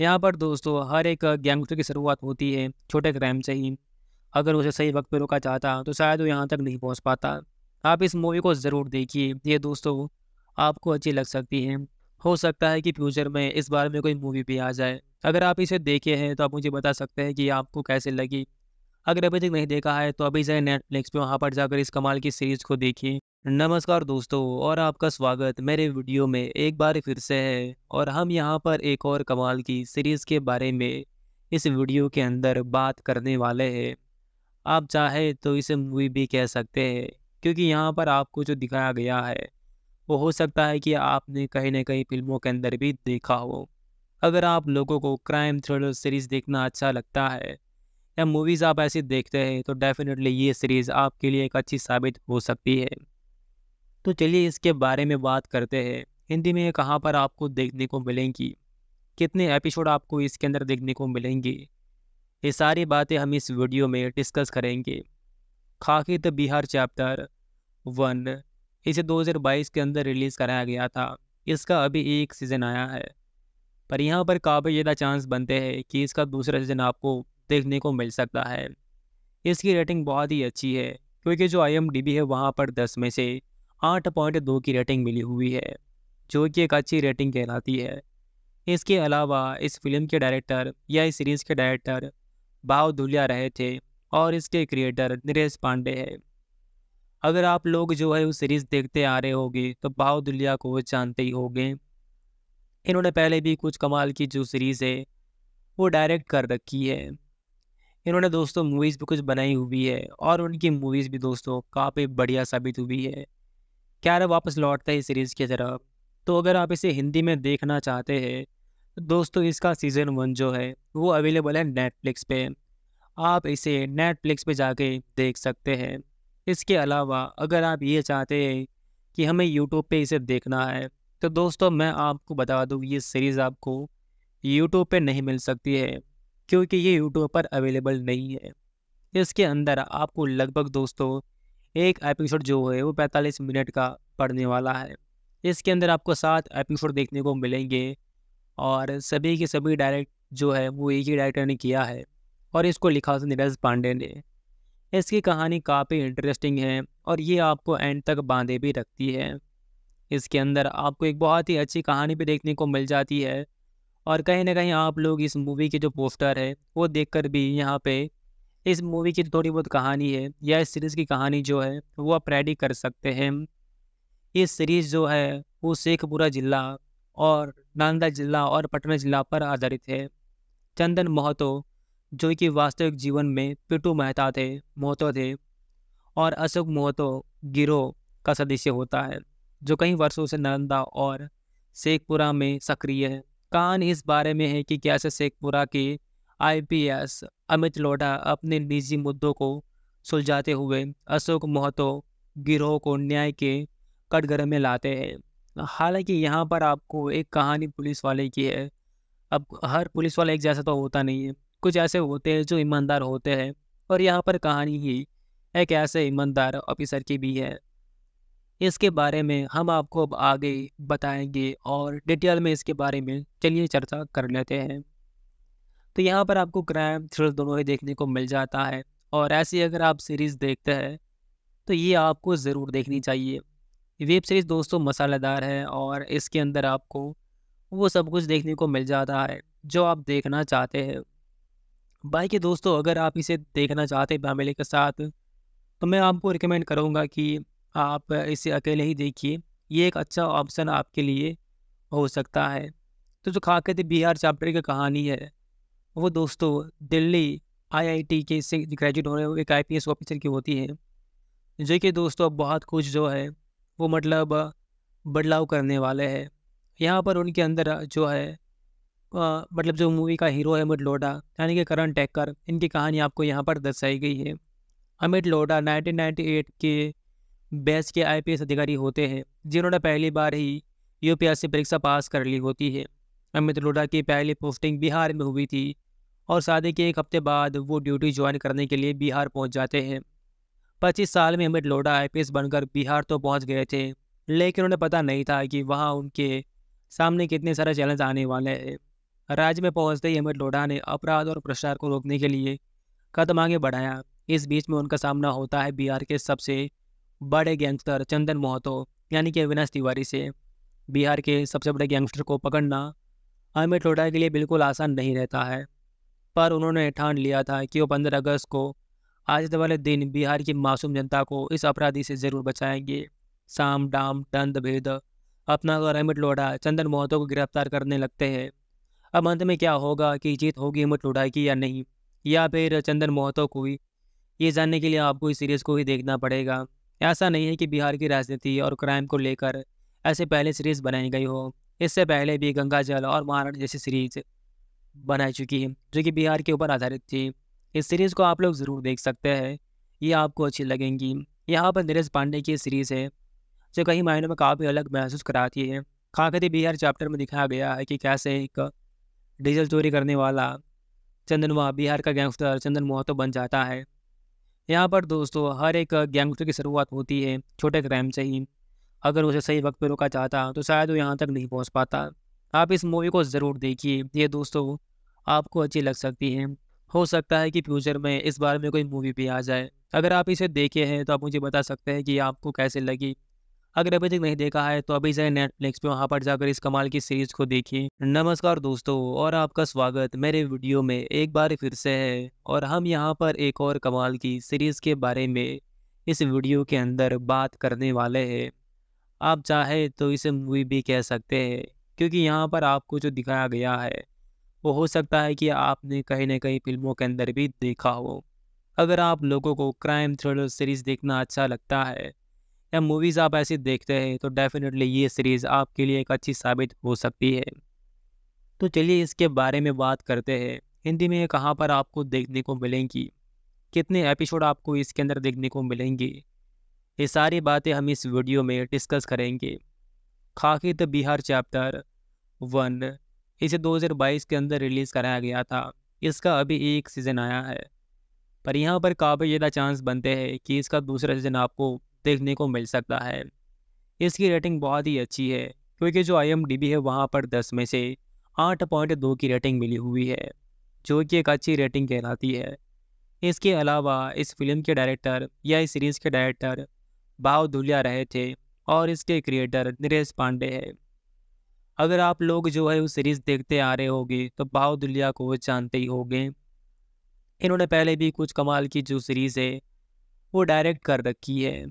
यहाँ पर दोस्तों हर एक गैंगस्टर की शुरुआत होती है छोटे क्राइम से ही अगर उसे सही वक्त पर रोका जाता तो शायद वो यहाँ तक नहीं पहुँच पाता आप इस मूवी को ज़रूर देखिए ये दोस्तों आपको अच्छी लग सकती है हो सकता है कि फ्यूचर में इस बारे में कोई मूवी भी आ जाए अगर आप इसे देखे हैं तो आप मुझे बता सकते हैं कि आपको कैसे लगी अगर अभी तक नहीं देखा है तो अभी जाए नेटफ्लिक्स पे वहाँ पर जाकर इस कमाल की सीरीज को देखिए नमस्कार दोस्तों और आपका स्वागत मेरे वीडियो में एक बार फिर से है और हम यहाँ पर एक और कमाल की सीरीज़ के बारे में इस वीडियो के अंदर बात करने वाले हैं आप चाहे तो इसे मूवी भी कह सकते हैं क्योंकि यहाँ पर आपको जो दिखाया गया है वो हो सकता है कि आपने कहीं ना कहीं फिल्मों के अंदर भी देखा हो अगर आप लोगों को क्राइम थ्रिलर सीरीज़ देखना अच्छा लगता है या मूवीज़ आप ऐसी देखते हैं तो डेफिनेटली ये सीरीज़ आपके लिए एक अच्छी साबित हो सकती है तो चलिए इसके बारे में बात करते हैं हिंदी में कहाँ पर आपको देखने को मिलेंगी कितने एपिसोड आपको इसके अंदर देखने को मिलेंगे ये सारी बातें हम इस वीडियो में डिस्कस करेंगे द बिहार चैप्टर वन इसे 2022 के अंदर रिलीज़ कराया गया था इसका अभी एक सीज़न आया है पर यहाँ पर काफ़ी ज़्यादा चांस बनते हैं कि इसका दूसरा सीज़न आपको देखने को मिल सकता है इसकी रेटिंग बहुत ही अच्छी है क्योंकि जो आई है वहाँ पर दस में से आठ पॉइंट दो की रेटिंग मिली हुई है जो कि एक अच्छी रेटिंग कहलाती है इसके अलावा इस फिल्म के डायरेक्टर या इस सीरीज़ के डायरेक्टर भाव धुलिया रहे थे और इसके क्रिएटर नरेश पांडे है अगर आप लोग जो है उस सीरीज़ देखते आ रहे होगे तो भाव धुलिया को जानते ही होंगे इन्होंने पहले भी कुछ कमाल की जो सीरीज़ है वो डायरेक्ट कर रखी है इन्होंने दोस्तों मूवीज़ भी कुछ बनाई हुई है और उनकी मूवीज़ भी दोस्तों काफ़ी बढ़िया साबित हुई है क्या वापस लौटता है सीरीज़ की तरफ तो अगर आप इसे हिंदी में देखना चाहते हैं तो दोस्तों इसका सीज़न वन जो है वो अवेलेबल है नेटफ्लिक्स पे आप इसे नेटफ्लिक्स पे जाके देख सकते हैं इसके अलावा अगर आप ये चाहते हैं कि हमें यूट्यूब पे इसे देखना है तो दोस्तों मैं आपको बता दूँ ये सीरीज़ आपको यूट्यूब पे नहीं मिल सकती है क्योंकि ये यूट्यूब पर अवेलेबल नहीं है इसके अंदर आपको लगभग दोस्तों एक एपिसोड जो है वो 45 मिनट का पड़ने वाला है इसके अंदर आपको सात एपिसोड देखने को मिलेंगे और सभी के सभी डायरेक्ट जो है वो एक ही डायरेक्टर ने किया है और इसको लिखा नीरज पांडे ने इसकी कहानी काफ़ी इंटरेस्टिंग है और ये आपको एंड तक बांधे भी रखती है इसके अंदर आपको एक बहुत ही अच्छी कहानी भी देखने को मिल जाती है और कहीं ना कहीं आप लोग इस मूवी के जो पोस्टर है वो देख भी यहाँ पे इस मूवी की थोड़ी बहुत कहानी है या इस सीरीज़ की कहानी जो है वो आप रेडी कर सकते हैं ये सीरीज़ जो है वो शेखपुरा जिला और नांदा जिला और पटना जिला पर आधारित है चंदन मोहतो जो कि वास्तविक जीवन में पिटू मेहता थे मोहतो थे और अशोक मोहतो गिरोह का सदस्य होता है जो कई वर्षों से नालंदा और शेखपुरा में सक्रिय है कान इस बारे में है कि कैसे शेखपुरा के आईपीएस अमित लोढ़ा अपने निजी मुद्दों को सुलझाते हुए अशोक मोहतो गिरोह को न्याय के कटघरे में लाते हैं हालांकि यहाँ पर आपको एक कहानी पुलिस वाले की है अब हर पुलिस वाला एक जैसा तो होता नहीं है कुछ ऐसे होते हैं जो ईमानदार होते हैं और यहाँ पर कहानी ही एक ऐसे ईमानदार ऑफिसर की भी है इसके बारे में हम आपको अब आगे बताएंगे और डिटेल में इसके बारे में चलिए चर्चा कर लेते हैं तो यहाँ पर आपको क्राइम थ्रिल दोनों ही देखने को मिल जाता है और ऐसी अगर आप सीरीज़ देखते हैं तो ये आपको ज़रूर देखनी चाहिए वेब सीरीज़ दोस्तों मसालेदार है और इसके अंदर आपको वो सब कुछ देखने को मिल जाता है जो आप देखना चाहते हैं बाकी दोस्तों अगर आप इसे देखना चाहते हैं फैमिली के साथ तो मैं आपको रिकमेंड करूँगा कि आप इसे अकेले ही देखिए ये एक अच्छा ऑप्शन आपके लिए हो सकता है तो जो खाकत बिहार चैप्टर की कहानी है वो दोस्तों दिल्ली आईआईटी के से ग्रेजुएट होने हुए एक आईपीएस ऑफिसर की होती है जो कि दोस्तों बहुत कुछ जो है वो मतलब बदलाव करने वाले हैं यहाँ पर उनके अंदर जो है आ, मतलब जो मूवी का हीरो है अमित लोडा यानी कि करण टैक्कर इनकी कहानी आपको यहाँ पर दर्शाई गई है अमित लोडा 1998 के बैच के आईपीएस अधिकारी होते हैं जिन्होंने पहली बार ही यूपीएससी परीक्षा पास कर ली होती है अमित लोढ़ा की पहली पोस्टिंग बिहार में हुई थी और शादी के एक हफ्ते बाद वो ड्यूटी ज्वाइन करने के लिए बिहार पहुंच जाते हैं पच्चीस साल में अमित लोढ़ा आई बनकर बिहार तो पहुंच गए थे लेकिन उन्हें पता नहीं था कि वहाँ उनके सामने कितने सारे चैलेंज आने वाले हैं राज्य में पहुँचते ही अमित लोढ़ा ने अपराध और भ्रष्टाचार को रोकने के लिए कदम आगे बढ़ाया इस बीच में उनका सामना होता है बिहार के सबसे बड़े गैंगस्टर चंदन मोहतो यानी कि अविनाश तिवारी से बिहार के सबसे बड़े गैंगस्टर को पकड़ना अमित लोढ़ा के लिए बिल्कुल आसान नहीं रहता है पर उन्होंने ठान लिया था कि वो पंद्रह अगस्त को आज वाले दिन बिहार की मासूम जनता को इस अपराधी से ज़रूर बचाएंगे साम डाम दंद भेद अपना और अमित लोढ़ा चंदन मोहतो को गिरफ्तार करने लगते हैं अब अंत में क्या होगा कि जीत होगी अमित लोढ़ा की या नहीं या फिर चंदन मोहतो को ही ये जानने के लिए आपको इस सीरीज़ को ही देखना पड़ेगा ऐसा नहीं है कि बिहार की राजनीति और क्राइम को लेकर ऐसे पहले सीरीज बनाई गई हो इससे पहले भी गंगा जल और महाराण जैसी सीरीज बनाई चुकी है जो कि बिहार के ऊपर आधारित थी इस सीरीज़ को आप लोग ज़रूर देख सकते हैं ये आपको अच्छी लगेंगी यहाँ पर नीरज पांडे की सीरीज़ है जो कई मायनों में काफ़ी अलग महसूस कराती है खाकर बिहार चैप्टर में दिखाया गया है कि कैसे एक डीजल चोरी करने वाला चंदन बिहार का गैंगस्टर चंदन मोहतो बन जाता है यहाँ पर दोस्तों हर एक गैंगस्टर की शुरुआत होती है छोटे क्राइम से ही अगर उसे सही वक्त पर रोका जाता तो शायद वो यहाँ तक नहीं पहुँच पाता आप इस मूवी को ज़रूर देखिए ये दोस्तों आपको अच्छी लग सकती है हो सकता है कि फ्यूचर में इस बारे में कोई मूवी भी आ जाए अगर आप इसे देखे हैं तो आप मुझे बता सकते हैं कि आपको कैसे लगी अगर अभी तक नहीं देखा है तो अभी जाए नेटफ्लिक्स पे वहाँ पर जाकर इस कमाल की सीरीज को देखिए नमस्कार दोस्तों और आपका स्वागत मेरे वीडियो में एक बार फिर से है और हम यहाँ पर एक और कमाल की सीरीज के बारे में इस वीडियो के अंदर बात करने वाले हैं आप चाहे तो इसे मूवी भी कह सकते हैं क्योंकि यहाँ पर आपको जो दिखाया गया है वो हो सकता है कि आपने कहीं ना कहीं फिल्मों के अंदर भी देखा हो अगर आप लोगों को क्राइम थ्रिलर सीरीज़ देखना अच्छा लगता है या मूवीज़ आप ऐसी देखते हैं तो डेफिनेटली ये सीरीज़ आपके लिए एक अच्छी साबित हो सकती है तो चलिए इसके बारे में बात करते हैं हिंदी में कहाँ पर आपको देखने को मिलेंगी कितने एपिसोड आपको इसके अंदर देखने को मिलेंगे ये सारी बातें हम इस वीडियो में डिस्कस करेंगे खाकित बिहार चैप्टर वन इसे 2022 के अंदर रिलीज़ कराया गया था इसका अभी एक सीज़न आया है पर यहाँ पर काफ़ी ज़्यादा चांस बनते हैं कि इसका दूसरा सीज़न आपको देखने को मिल सकता है इसकी रेटिंग बहुत ही अच्छी है क्योंकि जो आई है वहाँ पर दस में से आठ पॉइंट दो की रेटिंग मिली हुई है जो कि एक अच्छी रेटिंग कहलाती है इसके अलावा इस फिल्म के डायरेक्टर या इस सीरीज़ के डायरेक्टर भाव धुलिया रहे थे और इसके क्रिएटर नरेश पांडे हैं अगर आप लोग जो है वो सीरीज़ देखते आ रहे होंगे तो भाव धुलिया को जानते ही होंगे इन्होंने पहले भी कुछ कमाल की जो सीरीज़ है वो डायरेक्ट कर रखी है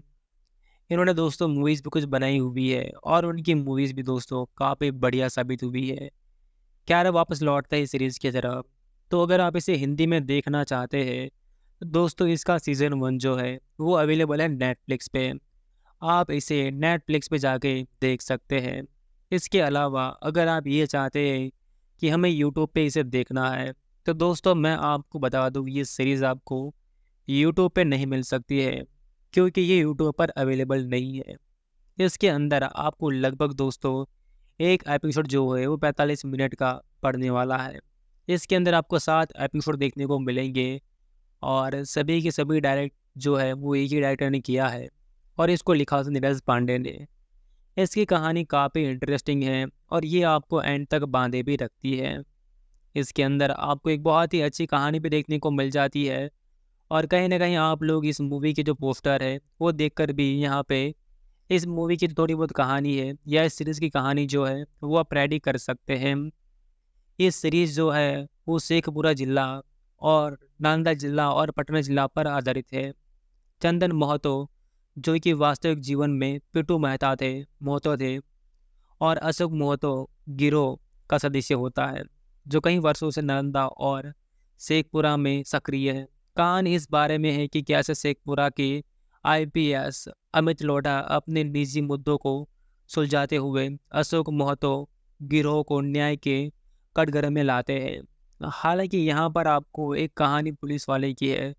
इन्होंने दोस्तों मूवीज़ भी कुछ बनाई हुई है और उनकी मूवीज़ भी दोस्तों काफ़ी बढ़िया साबित हुई है क्या वापस लौटता है सीरीज़ की तरफ तो अगर आप इसे हिंदी में देखना चाहते हैं तो दोस्तों इसका सीज़न वन जो है वो अवेलेबल है नेटफ्लिक्स पे आप इसे नेटफ्लिक्स पे जाके देख सकते हैं इसके अलावा अगर आप ये चाहते हैं कि हमें यूट्यूब पे इसे देखना है तो दोस्तों मैं आपको बता दूँ ये सीरीज़ आपको यूट्यूब पे नहीं मिल सकती है क्योंकि ये यूट्यूब पर अवेलेबल नहीं है इसके अंदर आपको लगभग दोस्तों एक एपिसोड जो है वो 45 मिनट का पड़ने वाला है इसके अंदर आपको सात एपिसोड देखने को मिलेंगे और सभी के सभी डायरेक्ट जो है वो एक ही डायरेक्टर ने किया है और इसको लिखा नीरज पांडे ने इसकी कहानी काफ़ी इंटरेस्टिंग है और ये आपको एंड तक बांधे भी रखती है इसके अंदर आपको एक बहुत ही अच्छी कहानी भी देखने को मिल जाती है और कहीं ना कहीं आप लोग इस मूवी के जो पोस्टर है वो देखकर भी यहाँ पे इस मूवी की थोड़ी बहुत कहानी है या इस सीरीज़ की कहानी जो है वो आप रेडी कर सकते हैं ये सीरीज़ जो है वो शेखपुरा जिला और नालंदा जिला और पटना जिला पर आधारित है चंदन महतो जो कि वास्तविक जीवन में पिटू मेहता थे महतो थे और अशोक महतो गिरोह का सदस्य होता है जो कई वर्षों से नालंदा और शेखपुरा में सक्रिय है कान इस बारे में है कि कैसे शेखपुरा के आईपीएस अमित लोढ़ा अपने निजी मुद्दों को सुलझाते हुए अशोक मोहतो गिरोह को न्याय के कटघरे में लाते हैं हालांकि यहाँ पर आपको एक कहानी पुलिस वाले की है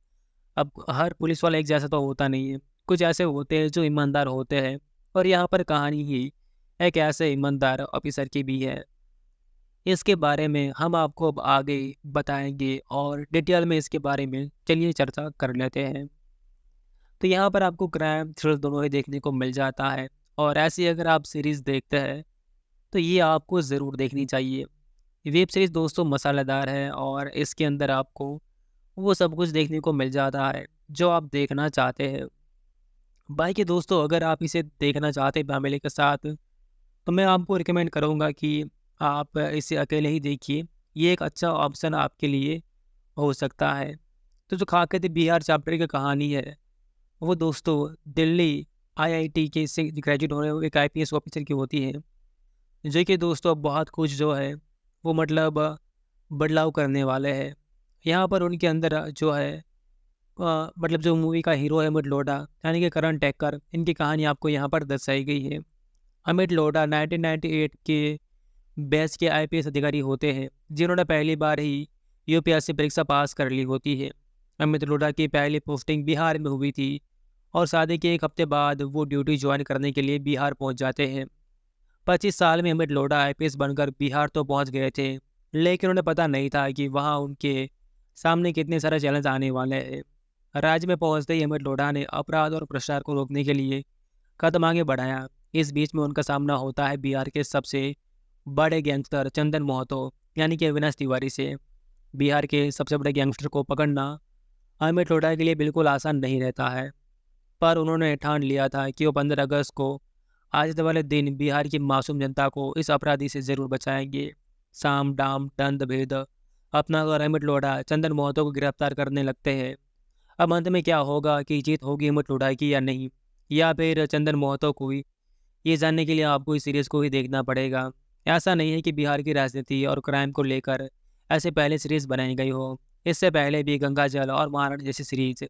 अब हर पुलिस वाला एक जैसा तो होता नहीं है कुछ ऐसे होते हैं जो ईमानदार होते हैं और यहाँ पर कहानी ही एक ऐसे ईमानदार ऑफिसर की भी है इसके बारे में हम आपको अब आगे बताएंगे और डिटेल में इसके बारे में चलिए चर्चा कर लेते हैं तो यहाँ पर आपको क्राइम थ्रिल दोनों ही देखने को मिल जाता है और ऐसी अगर आप सीरीज़ देखते हैं तो ये आपको ज़रूर देखनी चाहिए वेब सीरीज़ दोस्तों मसालेदार है और इसके अंदर आपको वो सब कुछ देखने को मिल जाता है जो आप देखना चाहते हैं बाकी दोस्तों अगर आप इसे देखना चाहते हैं फैमिली के साथ तो मैं आपको रिकमेंड करूँगा कि आप इसे अकेले ही देखिए ये एक अच्छा ऑप्शन आपके लिए हो सकता है तो जो थे बिहार चैप्टर की कहानी है वो दोस्तों दिल्ली आईआईटी के से ग्रेजुएट होने एक आई पी ऑफिसर की होती है जो कि दोस्तों अब बहुत कुछ जो है वो मतलब बदलाव करने वाले हैं यहाँ पर उनके अंदर जो है आ, मतलब जो मूवी का हीरो है अमित लोडा यानी कि करण टेक्कर इनकी कहानी आपको यहाँ पर दर्शाई गई है अमित लोडा 1998 के बैच के आईपीएस अधिकारी होते हैं जिन्होंने पहली बार ही यूपीएससी परीक्षा पास कर ली होती है अमित लोढ़ा की पहली पोस्टिंग बिहार में हुई थी और शादी के एक हफ्ते बाद वो ड्यूटी ज्वाइन करने के लिए बिहार पहुंच जाते हैं पच्चीस साल में अमित लोढ़ा आई बनकर बिहार तो पहुंच गए थे लेकिन उन्हें पता नहीं था कि वहाँ उनके सामने कितने सारे चैलेंज आने वाले हैं राज्य में पहुंचते ही अमित लोढ़ा ने अपराध और भ्रष्टाचार को रोकने के लिए कदम आगे बढ़ाया इस बीच में उनका सामना होता है बिहार के सबसे बड़े गैंगस्टर चंदन मोहतो यानी कि अविनाश तिवारी से बिहार के सबसे बड़े गैंगस्टर को पकड़ना अमित लोढ़ा के लिए बिल्कुल आसान नहीं रहता है पर उन्होंने ठान लिया था कि वो पंद्रह अगस्त को आज वाले दिन बिहार की मासूम जनता को इस अपराधी से ज़रूर बचाएंगे साम डाम दंद भेद अपना और अमित लोढ़ा चंदन मोहतो को गिरफ्तार करने लगते हैं अब अंत में क्या होगा कि जीत होगी अमित लोढ़ा की या नहीं या फिर चंदन मोहतो को ही ये जानने के लिए आपको इस सीरीज़ को ही देखना पड़ेगा ऐसा नहीं है कि बिहार की राजनीति और क्राइम को लेकर ऐसे पहले सीरीज़ बनाई गई हो इससे पहले भी गंगा जल और महाराणा जैसी सीरीज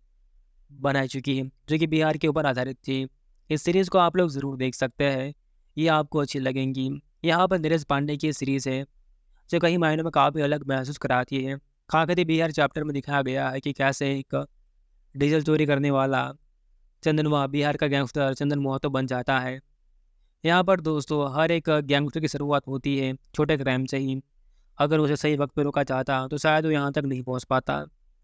बनाई चुकी है जो कि बिहार के ऊपर आधारित थी इस सीरीज़ को आप लोग ज़रूर देख सकते हैं ये आपको अच्छी लगेंगी यहाँ पर नीरज पांडे की सीरीज़ है जो कई मायनों में काफ़ी अलग महसूस कराती है खाकर बिहार चैप्टर में दिखाया गया है कि कैसे एक डीजल चोरी करने वाला चंदन बिहार का गैंगस्टर चंदन मोहतो बन जाता है यहाँ पर दोस्तों हर एक गैंगस्टर की शुरुआत होती है छोटे क्राइम से ही अगर उसे सही वक्त पर रोका चाहता तो शायद वो यहाँ तक नहीं पहुँच पाता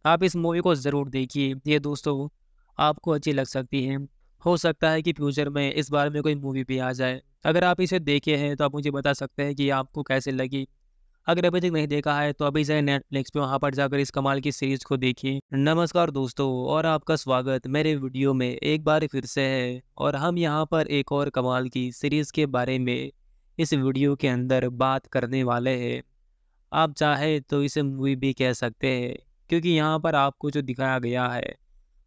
आप इस मूवी को ज़रूर देखिए ये दोस्तों आपको अच्छी लग सकती है हो सकता है कि फ्यूचर में इस बारे में कोई मूवी भी आ जाए अगर आप इसे देखे हैं तो आप मुझे बता सकते हैं कि आपको कैसे लगी अगर अभी तक नहीं देखा है तो अभी जाए नेटफ्लिक्स पे वहाँ पर जाकर इस कमाल की सीरीज को देखिए नमस्कार दोस्तों और आपका स्वागत मेरे वीडियो में एक बार फिर से है और हम यहाँ पर एक और कमाल की सीरीज के बारे में इस वीडियो के अंदर बात करने वाले हैं आप चाहे तो इसे मूवी भी कह सकते हैं क्योंकि यहाँ पर आपको जो दिखाया गया है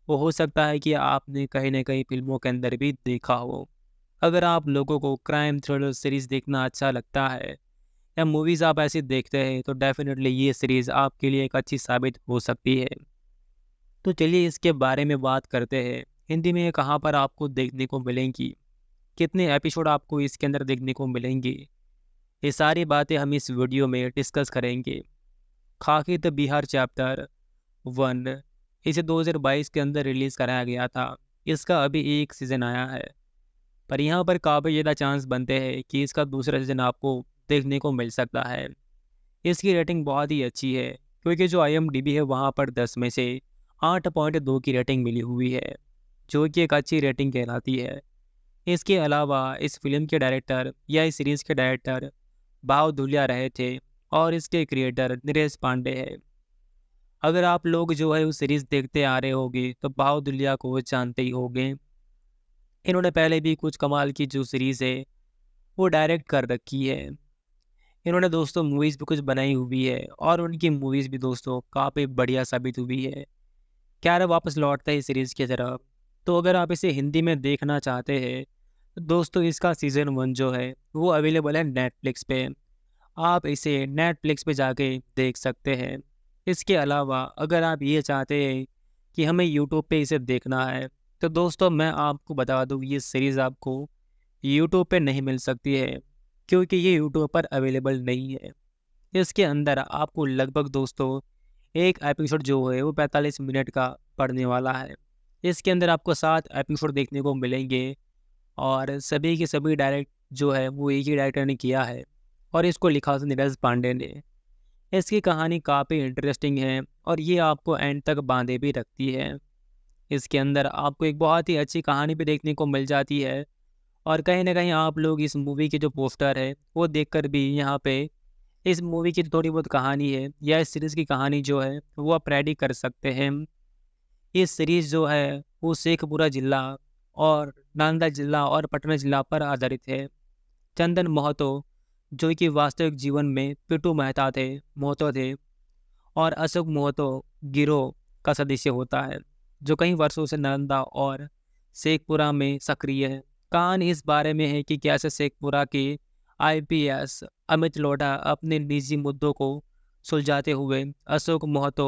वो हो सकता है कि आपने कहीं ना कहीं फिल्मों के अंदर भी देखा हो अगर आप लोगों को क्राइम थ्रिलर सीरीज़ देखना अच्छा लगता है या मूवीज़ आप ऐसी देखते हैं तो डेफिनेटली ये सीरीज़ आपके लिए एक अच्छी साबित हो सकती है तो चलिए इसके बारे में बात करते हैं हिंदी में कहाँ पर आपको देखने को मिलेंगी कितने एपिसोड आपको इसके अंदर देखने को मिलेंगे ये सारी बातें हम इस वीडियो में डिस्कस करेंगे Khakee the Bihar chapter one इसे 2022 के अंदर रिलीज़ कराया गया था इसका अभी एक सीज़न आया है पर यहाँ पर काफ़ी ज़्यादा चांस बनते हैं कि इसका दूसरा सीज़न आपको देखने को मिल सकता है इसकी रेटिंग बहुत ही अच्छी है क्योंकि जो आई है वहाँ पर दस में से आठ पॉइंट दो की रेटिंग मिली हुई है जो कि एक अच्छी रेटिंग कहलाती है इसके अलावा इस फिल्म के डायरेक्टर या इस सीरीज़ के डायरेक्टर भाव धुलिया रहे थे और इसके क्रिएटर नरेश पांडे है अगर आप लोग जो है उस सीरीज़ देखते आ रहे होगे तो भाव धुलिया को जानते ही होंगे इन्होंने पहले भी कुछ कमाल की जो सीरीज़ है वो डायरेक्ट कर रखी है इन्होंने दोस्तों मूवीज़ भी कुछ बनाई हुई है और उनकी मूवीज़ भी दोस्तों काफ़ी बढ़िया साबित हुई है रहा वापस लौटता है सीरीज़ की तरफ तो अगर आप इसे हिंदी में देखना चाहते हैं तो दोस्तों इसका सीज़न वन जो है वो अवेलेबल है नेटफ्लिक्स पे आप इसे नेटफ्लिक्स पे जाके देख सकते हैं इसके अलावा अगर आप ये चाहते हैं कि हमें यूट्यूब पे इसे देखना है तो दोस्तों मैं आपको बता दूँ ये सीरीज़ आपको यूट्यूब पे नहीं मिल सकती है क्योंकि ये यूट्यूब पर अवेलेबल नहीं है इसके अंदर आपको लगभग दोस्तों एक एपिसोड जो है वो 45 मिनट का पड़ने वाला है इसके अंदर आपको सात एपिसोड देखने को मिलेंगे और सभी के सभी डायरेक्ट जो है वो एक ही डायरेक्टर ने किया है और इसको लिखा नीरज पांडे ने इसकी कहानी काफ़ी इंटरेस्टिंग है और ये आपको एंड तक बांधे भी रखती है इसके अंदर आपको एक बहुत ही अच्छी कहानी भी देखने को मिल जाती है और कहीं ना कहीं आप लोग इस मूवी के जो पोस्टर है वो देखकर भी यहाँ पे इस मूवी की थोड़ी बहुत कहानी है या इस सीरीज़ की कहानी जो है वो आप रेडी कर सकते हैं इस सीरीज़ जो है वो शेखपुरा जिला और नांदा जिला और पटना जिला पर आधारित है चंदन मोहतो जो कि वास्तविक जीवन में पिटू मेहता थे मोहतो थे और अशोक मोहतो गिरोह का सदस्य होता है जो कई वर्षों से नालंदा और शेखपुरा में सक्रिय है कान इस बारे में है कि कैसे शेखपुरा के आईपीएस अमित लोढ़ा अपने निजी मुद्दों को सुलझाते हुए अशोक मोहतो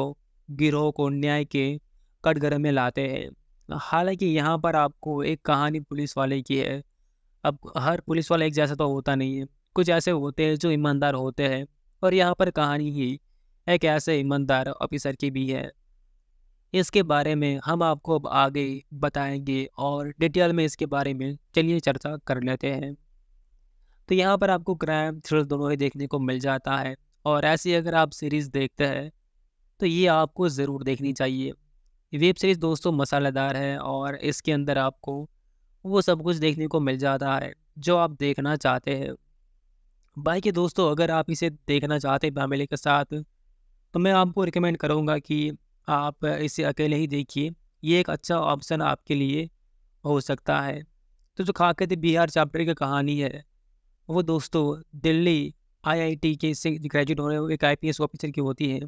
गिरोह को न्याय के कटघरे में लाते हैं हालांकि यहाँ पर आपको एक कहानी पुलिस वाले की है अब हर पुलिस वाला एक जैसा तो होता नहीं है कुछ ऐसे होते हैं जो ईमानदार होते हैं और यहाँ पर कहानी ही एक ऐसे ईमानदार ऑफिसर की भी है इसके बारे में हम आपको अब आगे बताएंगे और डिटेल में इसके बारे में चलिए चर्चा कर लेते हैं तो यहाँ पर आपको क्राइम थ्रिल दोनों ही देखने को मिल जाता है और ऐसी अगर आप सीरीज़ देखते हैं तो ये आपको ज़रूर देखनी चाहिए वेब सीरीज़ दोस्तों मसालेदार है और इसके अंदर आपको वो सब कुछ देखने को मिल जाता है जो आप देखना चाहते हैं बाकी दोस्तों अगर आप इसे देखना चाहते हैं फैमिली के साथ तो मैं आपको रिकमेंड करूँगा कि आप इसे अकेले ही देखिए ये एक अच्छा ऑप्शन आपके लिए हो सकता है तो जो खाकत बिहार चैप्टर की कहानी है वो दोस्तों दिल्ली आईआईटी के से ग्रेजुएट होने हुए एक आईपीएस ऑफिसर की होती है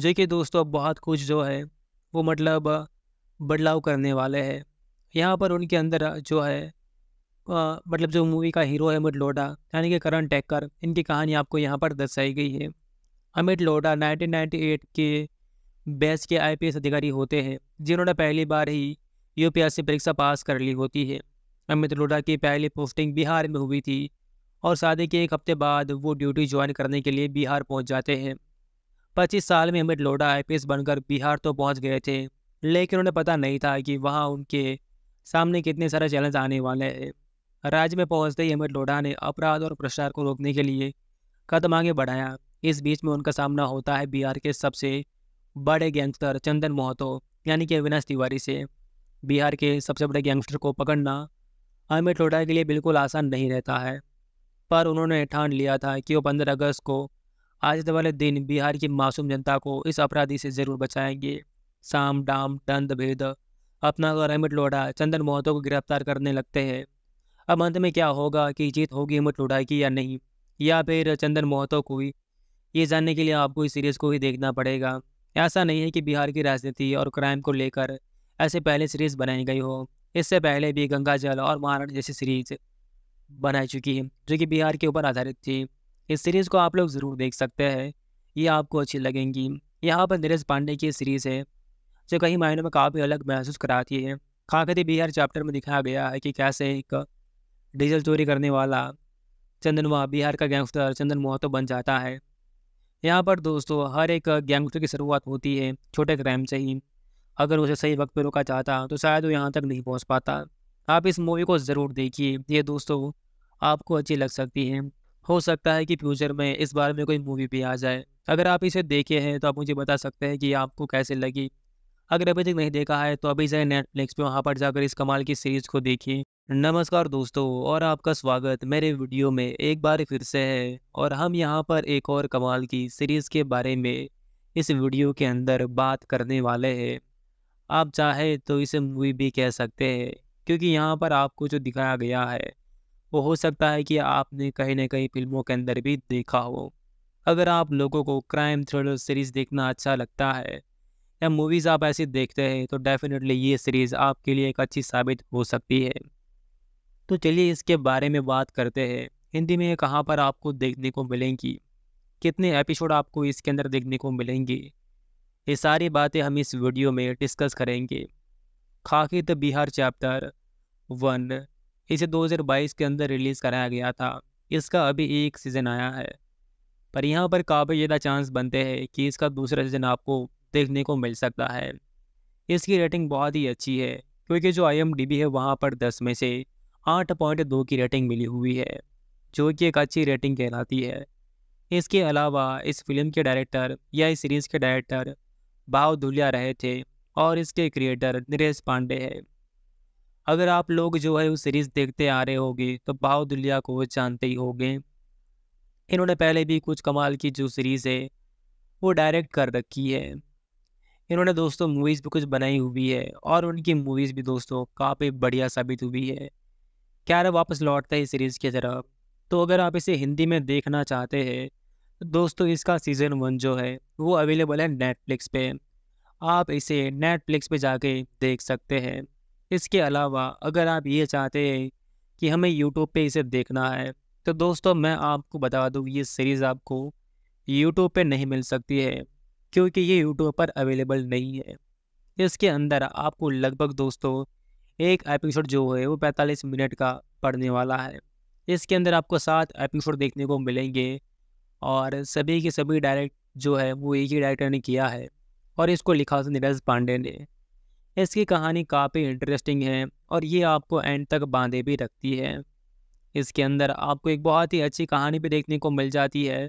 जो कि दोस्तों बहुत कुछ जो है वो मतलब बदलाव करने वाले हैं यहाँ पर उनके अंदर जो है आ, मतलब जो मूवी का हीरो है अमिट लोडा यानी कि करण टेकर इनकी कहानी आपको यहाँ पर दर्शाई गई है अमिट लोडा 1998 के बैच के आईपीएस अधिकारी होते हैं जिन्होंने पहली बार ही यूपीएससी परीक्षा पास कर ली होती है अमित लोढ़ा की पहली पोस्टिंग बिहार में हुई थी और शादी के एक हफ्ते बाद वो ड्यूटी ज्वाइन करने के लिए बिहार पहुंच जाते हैं पच्चीस साल में अमित लोढ़ा आई बनकर बिहार तो पहुँच गए थे लेकिन उन्हें पता नहीं था कि वहाँ उनके सामने कितने सारे चैलेंज आने वाले हैं राज्य में पहुंचते ही अमित लोढ़ा ने अपराध और भ्रष्टाचार को रोकने के लिए कदम आगे बढ़ाया इस बीच में उनका सामना होता है बिहार के सबसे बड़े गैंगस्टर चंदन मोहतो यानी कि अविनाश तिवारी से बिहार के सबसे बड़े गैंगस्टर को पकड़ना अमित लोढ़ा के लिए बिल्कुल आसान नहीं रहता है पर उन्होंने ठान लिया था कि वो पंद्रह अगस्त को आज वाले दिन बिहार की मासूम जनता को इस अपराधी से ज़रूर बचाएंगे साम डाम दंद भेद अपना और अमित लोढ़ा चंदन मोहतो को गिरफ्तार करने लगते हैं अब अंत में क्या होगा कि जीत होगी अमित लोढ़ा की या नहीं या फिर चंदन मोहतो को ही ये जानने के लिए आपको इस सीरीज़ को ही देखना पड़ेगा ऐसा नहीं है कि बिहार की राजनीति और क्राइम को लेकर ऐसे पहले सीरीज़ बनाई गई हो इससे पहले भी गंगा जल और महाराण जैसी सीरीज बनाई चुकी है जो कि बिहार के ऊपर आधारित थी इस सीरीज़ को आप लोग ज़रूर देख सकते हैं ये आपको अच्छी लगेंगी यहाँ पर नीरज पांडे की सीरीज़ है जो कई मायनों में काफ़ी अलग महसूस कराती है खाकर बिहार चैप्टर में दिखाया गया है कि कैसे एक डीजल चोरी करने वाला चंदन बिहार का गैंगस्टर चंदन मोहतो बन जाता है यहाँ पर दोस्तों हर एक गैंग की शुरुआत होती है छोटे क्राइम से ही अगर उसे सही वक्त पर रोका चाहता तो शायद वो यहाँ तक नहीं पहुँच पाता आप इस मूवी को ज़रूर देखिए ये दोस्तों आपको अच्छी लग सकती है हो सकता है कि फ्यूचर में इस बारे में कोई मूवी भी आ जाए अगर आप इसे देखे हैं तो आप मुझे बता सकते हैं कि आपको कैसे लगी अगर अभी तक नहीं देखा है तो अभी जाए नेटफ्लिक्स पे वहाँ पर जाकर इस कमाल की सीरीज को देखिए नमस्कार दोस्तों और आपका स्वागत मेरे वीडियो में एक बार फिर से है और हम यहाँ पर एक और कमाल की सीरीज़ के बारे में इस वीडियो के अंदर बात करने वाले हैं आप चाहे तो इसे मूवी भी कह सकते हैं क्योंकि यहाँ पर आपको जो दिखाया गया है वो हो सकता है कि आपने कहीं ना कहीं फिल्मों के अंदर भी देखा हो अगर आप लोगों को क्राइम थ्रिलर सीरीज़ देखना अच्छा लगता है या मूवीज़ आप ऐसी देखते हैं तो डेफिनेटली ये सीरीज़ आपके लिए एक अच्छी साबित हो सकती है तो चलिए इसके बारे में बात करते हैं हिंदी में कहाँ पर आपको देखने को मिलेंगी कितने एपिसोड आपको इसके अंदर देखने को मिलेंगे ये सारी बातें हम इस वीडियो में डिस्कस करेंगे द बिहार चैप्टर वन इसे 2022 के अंदर रिलीज़ कराया गया था इसका अभी एक सीज़न आया है पर यहाँ पर काफ़ी ज़्यादा चांस बनते हैं कि इसका दूसरा सीज़न आपको देखने को मिल सकता है इसकी रेटिंग बहुत ही अच्छी है क्योंकि जो आई है वहाँ पर दस में से आठ पॉइंट दो की रेटिंग मिली हुई है जो कि एक अच्छी रेटिंग कहलाती है इसके अलावा इस फिल्म के डायरेक्टर या इस सीरीज़ के डायरेक्टर भाव धुलिया रहे थे और इसके क्रिएटर नरेश पांडे है अगर आप लोग जो है उस सीरीज़ देखते आ रहे होगे तो भाव धुलिया को जानते ही होंगे इन्होंने पहले भी कुछ कमाल की जो सीरीज़ है वो डायरेक्ट कर रखी है इन्होंने दोस्तों मूवीज़ भी कुछ बनाई हुई है और उनकी मूवीज़ भी दोस्तों काफ़ी बढ़िया साबित हुई है क्या वापस लौटता है सीरीज़ की तरफ तो अगर आप इसे हिंदी में देखना चाहते हैं तो दोस्तों इसका सीज़न वन जो है वो अवेलेबल है नेटफ्लिक्स पे आप इसे नेटफ्लिक्स पे जाके देख सकते हैं इसके अलावा अगर आप ये चाहते हैं कि हमें यूट्यूब पे इसे देखना है तो दोस्तों मैं आपको बता दूँ ये सीरीज़ आपको यूट्यूब पे नहीं मिल सकती है क्योंकि ये यूट्यूब पर अवेलेबल नहीं है इसके अंदर आपको लगभग दोस्तों एक एपिसोड जो है वो 45 मिनट का पड़ने वाला है इसके अंदर आपको सात एपिसोड देखने को मिलेंगे और सभी के सभी डायरेक्ट जो है वो एक ही डायरेक्टर ने किया है और इसको लिखा नीरज पांडे ने इसकी कहानी काफ़ी इंटरेस्टिंग है और ये आपको एंड तक बांधे भी रखती है इसके अंदर आपको एक बहुत ही अच्छी कहानी भी देखने को मिल जाती है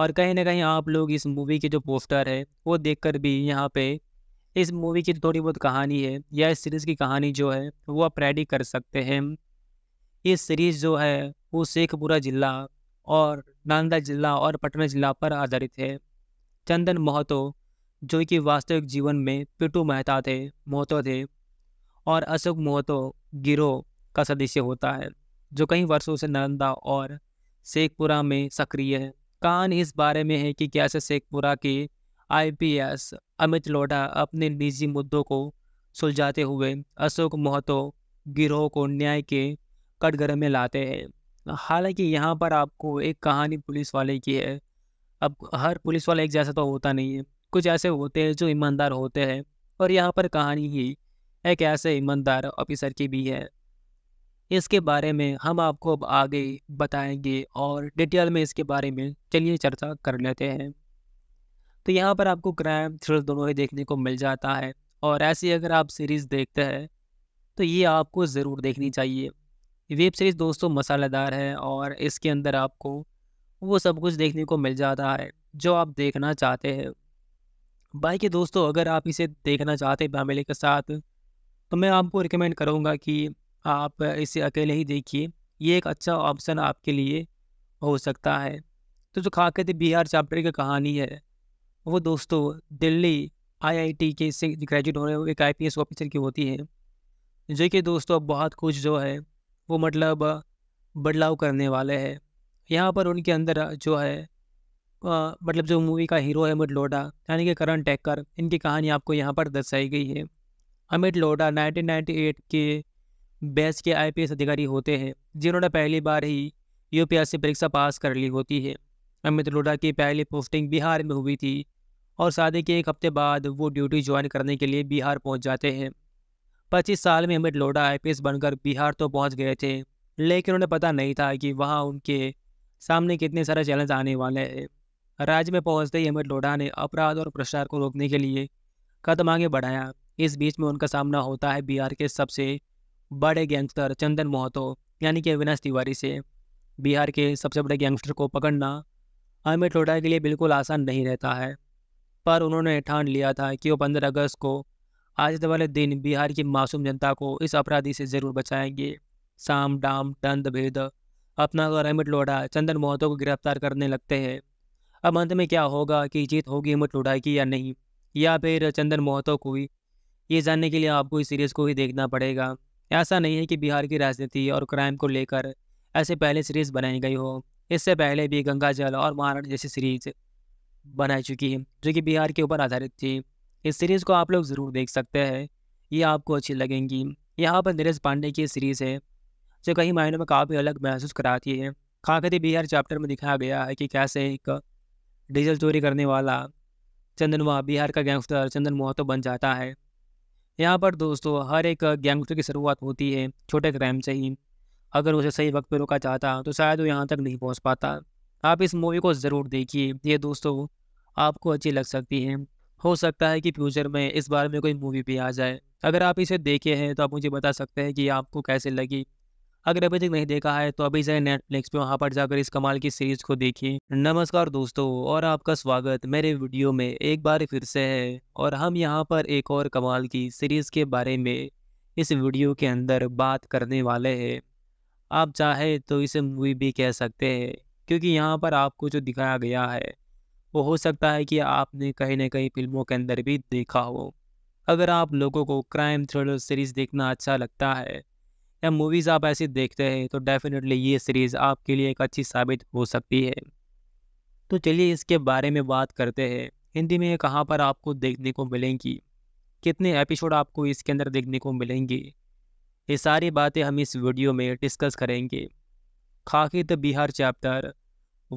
और कहीं ना कहीं आप लोग इस मूवी के जो पोस्टर है वो देख भी यहाँ पे इस मूवी की थोड़ी बहुत कहानी है या इस सीरीज़ की कहानी जो है वो आप रेडी कर सकते हैं ये सीरीज़ जो है वो शेखपुरा जिला और नांदा जिला और पटना जिला पर आधारित है चंदन मोहतो जो कि वास्तविक जीवन में पिटू मेहता थे मोहतो थे और अशोक मोहतो गिरोह का सदस्य होता है जो कई वर्षों से नालंदा और शेखपुरा में सक्रिय है कान इस बारे में है कि कैसे शेखपुरा के आईपीएस अमित लोढ़ा अपने निजी मुद्दों को सुलझाते हुए अशोक मोहतो गिरोह को न्याय के कटघरे में लाते हैं हालांकि यहाँ पर आपको एक कहानी पुलिस वाले की है अब हर पुलिस वाला एक जैसा तो होता नहीं है कुछ ऐसे होते हैं जो ईमानदार होते हैं और यहाँ पर कहानी ही एक ऐसे ईमानदार ऑफिसर की भी है इसके बारे में हम आपको अब आगे बताएंगे और डिटेल में इसके बारे में चलिए चर्चा कर लेते हैं तो यहाँ पर आपको क्राइम थ्रिल दोनों ही देखने को मिल जाता है और ऐसी अगर आप सीरीज़ देखते हैं तो ये आपको ज़रूर देखनी चाहिए वेब सीरीज़ दोस्तों मसालेदार है और इसके अंदर आपको वो सब कुछ देखने को मिल जाता है जो आप देखना चाहते हैं बाकी दोस्तों अगर आप इसे देखना चाहते हैं फैमिली के साथ तो मैं आपको रिकमेंड करूँगा कि आप इसे अकेले ही देखिए ये एक अच्छा ऑप्शन आपके लिए हो सकता है तो जो खाकत बिहार चैप्टर की कहानी है वो दोस्तों दिल्ली आईआईटी के से ग्रेजुएट होने हुए एक आईपीएस ऑफिसर की होती है जो कि दोस्तों बहुत कुछ जो है वो मतलब बदलाव करने वाले हैं यहाँ पर उनके अंदर जो है आ, मतलब जो मूवी का हीरो है अमित लोडा यानी कि करण टैक्कर इनकी कहानी आपको यहाँ पर दर्शाई गई है अमित लोडा 1998 के बैच के आईपीएस अधिकारी होते हैं जिन्होंने पहली बार ही यूपीएससी परीक्षा पास कर ली होती है अमित लोढ़ा की पहली पोस्टिंग बिहार में हुई थी और शादी के एक हफ्ते बाद वो ड्यूटी ज्वाइन करने के लिए बिहार पहुंच जाते हैं पच्चीस साल में अमित लोढ़ा आई बनकर बिहार तो पहुंच गए थे लेकिन उन्हें पता नहीं था कि वहाँ उनके सामने कितने सारे चैलेंज आने वाले हैं राज्य में पहुँचते ही अमित लोढ़ा ने अपराध और भ्रष्टाचार को रोकने के लिए कदम आगे बढ़ाया इस बीच में उनका सामना होता है बिहार के सबसे बड़े गैंगस्टर चंदन मोहतो यानी कि अविनाश तिवारी से बिहार के सबसे बड़े गैंगस्टर को पकड़ना अमित ठोडा के लिए बिल्कुल आसान नहीं रहता है पर उन्होंने ठान लिया था कि वो पंद्रह अगस्त को आज वाले दिन बिहार की मासूम जनता को इस अपराधी से ज़रूर बचाएंगे साम डाम दंद भेद अपना अगर अमित लोढ़ा चंदन मोहतो को गिरफ्तार करने लगते हैं अब अंत में क्या होगा कि जीत होगी अमित लोढ़ा की या नहीं या फिर चंदन मोहतो को ही ये जानने के लिए आपको इस सीरीज़ को ही देखना पड़ेगा ऐसा नहीं है कि बिहार की राजनीति और क्राइम को लेकर ऐसे पहले सीरीज बनाई गई हो इससे पहले भी गंगा जल और महाराण जैसी सीरीज बनाई चुकी है जो कि बिहार के ऊपर आधारित थी इस सीरीज़ को आप लोग ज़रूर देख सकते हैं ये आपको अच्छी लगेंगी यहाँ पर नीरज पांडे की सीरीज़ है जो कई मायनों में काफ़ी अलग महसूस कराती है खाकर बिहार चैप्टर में दिखाया गया है कि कैसे एक डीजल चोरी करने वाला चंदन बिहार का गैंगस्टर चंदन मोहतो बन जाता है यहाँ पर दोस्तों हर एक गेम की शुरुआत होती है छोटे क्राइम से ही अगर उसे सही वक्त पर रोका जाता तो शायद वो यहाँ तक नहीं पहुँच पाता आप इस मूवी को ज़रूर देखिए ये दोस्तों आपको अच्छी लग सकती है हो सकता है कि फ्यूचर में इस बारे में कोई मूवी भी आ जाए अगर आप इसे देखे हैं तो आप मुझे बता सकते हैं कि आपको कैसे लगी अगर अभी तक नहीं देखा है तो अभी जाए नेटफ्लिक्स पे वहाँ पर जाकर इस कमाल की सीरीज को देखिए नमस्कार दोस्तों और आपका स्वागत मेरे वीडियो में एक बार फिर से है और हम यहाँ पर एक और कमाल की सीरीज के बारे में इस वीडियो के अंदर बात करने वाले हैं आप चाहे तो इसे मूवी भी कह सकते हैं क्योंकि यहाँ पर आपको जो दिखाया गया है वो हो सकता है कि आपने कहीं ना कहीं फिल्मों के अंदर भी देखा हो अगर आप लोगों को क्राइम थ्रिलर सीरीज़ देखना अच्छा लगता है या मूवीज़ आप ऐसी देखते हैं तो डेफिनेटली ये सीरीज़ आपके लिए एक अच्छी साबित हो सकती है तो चलिए इसके बारे में बात करते हैं हिंदी में कहाँ पर आपको देखने को मिलेंगी कितने एपिसोड आपको इसके अंदर देखने को मिलेंगे ये सारी बातें हम इस वीडियो में डिस्कस करेंगे खाकित बिहार चैप्टर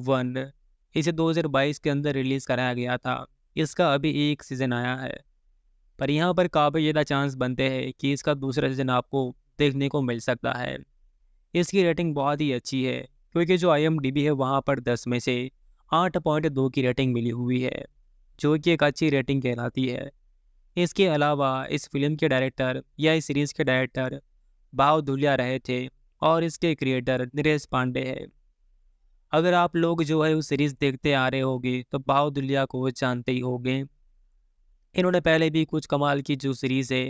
वन इसे 2022 के अंदर रिलीज़ कराया गया था इसका अभी एक सीज़न आया है पर यहाँ पर काफ़ी ज़्यादा चांस बनते हैं कि इसका दूसरा सीज़न आपको देखने को मिल सकता है इसकी रेटिंग बहुत ही अच्छी है क्योंकि जो आई है वहाँ पर दस में से आठ पॉइंट दो की रेटिंग मिली हुई है जो कि एक अच्छी रेटिंग कहलाती है इसके अलावा इस फिल्म के डायरेक्टर या इस सीरीज़ के डायरेक्टर भाव धुलिया रहे थे और इसके क्रिएटर नरेश पांडे हैं अगर आप लोग जो है वो सीरीज़ देखते आ रहे होंगे तो भाव धुलिया को जानते ही होंगे इन्होंने पहले भी कुछ कमाल की जो सीरीज़ है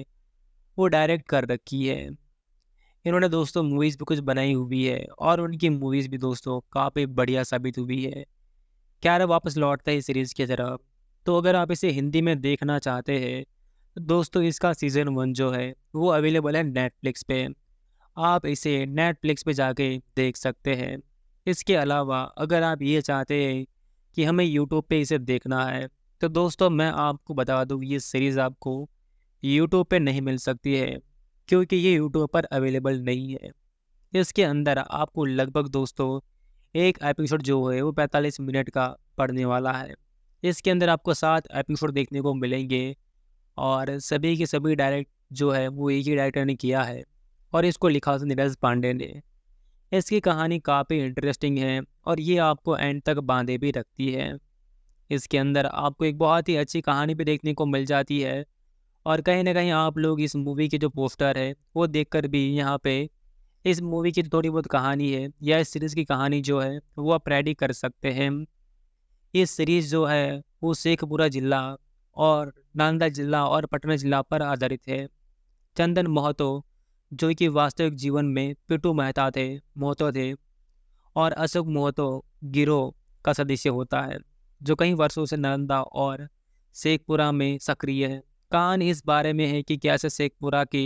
वो डायरेक्ट कर रखी है इन्होंने दोस्तों मूवीज़ भी कुछ बनाई हुई है और उनकी मूवीज़ भी दोस्तों काफ़ी बढ़िया साबित हुई है क्या वापस लौटता है सीरीज़ की तरफ तो अगर आप इसे हिंदी में देखना चाहते हैं तो दोस्तों इसका सीज़न वन जो है वो अवेलेबल है नेटफ्लिक्स पे आप इसे नेटफ्लिक्स पे जाके देख सकते हैं इसके अलावा अगर आप ये चाहते हैं कि हमें यूट्यूब पे इसे देखना है तो दोस्तों मैं आपको बता दूँ ये सीरीज़ आपको यूट्यूब पे नहीं मिल सकती है क्योंकि ये यूट्यूब पर अवेलेबल नहीं है इसके अंदर आपको लगभग दोस्तों एक एपिसोड जो है वो 45 मिनट का पड़ने वाला है इसके अंदर आपको सात एपिसोड देखने को मिलेंगे और सभी के सभी डायरेक्ट जो है वो एक ही डायरेक्टर ने किया है और इसको लिखा नीरज पांडे ने इसकी कहानी काफ़ी इंटरेस्टिंग है और ये आपको एंड तक बांधे भी रखती है इसके अंदर आपको एक बहुत ही अच्छी कहानी भी देखने को मिल जाती है और कहीं ना कहीं आप लोग इस मूवी के जो पोस्टर है वो देखकर भी यहाँ पे इस मूवी की थोड़ी बहुत कहानी है या इस सीरीज़ की कहानी जो है वो आप रेडी कर सकते हैं ये सीरीज़ जो है वो शेखपुरा जिला और नालंदा जिला और पटना जिला पर आधारित है चंदन महतो जो कि वास्तविक जीवन में पिटू मेहता थे मोहतो थे और अशोक मोहतो गिरोह का सदस्य होता है जो कई वर्षों से नालंदा और शेखपुरा में सक्रिय है कान इस बारे में है कि कैसे शेखपुरा के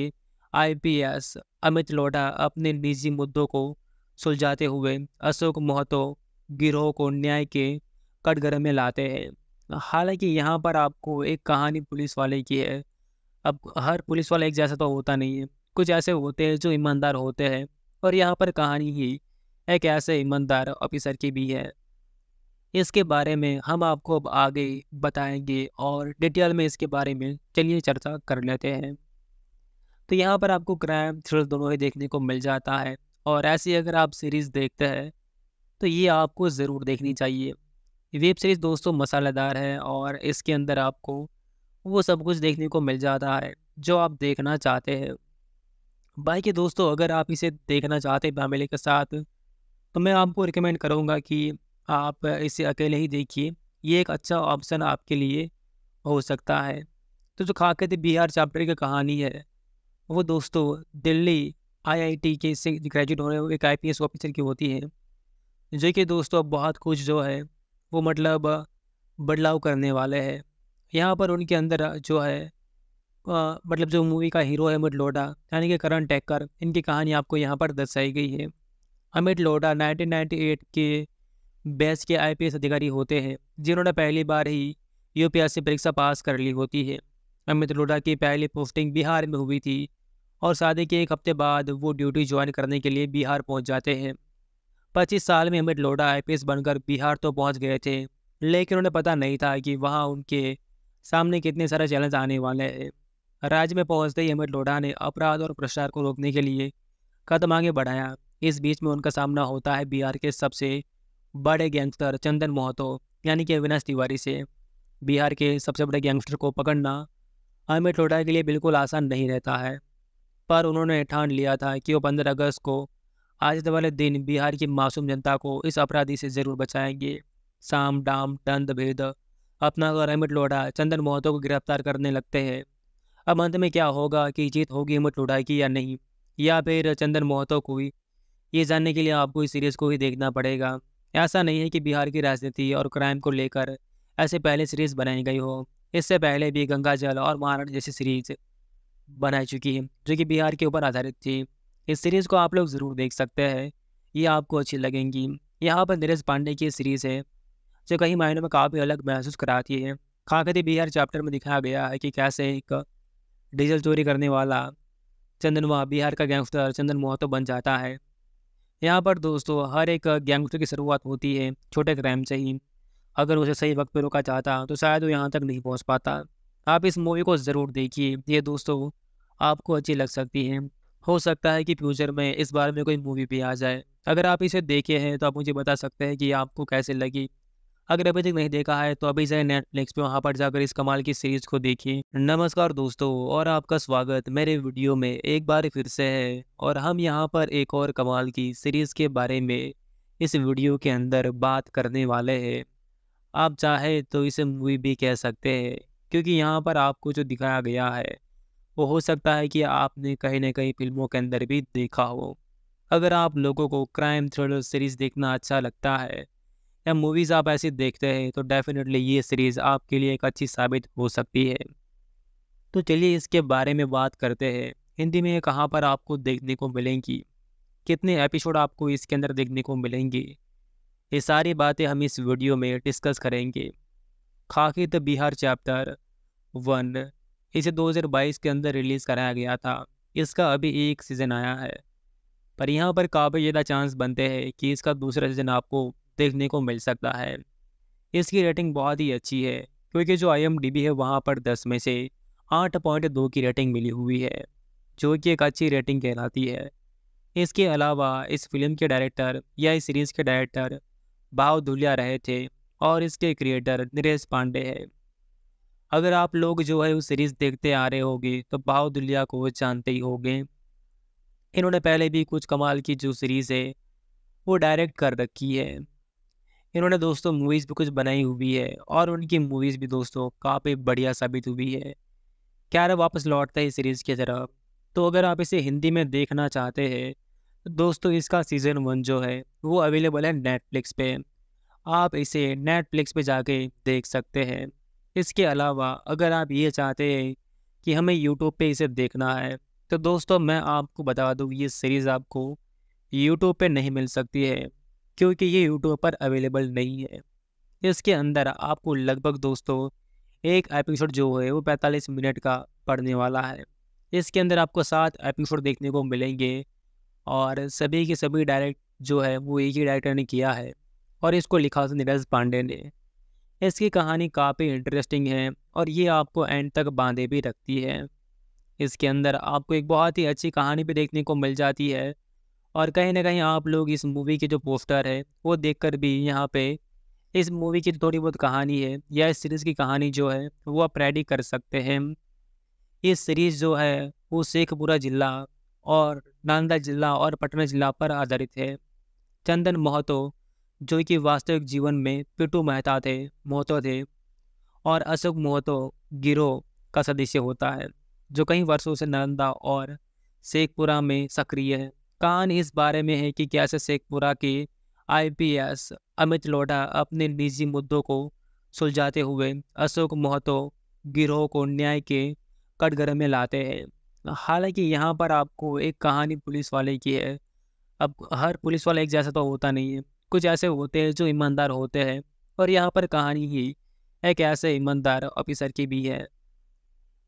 आईपीएस अमित लोढ़ा अपने निजी मुद्दों को सुलझाते हुए अशोक मोहतो गिरोह को न्याय के कटघरे में लाते हैं हालांकि यहाँ पर आपको एक कहानी पुलिस वाले की है अब हर पुलिस वाला एक जैसा तो होता नहीं है कुछ ऐसे होते हैं जो ईमानदार होते हैं और यहाँ पर कहानी ही एक ऐसे ईमानदार ऑफिसर की भी है इसके बारे में हम आपको अब आगे बताएंगे और डिटेल में इसके बारे में चलिए चर्चा कर लेते हैं तो यहाँ पर आपको क्राइम थ्रिल दोनों ही देखने को मिल जाता है और ऐसी अगर आप सीरीज़ देखते हैं तो ये आपको ज़रूर देखनी चाहिए वेब सीरीज़ दोस्तों मसालेदार है और इसके अंदर आपको वो सब कुछ देखने को मिल जाता है जो आप देखना चाहते हैं बाकी दोस्तों अगर आप इसे देखना चाहते हैं फैमिली के साथ तो मैं आपको रिकमेंड करूँगा कि आप इसे अकेले ही देखिए ये एक अच्छा ऑप्शन आपके लिए हो सकता है तो जो थे बिहार चैप्टर की कहानी है वो दोस्तों दिल्ली आईआईटी के से ग्रेजुएट होने हुए एक आईपीएस ऑफिसर की होती है जो कि दोस्तों अब बहुत कुछ जो है वो मतलब बदलाव करने वाले हैं यहाँ पर उनके अंदर जो है आ, मतलब जो मूवी का हीरो है अमित लोडा यानी कि करण टेक्कर इनकी कहानी आपको यहाँ पर दर्शाई गई है अमित लोडा 1998 के बैच के आईपीएस अधिकारी होते हैं जिन्होंने पहली बार ही यूपीएससी परीक्षा पास कर ली होती है अमित लोढ़ा की पहली पोस्टिंग बिहार में हुई थी और शादी के एक हफ्ते बाद वो ड्यूटी ज्वाइन करने के लिए बिहार पहुंच जाते हैं पच्चीस साल में अमित लोढ़ा आई बनकर बिहार तो पहुंच गए थे लेकिन उन्हें पता नहीं था कि वहाँ उनके सामने कितने सारे चैलेंज आने वाले हैं राज्य में पहुंचते ही अमित लोढ़ा ने अपराध और भ्रष्टाचार को रोकने के लिए कदम आगे बढ़ाया इस बीच में उनका सामना होता है बिहार के सबसे बड़े गैंगस्टर चंदन मोहतो यानी कि अविनाश तिवारी से बिहार के सबसे बड़े गैंगस्टर को पकड़ना अमित लोढ़ा के लिए बिल्कुल आसान नहीं रहता है पर उन्होंने ठान लिया था कि वो पंद्रह अगस्त को आज वाले दिन बिहार की मासूम जनता को इस अपराधी से ज़रूर बचाएंगे साम डाम दंद भेद अपना और अमित लोढ़ा चंदन मोहतो को गिरफ्तार करने लगते हैं अब अंत में क्या होगा कि जीत होगी अमित लोढ़ा की या नहीं या फिर चंदन मोहतो को ही ये जानने के लिए आपको इस सीरीज़ को ही देखना पड़ेगा ऐसा नहीं है कि बिहार की राजनीति और क्राइम को लेकर ऐसे पहले सीरीज़ बनाई गई हो इससे पहले भी गंगा जल और महाराणा जैसी सीरीज बनाई चुकी है जो कि बिहार के ऊपर आधारित थी इस सीरीज़ को आप लोग ज़रूर देख सकते हैं ये आपको अच्छी लगेंगी यहाँ पर नीरज पांडे की सीरीज़ है जो कई मायनों में काफ़ी अलग महसूस कराती है खाकर बिहार चैप्टर में दिखाया गया है कि कैसे एक डीजल चोरी करने वाला चंदन बिहार का गैंगस्टर चंदन मोहतो बन जाता है यहाँ पर दोस्तों हर एक गैंगस्टर की शुरुआत होती है छोटे क्राइम से ही अगर उसे सही वक्त पर रोका चाहता तो शायद वो यहाँ तक नहीं पहुँच पाता आप इस मूवी को ज़रूर देखिए ये दोस्तों आपको अच्छी लग सकती है हो सकता है कि फ्यूचर में इस बारे में कोई मूवी भी आ जाए अगर आप इसे देखे हैं तो आप मुझे बता सकते हैं कि आपको कैसे लगी अगर अभी तक नहीं देखा है तो अभी जाए नेटफ्लिक्स पे वहाँ पर जाकर इस कमाल की सीरीज को देखिए नमस्कार दोस्तों और आपका स्वागत मेरे वीडियो में एक बार फिर से है और हम यहाँ पर एक और कमाल की सीरीज के बारे में इस वीडियो के अंदर बात करने वाले हैं आप चाहे तो इसे मूवी भी कह सकते हैं क्योंकि यहाँ पर आपको जो दिखाया गया है वो हो सकता है कि आपने कहीं ना कहीं फिल्मों के अंदर भी देखा हो अगर आप लोगों को क्राइम थ्रिलर सीरीज़ देखना अच्छा लगता है या मूवीज़ आप ऐसी देखते हैं तो डेफिनेटली ये सीरीज़ आपके लिए एक अच्छी साबित हो सकती है तो चलिए इसके बारे में बात करते हैं हिंदी में कहाँ पर आपको देखने को मिलेंगी कितने एपिसोड आपको इसके अंदर देखने को मिलेंगे ये सारी बातें हम इस वीडियो में डिस्कस करेंगे Khakee the Bihar chapter one इसे 2022 के अंदर रिलीज़ कराया गया था इसका अभी एक सीज़न आया है पर यहाँ पर काफ़ी ज़्यादा चांस बनते हैं कि इसका दूसरा सीज़न आपको देखने को मिल सकता है इसकी रेटिंग बहुत ही अच्छी है क्योंकि जो आई है वहाँ पर दस में से आठ पॉइंट दो की रेटिंग मिली हुई है जो कि एक अच्छी रेटिंग कहलाती है इसके अलावा इस फिल्म के डायरेक्टर या इस सीरीज़ के डायरेक्टर भाव धुलिया रहे थे और इसके क्रिएटर नरेश पांडे है अगर आप लोग जो है उस सीरीज़ देखते आ रहे होगे तो भाव धुलिया को जानते ही होंगे इन्होंने पहले भी कुछ कमाल की जो सीरीज़ है वो डायरेक्ट कर रखी है इन्होंने दोस्तों मूवीज़ भी कुछ बनाई हुई है और उनकी मूवीज़ भी दोस्तों काफ़ी बढ़िया साबित हुई है रहा वापस लौटता है सीरीज़ की तरफ तो अगर आप इसे हिंदी में देखना चाहते हैं तो दोस्तों इसका सीज़न वन जो है वो अवेलेबल है नेटफ्लिक्स पे आप इसे नेटफ्लिक्स पे जाके देख सकते हैं इसके अलावा अगर आप ये चाहते हैं कि हमें यूट्यूब पे इसे देखना है तो दोस्तों मैं आपको बता दूँ ये सीरीज़ आपको यूट्यूब पे नहीं मिल सकती है क्योंकि ये यूट्यूब पर अवेलेबल नहीं है इसके अंदर आपको लगभग दोस्तों एक एपिसोड जो है वो 45 मिनट का पड़ने वाला है इसके अंदर आपको सात एपिसोड देखने को मिलेंगे और सभी के सभी डायरेक्ट जो है वो एक ही डायरेक्टर ने किया है और इसको लिखा नीरज पांडे ने इसकी कहानी काफ़ी इंटरेस्टिंग है और ये आपको एंड तक बांधे भी रखती है इसके अंदर आपको एक बहुत ही अच्छी कहानी भी देखने को मिल जाती है और कहीं ना कहीं आप लोग इस मूवी के जो पोस्टर है वो देखकर भी यहाँ पे इस मूवी की थोड़ी बहुत कहानी है या इस सीरीज़ की कहानी जो है वो आप रेडी कर सकते हैं इस सीरीज़ जो है वो शेखपुरा जिला और नांदा जिला और पटना जिला पर आधारित है चंदन मोहतो जो कि वास्तविक जीवन में पिटू मेहता थे मोहतो थे और अशोक मोहतो गिरोह का सदस्य होता है जो कई वर्षों से नालंदा और शेखपुरा में सक्रिय है कान इस बारे में है कि कैसे शेखपुरा के आईपीएस अमित लोढ़ा अपने निजी मुद्दों को सुलझाते हुए अशोक मोहतो गिरोह को न्याय के कटघरे में लाते हैं हालांकि यहाँ पर आपको एक कहानी पुलिस वाले की है अब हर पुलिस वाला एक जैसा तो होता नहीं है कुछ ऐसे होते हैं जो ईमानदार होते हैं और यहाँ पर कहानी ही एक ऐसे ईमानदार ऑफिसर की भी है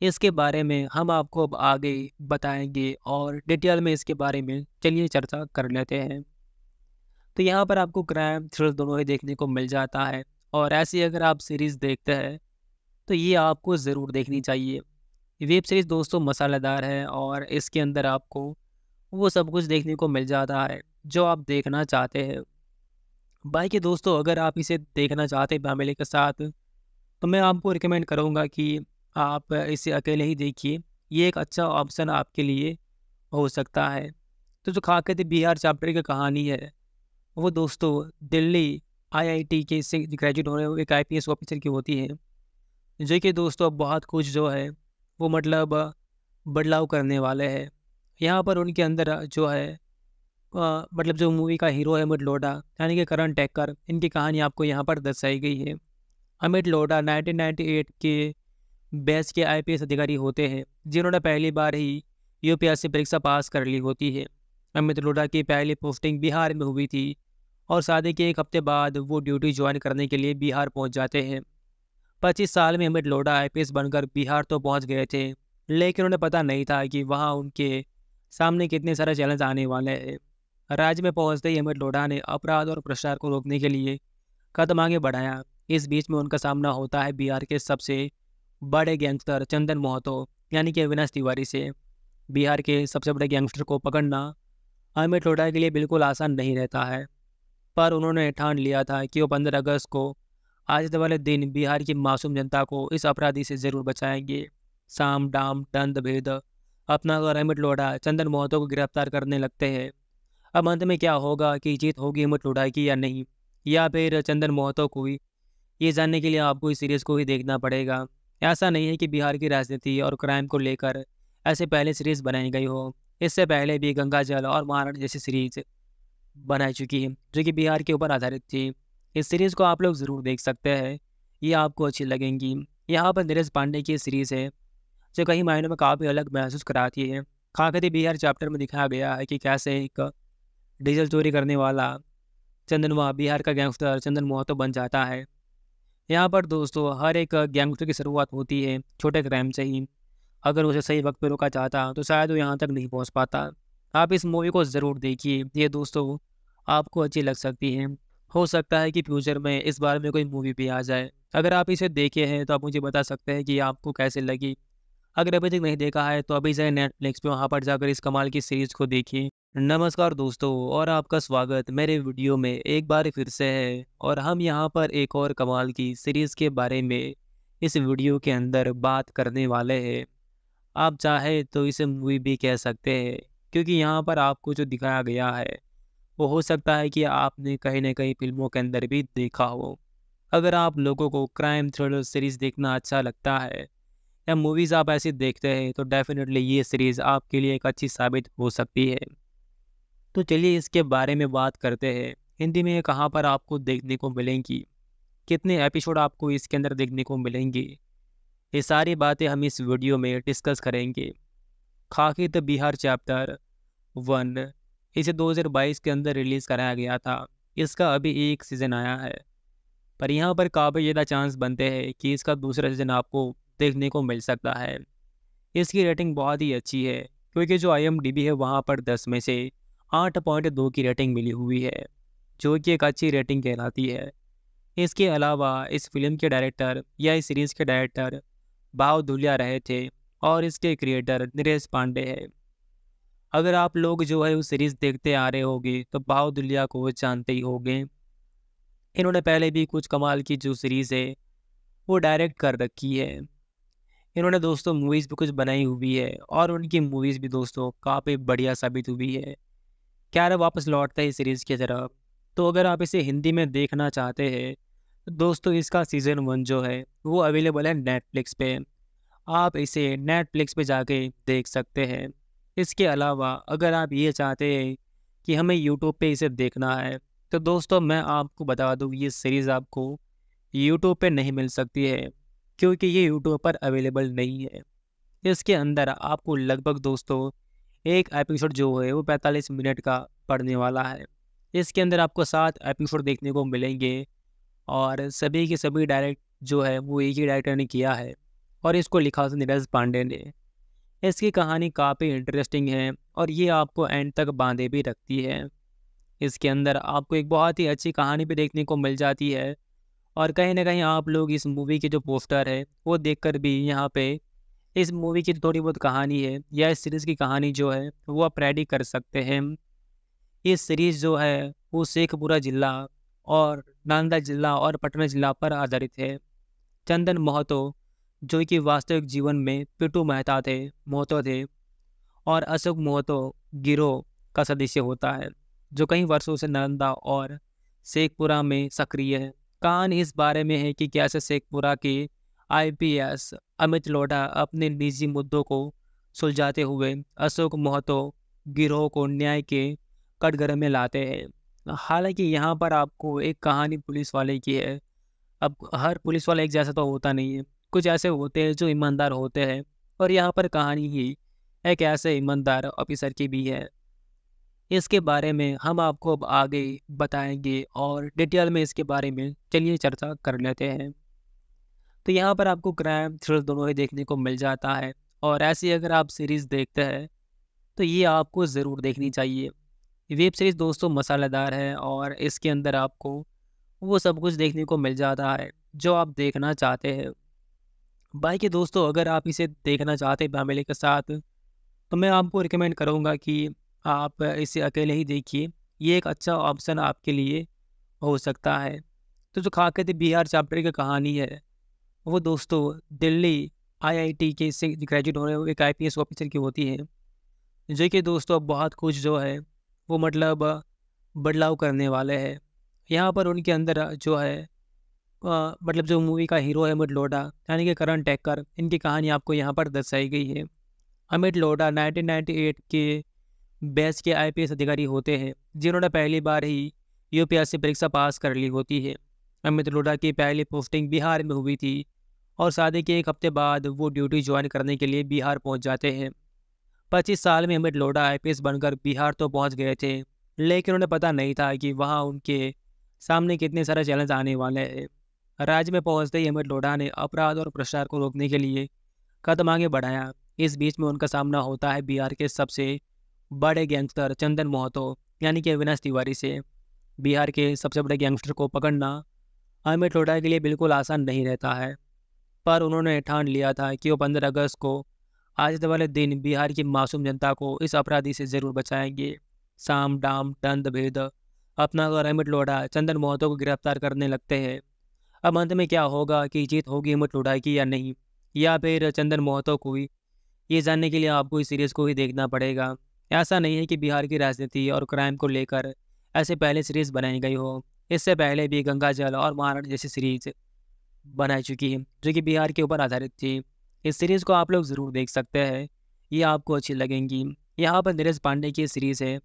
इसके बारे में हम आपको अब आगे बताएंगे और डिटेल में इसके बारे में चलिए चर्चा कर लेते हैं तो यहाँ पर आपको क्राइम थ्रिल दोनों ही देखने को मिल जाता है और ऐसी अगर आप सीरीज़ देखते हैं तो ये आपको ज़रूर देखनी चाहिए वेब सीरीज़ दोस्तों मसालेदार है और इसके अंदर आपको वो सब कुछ देखने को मिल जाता है जो आप देखना चाहते हैं बाकी दोस्तों अगर आप इसे देखना चाहते हैं फैमिली के साथ तो मैं आपको रिकमेंड करूँगा कि आप इसे अकेले ही देखिए ये एक अच्छा ऑप्शन आपके लिए हो सकता है तो जो खाकत बिहार चैप्टर की कहानी है वो दोस्तों दिल्ली आईआईटी के से ग्रेजुएट होने हुए एक आईपीएस ऑफिसर की होती है जो कि दोस्तों बहुत कुछ जो है वो मतलब बदलाव करने वाले हैं यहाँ पर उनके अंदर जो है आ, मतलब जो मूवी का हीरो है अमिट लोडा यानी कि करण टेकर इनकी कहानी आपको यहाँ पर दर्शाई गई है अमिट लोडा 1998 के बैच के आईपीएस अधिकारी होते हैं जिन्होंने पहली बार ही यूपीएससी परीक्षा पास कर ली होती है अमित लोढ़ा की पहली पोस्टिंग बिहार में हुई थी और शादी के एक हफ्ते बाद वो ड्यूटी ज्वाइन करने के लिए बिहार पहुंच जाते हैं पच्चीस साल में अमित लोढ़ा आई बनकर बिहार तो पहुँच गए थे लेकिन उन्हें पता नहीं था कि वहाँ उनके सामने कितने सारे चैलेंज आने वाले हैं राज्य में पहुंचते ही अमित लोढ़ा ने अपराध और भ्रष्टाचार को रोकने के लिए कदम आगे बढ़ाया इस बीच में उनका सामना होता है बिहार के सबसे बड़े गैंगस्टर चंदन मोहतो यानी कि अविनाश तिवारी से बिहार के सबसे बड़े गैंगस्टर को पकड़ना अमित लोढ़ा के लिए बिल्कुल आसान नहीं रहता है पर उन्होंने ठान लिया था कि वो पंद्रह अगस्त को आज वाले दिन बिहार की मासूम जनता को इस अपराधी से ज़रूर बचाएंगे साम डाम दंद भेद अपना अगर अमित लोढ़ा चंदन मोहतो को गिरफ्तार करने लगते हैं अब अंत में क्या होगा कि जीत होगी अमित लोढ़ा की या नहीं या फिर चंदन मोहतो को ही ये जानने के लिए आपको इस सीरीज़ को ही देखना पड़ेगा ऐसा नहीं है कि बिहार की राजनीति और क्राइम को लेकर ऐसे पहले सीरीज़ बनाई गई हो इससे पहले भी गंगा जल और महाराण जैसी सीरीज बनाई चुकी है जो कि बिहार के ऊपर आधारित थी इस सीरीज़ को आप लोग ज़रूर देख सकते हैं ये आपको अच्छी लगेंगी यहाँ पर नीरज पांडे की सीरीज़ है जो कई मायनों में काफ़ी अलग महसूस कराती है खाकर बिहार चैप्टर में दिखाया गया है कि कैसे एक डीजल चोरी करने वाला चंदन वहाँ बिहार का गैंगस्टर चंदन मोहतो बन जाता है यहाँ पर दोस्तों हर एक गैंग की शुरुआत होती है छोटे क्राइम से ही अगर उसे सही वक्त पर रोका चाहता तो शायद वो यहाँ तक नहीं पहुँच पाता आप इस मूवी को ज़रूर देखिए ये दोस्तों आपको अच्छी लग सकती है हो सकता है कि फ्यूचर में इस बारे में कोई मूवी भी आ जाए अगर आप इसे देखे हैं तो आप मुझे बता सकते हैं कि आपको कैसे लगी अगर अभी तक नहीं देखा है तो अभी जाए नेटफ्लिक्स पे वहाँ पर जाकर इस कमाल की सीरीज़ को देखिए नमस्कार दोस्तों और आपका स्वागत मेरे वीडियो में एक बार फिर से है और हम यहाँ पर एक और कमाल की सीरीज़ के बारे में इस वीडियो के अंदर बात करने वाले हैं आप चाहे तो इसे मूवी भी कह सकते हैं क्योंकि यहाँ पर आपको जो दिखाया गया है वो हो सकता है कि आपने कहीं ना कहीं फिल्मों के अंदर भी देखा हो अगर आप लोगों को क्राइम थ्रिलर सीरीज़ देखना अच्छा लगता है या मूवीज़ आप ऐसी देखते हैं तो डेफिनेटली ये सीरीज़ आपके लिए एक अच्छी साबित हो सकती है तो चलिए इसके बारे में बात करते हैं हिंदी में कहाँ पर आपको देखने को मिलेंगी कितने एपिसोड आपको इसके अंदर देखने को मिलेंगे ये सारी बातें हम इस वीडियो में डिस्कस करेंगे द बिहार चैप्टर वन इसे 2022 के अंदर रिलीज़ कराया गया था इसका अभी एक सीज़न आया है पर यहाँ पर काफ़ी ज़्यादा चांस बनते हैं कि इसका दूसरा सीज़न आपको देखने को मिल सकता है इसकी रेटिंग बहुत ही अच्छी है क्योंकि जो आई है वहाँ पर दस में से आठ पॉइंट दो की रेटिंग मिली हुई है जो कि एक अच्छी रेटिंग कहलाती है इसके अलावा इस फिल्म के डायरेक्टर या इस सीरीज़ के डायरेक्टर भाव धुलिया रहे थे और इसके क्रिएटर नरेश पांडे है अगर आप लोग जो है उस सीरीज़ देखते आ रहे होगे तो भाव धुलिया को जानते ही होंगे इन्होंने पहले भी कुछ कमाल की जो सीरीज़ है वो डायरेक्ट कर रखी है इन्होंने दोस्तों मूवीज़ भी कुछ बनाई हुई है और उनकी मूवीज़ भी दोस्तों काफ़ी बढ़िया साबित हुई है क्या रहा वापस लौटता है सीरीज़ की तरफ तो अगर आप इसे हिंदी में देखना चाहते हैं तो दोस्तों इसका सीज़न वन जो है वो अवेलेबल है नेटफ्लिक्स पे आप इसे नेटफ्लिक्स पे जाके देख सकते हैं इसके अलावा अगर आप ये चाहते हैं कि हमें यूट्यूब पे इसे देखना है तो दोस्तों मैं आपको बता दूँ ये सीरीज़ आपको यूट्यूब पे नहीं मिल सकती है क्योंकि ये यूट्यूब पर अवेलेबल नहीं है इसके अंदर आपको लगभग दोस्तों एक एपिसोड जो है वो पैंतालीस मिनट का पड़ने वाला है इसके अंदर आपको सात एपिसोड देखने को मिलेंगे और सभी के सभी डायरेक्ट जो है वो एक ही डायरेक्टर ने किया है और इसको लिखा था नीरज पांडे ने इसकी कहानी काफ़ी इंटरेस्टिंग है और ये आपको एंड तक बांधे भी रखती है इसके अंदर आपको एक बहुत ही अच्छी कहानी भी देखने को मिल जाती है और कहीं ना कहीं आप लोग इस मूवी के जो पोस्टर है वो देखकर भी यहाँ पे इस मूवी की थोड़ी बहुत कहानी है या इस सीरीज़ की कहानी जो है वो आप रेडी कर सकते हैं ये सीरीज़ जो है वो शेखपुरा जिला और नांदा जिला और पटना जिला पर आधारित है चंदन मोहतो जो कि वास्तविक जीवन में पिटू मेहता थे मोहतो थे और अशोक मोहतो गिरोह का सदस्य होता है जो कई वर्षों से नालंदा और शेखपुरा में सक्रिय है कहानी इस बारे में है कि कैसे शेखपुरा के आईपीएस अमित लोढ़ा अपने निजी मुद्दों को सुलझाते हुए अशोक मोहतो गिरोह को न्याय के कटघरे में लाते हैं हालांकि यहाँ पर आपको एक कहानी पुलिस वाले की है अब हर पुलिस वाला एक जैसा तो होता नहीं है कुछ ऐसे होते हैं जो ईमानदार होते हैं और यहाँ पर कहानी ही एक ऐसे ईमानदार ऑफिसर की भी है इसके बारे में हम आपको अब आगे बताएंगे और डिटेल में इसके बारे में चलिए चर्चा कर लेते हैं तो यहाँ पर आपको क्राइम थ्रिलर दोनों ही देखने को मिल जाता है और ऐसी अगर आप सीरीज़ देखते हैं तो ये आपको ज़रूर देखनी चाहिए वेब सीरीज़ दोस्तों मसालेदार है और इसके अंदर आपको वो सब कुछ देखने को मिल जाता है जो आप देखना चाहते हैं बाकी दोस्तों अगर आप इसे देखना चाहते हैं फैमिली के साथ तो मैं आपको रिकमेंड करूँगा कि आप इसे अकेले ही देखिए ये एक अच्छा ऑप्शन आपके लिए हो सकता है तो जो खाकर बिहार चैप्टर की कहानी है वो दोस्तों दिल्ली आईआईटी के से ग्रेजुएट होने एक आईपीएस ऑफिसर की होती है जो कि दोस्तों अब बहुत कुछ जो है वो मतलब बदलाव करने वाले हैं यहाँ पर उनके अंदर जो है आ, मतलब जो मूवी का हीरो है अमित लोडा यानी कि करण टैक्कर इनकी कहानी आपको यहाँ पर दर्शाई गई है अमित लोडा 1998 के बेस के आईपीएस अधिकारी होते हैं जिन्होंने पहली बार ही यूपीएससी परीक्षा पास कर ली होती है अमित लोडा की पहली पोस्टिंग बिहार में हुई थी और शादी के एक हफ्ते बाद वो ड्यूटी ज्वाइन करने के लिए बिहार पहुंच जाते हैं पच्चीस साल में अमित लोढ़ा आई बनकर बिहार तो पहुंच गए थे लेकिन उन्हें पता नहीं था कि वहाँ उनके सामने कितने सारे चैलेंज आने वाले हैं राज्य में पहुंचते ही अमित लोढ़ा ने अपराध और भ्रष्टाचार को रोकने के लिए कदम आगे बढ़ाया इस बीच में उनका सामना होता है बिहार के सबसे बड़े गैंगस्टर चंदन मोहतो यानी कि अविनाश तिवारी से बिहार के सबसे बड़े गैंगस्टर को पकड़ना अमित लोढ़ा के लिए बिल्कुल आसान नहीं रहता है पर उन्होंने ठान लिया था कि वो पंद्रह अगस्त को आज वाले दिन बिहार की मासूम जनता को इस अपराधी से ज़रूर बचाएंगे साम डाम टंद भेद अपना और अमित लोढ़ा चंदन मोहतो को गिरफ्तार करने लगते हैं अब अंत में क्या होगा कि जीत होगी अमित लोढ़ा की या नहीं या फिर चंदन मोहतो को ही ये जानने के लिए आपको इस सीरीज़ को ही देखना पड़ेगा ऐसा नहीं है कि बिहार की राजनीति और क्राइम को लेकर ऐसे पहले सीरीज़ बनाई गई हो इससे पहले भी गंगा जल और महाराण जैसी सीरीज बनाई चुकी है जो कि बिहार के ऊपर आधारित थी इस सीरीज़ को आप लोग ज़रूर देख सकते हैं ये आपको अच्छी लगेंगी यहाँ पर नीरज पांडे की सीरीज़ है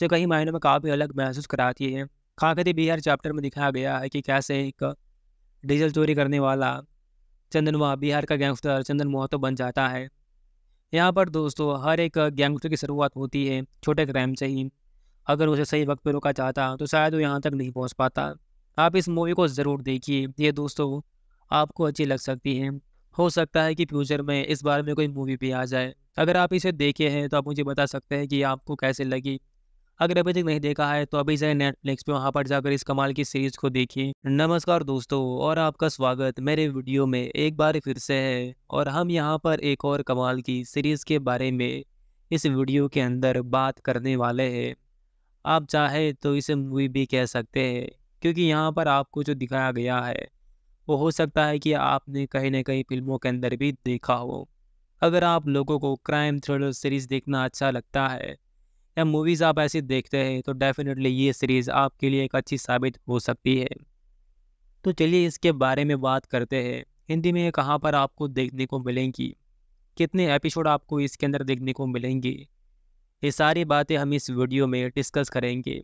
जो कई मायनों में काफ़ी अलग महसूस कराती है खाकर बिहार चैप्टर में दिखाया गया है कि कैसे एक डीजल चोरी करने वाला चंदन वह बिहार का गैंगस्टर चंदन मोहतो बन जाता है यहाँ पर दोस्तों हर एक गैंगस्टर की शुरुआत होती है छोटे क्राइम से ही अगर उसे सही वक्त पर रोका चाहता तो शायद वो यहाँ तक नहीं पहुँच पाता आप इस मूवी को ज़रूर देखिए ये दोस्तों आपको अच्छी लग सकती है हो सकता है कि फ्यूचर में इस बारे में कोई मूवी भी आ जाए अगर आप इसे देखे हैं तो आप मुझे बता सकते हैं कि आपको कैसे लगी अगर अभी तक नहीं देखा है तो अभी जाए नेटफ्लिक्स पे वहाँ पर जाकर इस कमाल की सीरीज को देखिए नमस्कार दोस्तों और आपका स्वागत मेरे वीडियो में एक बार फिर से है और हम यहाँ पर एक और कमाल की सीरीज के बारे में इस वीडियो के अंदर बात करने वाले हैं आप चाहे तो इसे मूवी भी कह सकते हैं क्योंकि यहाँ पर आपको जो दिखाया गया है वो हो सकता है कि आपने कहीं ना कहीं फिल्मों के अंदर भी देखा हो अगर आप लोगों को क्राइम थ्रिलर सीरीज़ देखना अच्छा लगता है या मूवीज़ आप ऐसे देखते हैं तो डेफिनेटली ये सीरीज़ आपके लिए एक अच्छी साबित हो सकती है तो चलिए इसके बारे में बात करते हैं हिंदी में कहाँ पर आपको देखने को मिलेंगी कितने एपिसोड आपको इसके अंदर देखने को मिलेंगे ये सारी बातें हम इस वीडियो में डिस्कस करेंगे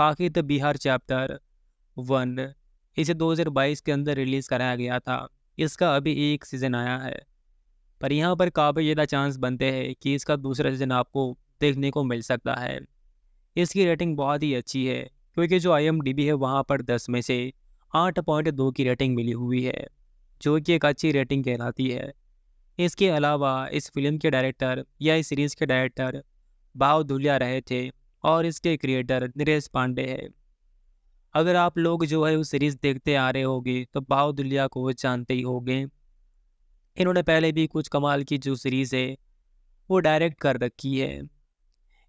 द बिहार चैप्टर वन इसे 2022 के अंदर रिलीज़ कराया गया था इसका अभी एक सीज़न आया है पर यहाँ पर काफ़ी ज़्यादा चांस बनते हैं कि इसका दूसरा सीज़न आपको देखने को मिल सकता है इसकी रेटिंग बहुत ही अच्छी है क्योंकि जो आई है वहाँ पर दस में से आठ पॉइंट दो की रेटिंग मिली हुई है जो कि एक अच्छी रेटिंग कहलाती है इसके अलावा इस फिल्म के डायरेक्टर या इस सीरीज़ के डायरेक्टर भाव धुलिया रहे थे और इसके क्रिएटर नरेश पांडे है अगर आप लोग जो है वो सीरीज़ देखते आ रहे होगे तो बाहुदुलिया को जानते ही होंगे इन्होंने पहले भी कुछ कमाल की जो सीरीज़ है वो डायरेक्ट कर रखी है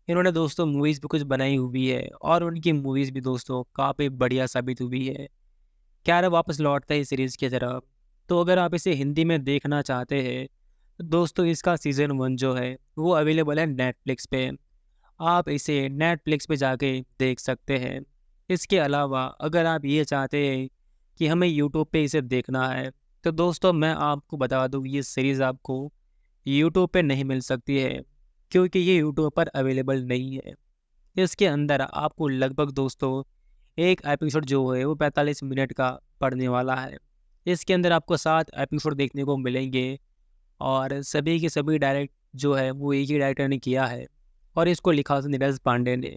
इन्होंने दोस्तों मूवीज़ भी कुछ बनाई हुई है और उनकी मूवीज़ भी दोस्तों काफ़ी बढ़िया साबित हुई है क्या वापस लौटता है सीरीज़ की तरफ तो अगर आप इसे हिंदी में देखना चाहते हैं तो दोस्तों इसका सीज़न वन जो है वो अवेलेबल है नेटफ्लिक्स पे आप इसे नेटफ्लिक्स पे जाके देख सकते हैं इसके अलावा अगर आप ये चाहते हैं कि हमें यूट्यूब पे इसे देखना है तो दोस्तों मैं आपको बता दूँ ये सीरीज़ आपको यूट्यूब पे नहीं मिल सकती है क्योंकि ये यूट्यूब पर अवेलेबल नहीं है इसके अंदर आपको लगभग दोस्तों एक एपिसोड जो है वो पैंतालीस मिनट का पड़ने वाला है इसके अंदर आपको सात एपिसोड देखने को मिलेंगे और सभी के सभी डायरेक्ट जो है वो एक ही डायरेक्टर ने किया है और इसको लिखा नीरज पांडे ने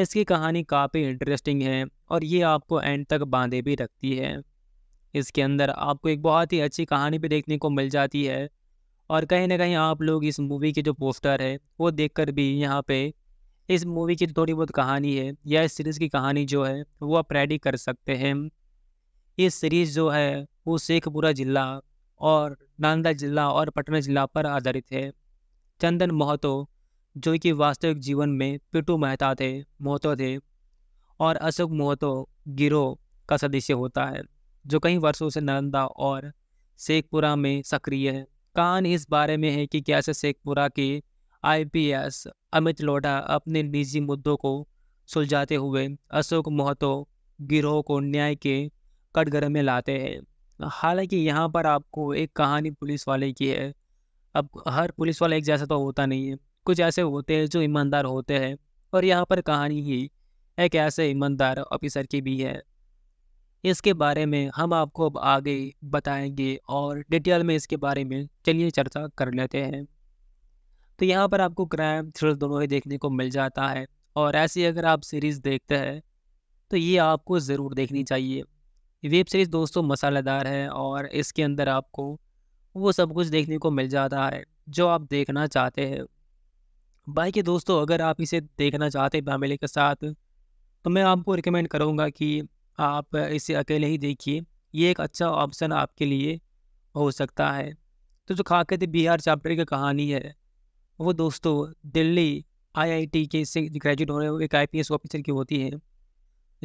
इसकी कहानी काफ़ी इंटरेस्टिंग है और ये आपको एंड तक बांधे भी रखती है इसके अंदर आपको एक बहुत ही अच्छी कहानी भी देखने को मिल जाती है और कहीं ना कहीं आप लोग इस मूवी के जो पोस्टर है वो देखकर भी यहाँ पे इस मूवी की थोड़ी बहुत कहानी है या इस सीरीज़ की कहानी जो है वो आप रेडी कर सकते हैं ये सीरीज़ जो है वो शेखपुरा जिला और नांदा जिला और पटना जिला पर आधारित है चंदन महतो जो कि वास्तविक जीवन में पिटू मेहता थे मोहतो थे और अशोक मोहतो गिरोह का सदस्य होता है जो कई वर्षों से नालंदा और शेखपुरा में सक्रिय है कान इस बारे में है कि कैसे शेखपुरा के आईपीएस अमित लोढ़ा अपने निजी मुद्दों को सुलझाते हुए अशोक मोहतो गिरोह को न्याय के कटघरे में लाते हैं हालांकि यहाँ पर आपको एक कहानी पुलिस वाले की है अब हर पुलिस वाला एक जैसा तो होता नहीं है कुछ ऐसे होते हैं जो ईमानदार होते हैं और यहाँ पर कहानी ही एक ऐसे ईमानदार ऑफिसर की भी है इसके बारे में हम आपको अब आगे बताएंगे और डिटेल में इसके बारे में चलिए चर्चा कर लेते हैं तो यहाँ पर आपको क्राइम थ्रिल दोनों ही देखने को मिल जाता है और ऐसी अगर आप सीरीज़ देखते हैं तो ये आपको ज़रूर देखनी चाहिए वेब सीरीज़ दोस्तों मसालेदार है और इसके अंदर आपको वो सब कुछ देखने को मिल जाता है जो आप देखना चाहते हैं बाई के दोस्तों अगर आप इसे देखना चाहते हैं फैमिली के साथ तो मैं आपको रिकमेंड करूँगा कि आप इसे अकेले ही देखिए ये एक अच्छा ऑप्शन आपके लिए हो सकता है तो जो खाके थे बिहार चैप्टर की कहानी है वो दोस्तों दिल्ली आईआईटी के से ग्रेजुएट होने हुए एक आईपीएस ऑफिसर की होती है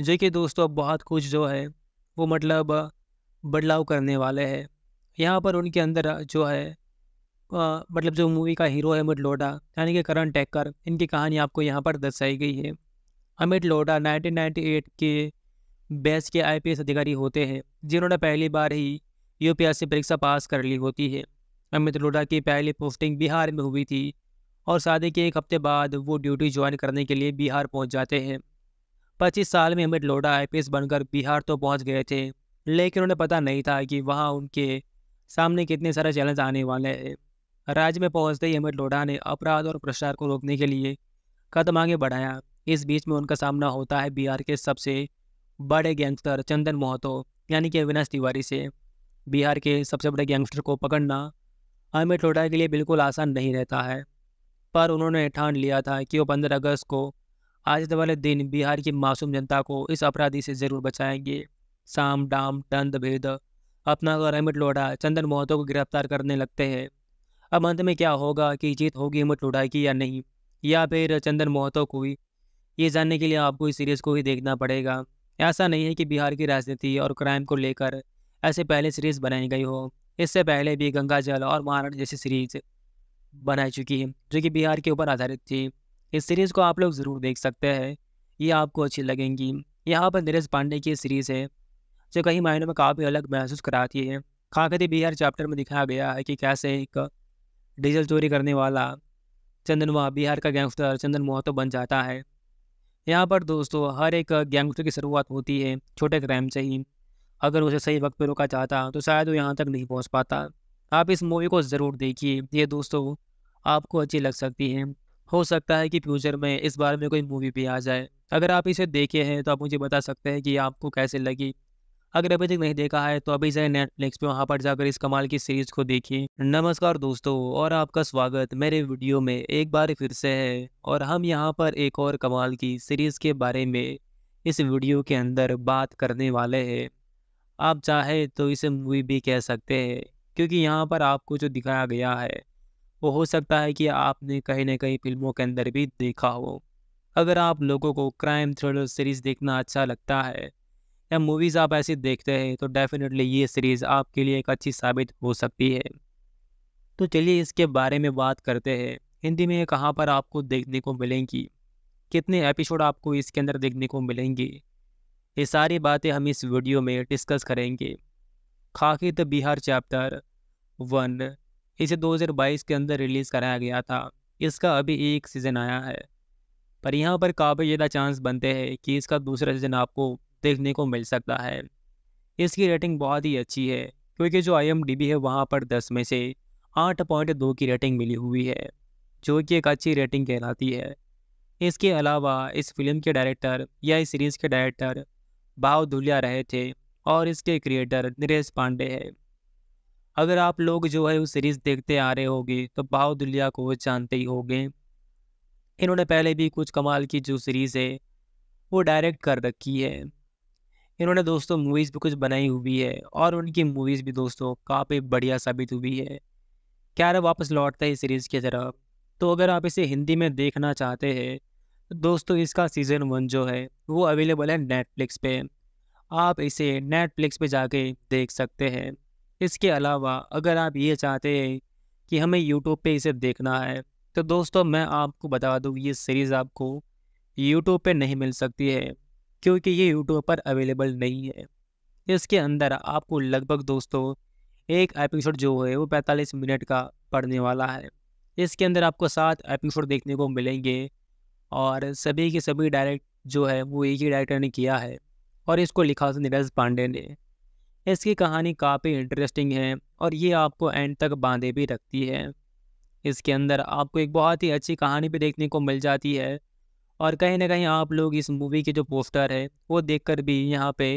जो कि दोस्तों अब बहुत कुछ जो है वो मतलब बदलाव करने वाले हैं यहाँ पर उनके अंदर जो है मतलब जो मूवी का हीरो है अमित लोडा यानी कि करण टेकर इनकी कहानी आपको यहाँ पर दर्शाई गई है अमित लोडा 1998 के बेस के आईपीएस अधिकारी होते हैं जिन्होंने पहली बार ही यूपीएससी परीक्षा पास कर ली होती है अमित लोडा की पहली पोस्टिंग बिहार में हुई थी और शादी के एक हफ्ते बाद वो ड्यूटी ज्वाइन करने के लिए बिहार पहुंच जाते हैं पच्चीस साल में अमित लोडा आई बनकर बिहार तो पहुंच गए थे लेकिन उन्हें पता नहीं था कि वहाँ उनके सामने कितने सारे चैलेंज आने वाले हैं राज्य में पहुंचते ही अमित लोढ़ा ने अपराध और भ्रष्टाचार को रोकने के लिए कदम आगे बढ़ाया इस बीच में उनका सामना होता है बिहार के सबसे बड़े गैंगस्टर चंदन मोहतो यानी कि अविनाश तिवारी से बिहार के सबसे बड़े गैंगस्टर को पकड़ना अमित लोढ़ा के लिए बिल्कुल आसान नहीं रहता है पर उन्होंने ठान लिया था कि वो पंद्रह अगस्त को आज वाले दिन बिहार की मासूम जनता को इस अपराधी से ज़रूर बचाएंगे साम डाम दंद भेद अपना और अमित लोढ़ा चंदन मोहतो को गिरफ्तार करने लगते हैं अब अंत में क्या होगा कि जीत होगी हिम्मत लुढ़ाई की या नहीं या फिर चंदन मोहतो को ये जानने के लिए आपको इस सीरीज़ को ही देखना पड़ेगा ऐसा नहीं है कि बिहार की राजनीति और क्राइम को लेकर ऐसे पहले सीरीज़ बनाई गई हो इससे पहले भी गंगा जल और महाराण जैसी सीरीज बनाई चुकी है जो कि बिहार के ऊपर आधारित थी इस सीरीज़ को आप लोग ज़रूर देख सकते हैं ये आपको अच्छी लगेंगी यहाँ पर नीरज पांडे की सीरीज़ है जो कई मायनों में काफ़ी अलग महसूस कराती है खाकती बिहार चैप्टर में दिखाया गया है कि कैसे एक डीजल चोरी करने वाला चंदन बिहार का गैंगस्टर चंदन मोहा तो बन जाता है यहाँ पर दोस्तों हर एक गैंगस्टर की शुरुआत होती है छोटे क्राइम से ही अगर उसे सही वक्त पर रोका जाता तो शायद वो यहाँ तक नहीं पहुँच पाता आप इस मूवी को ज़रूर देखिए ये दोस्तों आपको अच्छी लग सकती है हो सकता है कि फ्यूचर में इस बारे में कोई मूवी भी आ जाए अगर आप इसे देखे हैं तो आप मुझे बता सकते हैं कि आपको कैसे लगी अगर अभी तक नहीं देखा है तो अभी जाए नेटफ्लिक्स पे वहाँ पर जाकर इस कमाल की सीरीज को देखिए नमस्कार दोस्तों और आपका स्वागत मेरे वीडियो में एक बार फिर से है और हम यहाँ पर एक और कमाल की सीरीज के बारे में इस वीडियो के अंदर बात करने वाले हैं आप चाहे तो इसे मूवी भी कह सकते हैं क्योंकि यहाँ पर आपको जो दिखाया गया है वो हो सकता है कि आपने कहीं ना कहीं फिल्मों के अंदर भी देखा हो अगर आप लोगों को क्राइम थ्रिलर सीरीज़ देखना अच्छा लगता है या मूवीज़ आप ऐसी देखते हैं तो डेफिनेटली ये सीरीज़ आपके लिए एक अच्छी साबित हो सकती है तो चलिए इसके बारे में बात करते हैं हिंदी में कहाँ पर आपको देखने को मिलेंगी कितने एपिसोड आपको इसके अंदर देखने को मिलेंगे ये सारी बातें हम इस वीडियो में डिस्कस करेंगे खाकित बिहार चैप्टर वन इसे 2022 के अंदर रिलीज़ कराया गया था इसका अभी एक सीज़न आया है पर यहाँ पर काफ़ी ज़्यादा चांस बनते हैं कि इसका दूसरा सीज़न आपको देखने को मिल सकता है इसकी रेटिंग बहुत ही अच्छी है क्योंकि जो आई है वहाँ पर दस में से आठ पॉइंट दो की रेटिंग मिली हुई है जो कि एक अच्छी रेटिंग कहलाती है इसके अलावा इस फिल्म के डायरेक्टर या इस सीरीज़ के डायरेक्टर भाव धुलिया रहे थे और इसके क्रिएटर नरेश पांडे है अगर आप लोग जो है उस सीरीज़ देखते आ रहे होगे तो भाव धुलिया को जानते ही होंगे इन्होंने पहले भी कुछ कमाल की जो सीरीज़ है वो डायरेक्ट कर रखी है इन्होंने दोस्तों मूवीज़ भी कुछ बनाई हुई है और उनकी मूवीज़ भी दोस्तों काफ़ी बढ़िया साबित हुई है रहा वापस लौटता है सीरीज़ की तरफ तो अगर आप इसे हिंदी में देखना चाहते हैं तो दोस्तों इसका सीज़न वन जो है वो अवेलेबल है नेटफ्लिक्स पे आप इसे नेटफ्लिक्स पे जाके देख सकते हैं इसके अलावा अगर आप ये चाहते हैं कि हमें यूट्यूब पे इसे देखना है तो दोस्तों मैं आपको बता दूँ ये सीरीज़ आपको यूट्यूब पे नहीं मिल सकती है क्योंकि ये यूट्यूब पर अवेलेबल नहीं है इसके अंदर आपको लगभग दोस्तों एक एपिसोड जो है वो 45 मिनट का पड़ने वाला है इसके अंदर आपको सात एपिसोड देखने को मिलेंगे और सभी के सभी डायरेक्ट जो है वो एक ही डायरेक्टर ने किया है और इसको लिखा नीरज पांडे ने इसकी कहानी काफ़ी इंटरेस्टिंग है और ये आपको एंड तक बांधे भी रखती है इसके अंदर आपको एक बहुत ही अच्छी कहानी भी देखने को मिल जाती है और कहीं ना कहीं आप लोग इस मूवी के जो पोस्टर है वो देखकर भी यहाँ पे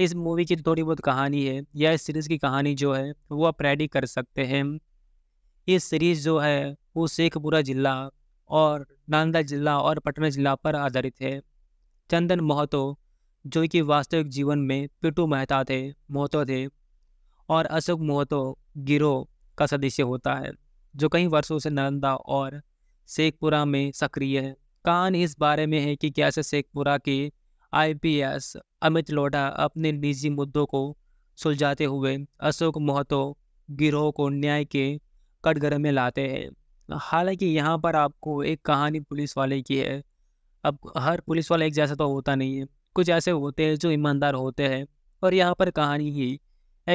इस मूवी की थोड़ी बहुत कहानी है या इस सीरीज़ की कहानी जो है वो आप रेडी कर सकते हैं ये सीरीज़ जो है वो शेखपुरा जिला और नांदा जिला और पटना जिला पर आधारित है चंदन मोहतो जो कि वास्तविक जीवन में पिटू मेहता थे मोहतो थे और अशोक मोहतो गिरोह का सदस्य होता है जो कई वर्षों से नालंदा और शेखपुरा में सक्रिय है कान इस बारे में है कि कैसे शेखपुरा के आईपीएस अमित लोढ़ा अपने निजी मुद्दों को सुलझाते हुए अशोक मोहतो गिरोह को न्याय के कटघरे में लाते हैं हालांकि यहाँ पर आपको एक कहानी पुलिस वाले की है अब हर पुलिस वाला एक जैसा तो होता नहीं है कुछ ऐसे होते हैं जो ईमानदार होते हैं और यहाँ पर कहानी ही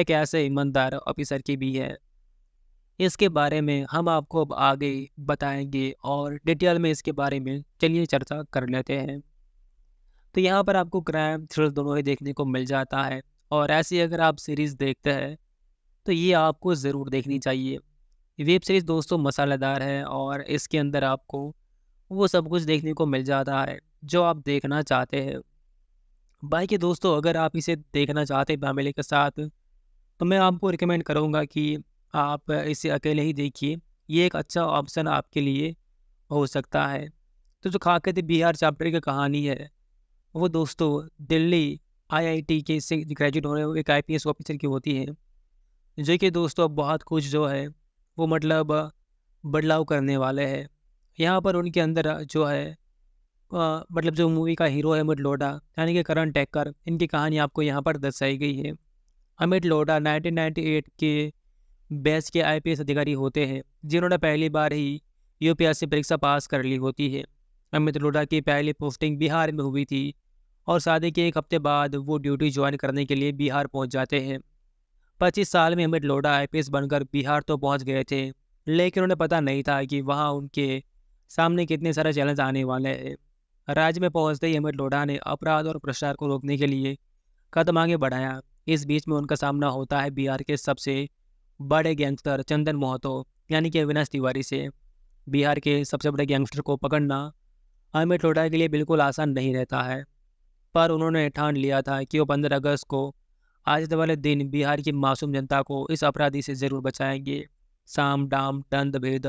एक ऐसे ईमानदार ऑफिसर की भी है इसके बारे में हम आपको अब आगे बताएंगे और डिटेल में इसके बारे में चलिए चर्चा कर लेते हैं तो यहाँ पर आपको क्राइम थ्रिल दोनों ही देखने को मिल जाता है और ऐसी अगर आप सीरीज़ देखते हैं तो ये आपको ज़रूर देखनी चाहिए वेब सीरीज़ दोस्तों मसालेदार है और इसके अंदर आपको वो सब कुछ देखने को मिल जाता है जो आप देखना चाहते हैं बाकी दोस्तों अगर आप इसे देखना चाहते हैं फैमिली के साथ तो मैं आपको रिकमेंड करूँगा कि आप इसे अकेले ही देखिए ये एक अच्छा ऑप्शन आपके लिए हो सकता है तो जो खाकत बिहार चैप्टर की कहानी है वो दोस्तों दिल्ली आईआईटी के से ग्रेजुएट होने हुए एक आईपीएस ऑफिसर की होती है जो कि दोस्तों बहुत कुछ जो है वो मतलब बदलाव करने वाले हैं यहाँ पर उनके अंदर जो है आ, मतलब जो मूवी का हीरो है अमिट लोडा यानी कि करण टेकर इनकी कहानी आपको यहाँ पर दर्शाई गई है अमिट लोडा 1998 के बैच के आईपीएस अधिकारी होते हैं जिन्होंने पहली बार ही यूपीएससी परीक्षा पास कर ली होती है अमित लोढ़ा की पहली पोस्टिंग बिहार में हुई थी और शादी के एक हफ्ते बाद वो ड्यूटी ज्वाइन करने के लिए बिहार पहुंच जाते हैं पच्चीस साल में अमित लोढ़ा आईपीएस बनकर बिहार तो पहुंच गए थे लेकिन उन्हें पता नहीं था कि वहाँ उनके सामने कितने सारे चैलेंज आने वाले हैं राज्य में पहुंचते ही अमित लोढ़ा ने अपराध और भ्रष्टाचार को रोकने के लिए कदम आगे बढ़ाया इस बीच में उनका सामना होता है बिहार के सबसे बड़े गैंगस्टर चंदन मोहतो यानी कि अविनाश तिवारी से बिहार के सबसे बड़े गैंगस्टर को पकड़ना अमित लोढ़ा के लिए बिल्कुल आसान नहीं रहता है पर उन्होंने ठान लिया था कि वो पंद्रह अगस्त को आज वाले दिन बिहार की मासूम जनता को इस अपराधी से ज़रूर बचाएंगे साम डाम दंद भेद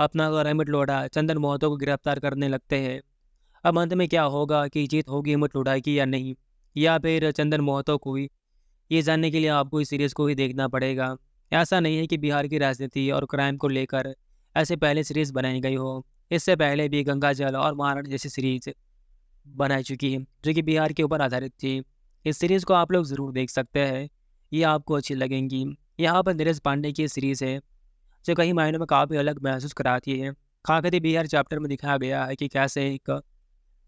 अपना और अमित लोढ़ा चंदन मोहतो को गिरफ्तार करने लगते हैं अब अंत में क्या होगा कि जीत होगी अमित लोढ़ा की या नहीं या फिर चंदन मोहतो को ही ये जानने के लिए आपको इस सीरीज़ को ही देखना पड़ेगा ऐसा नहीं है कि बिहार की राजनीति और क्राइम को लेकर ऐसे पहले सीरीज़ बनाई गई हो इससे पहले भी गंगा जल और महाराण जैसी सीरीज बनाई चुकी है जो कि बिहार के ऊपर आधारित थी इस सीरीज़ को आप लोग ज़रूर देख सकते हैं ये आपको अच्छी लगेंगी यहाँ पर नीरज पांडे की सीरीज़ है जो कई मायनों में काफ़ी अलग महसूस कराती है खाकर बिहार चैप्टर में दिखाया गया है कि कैसे एक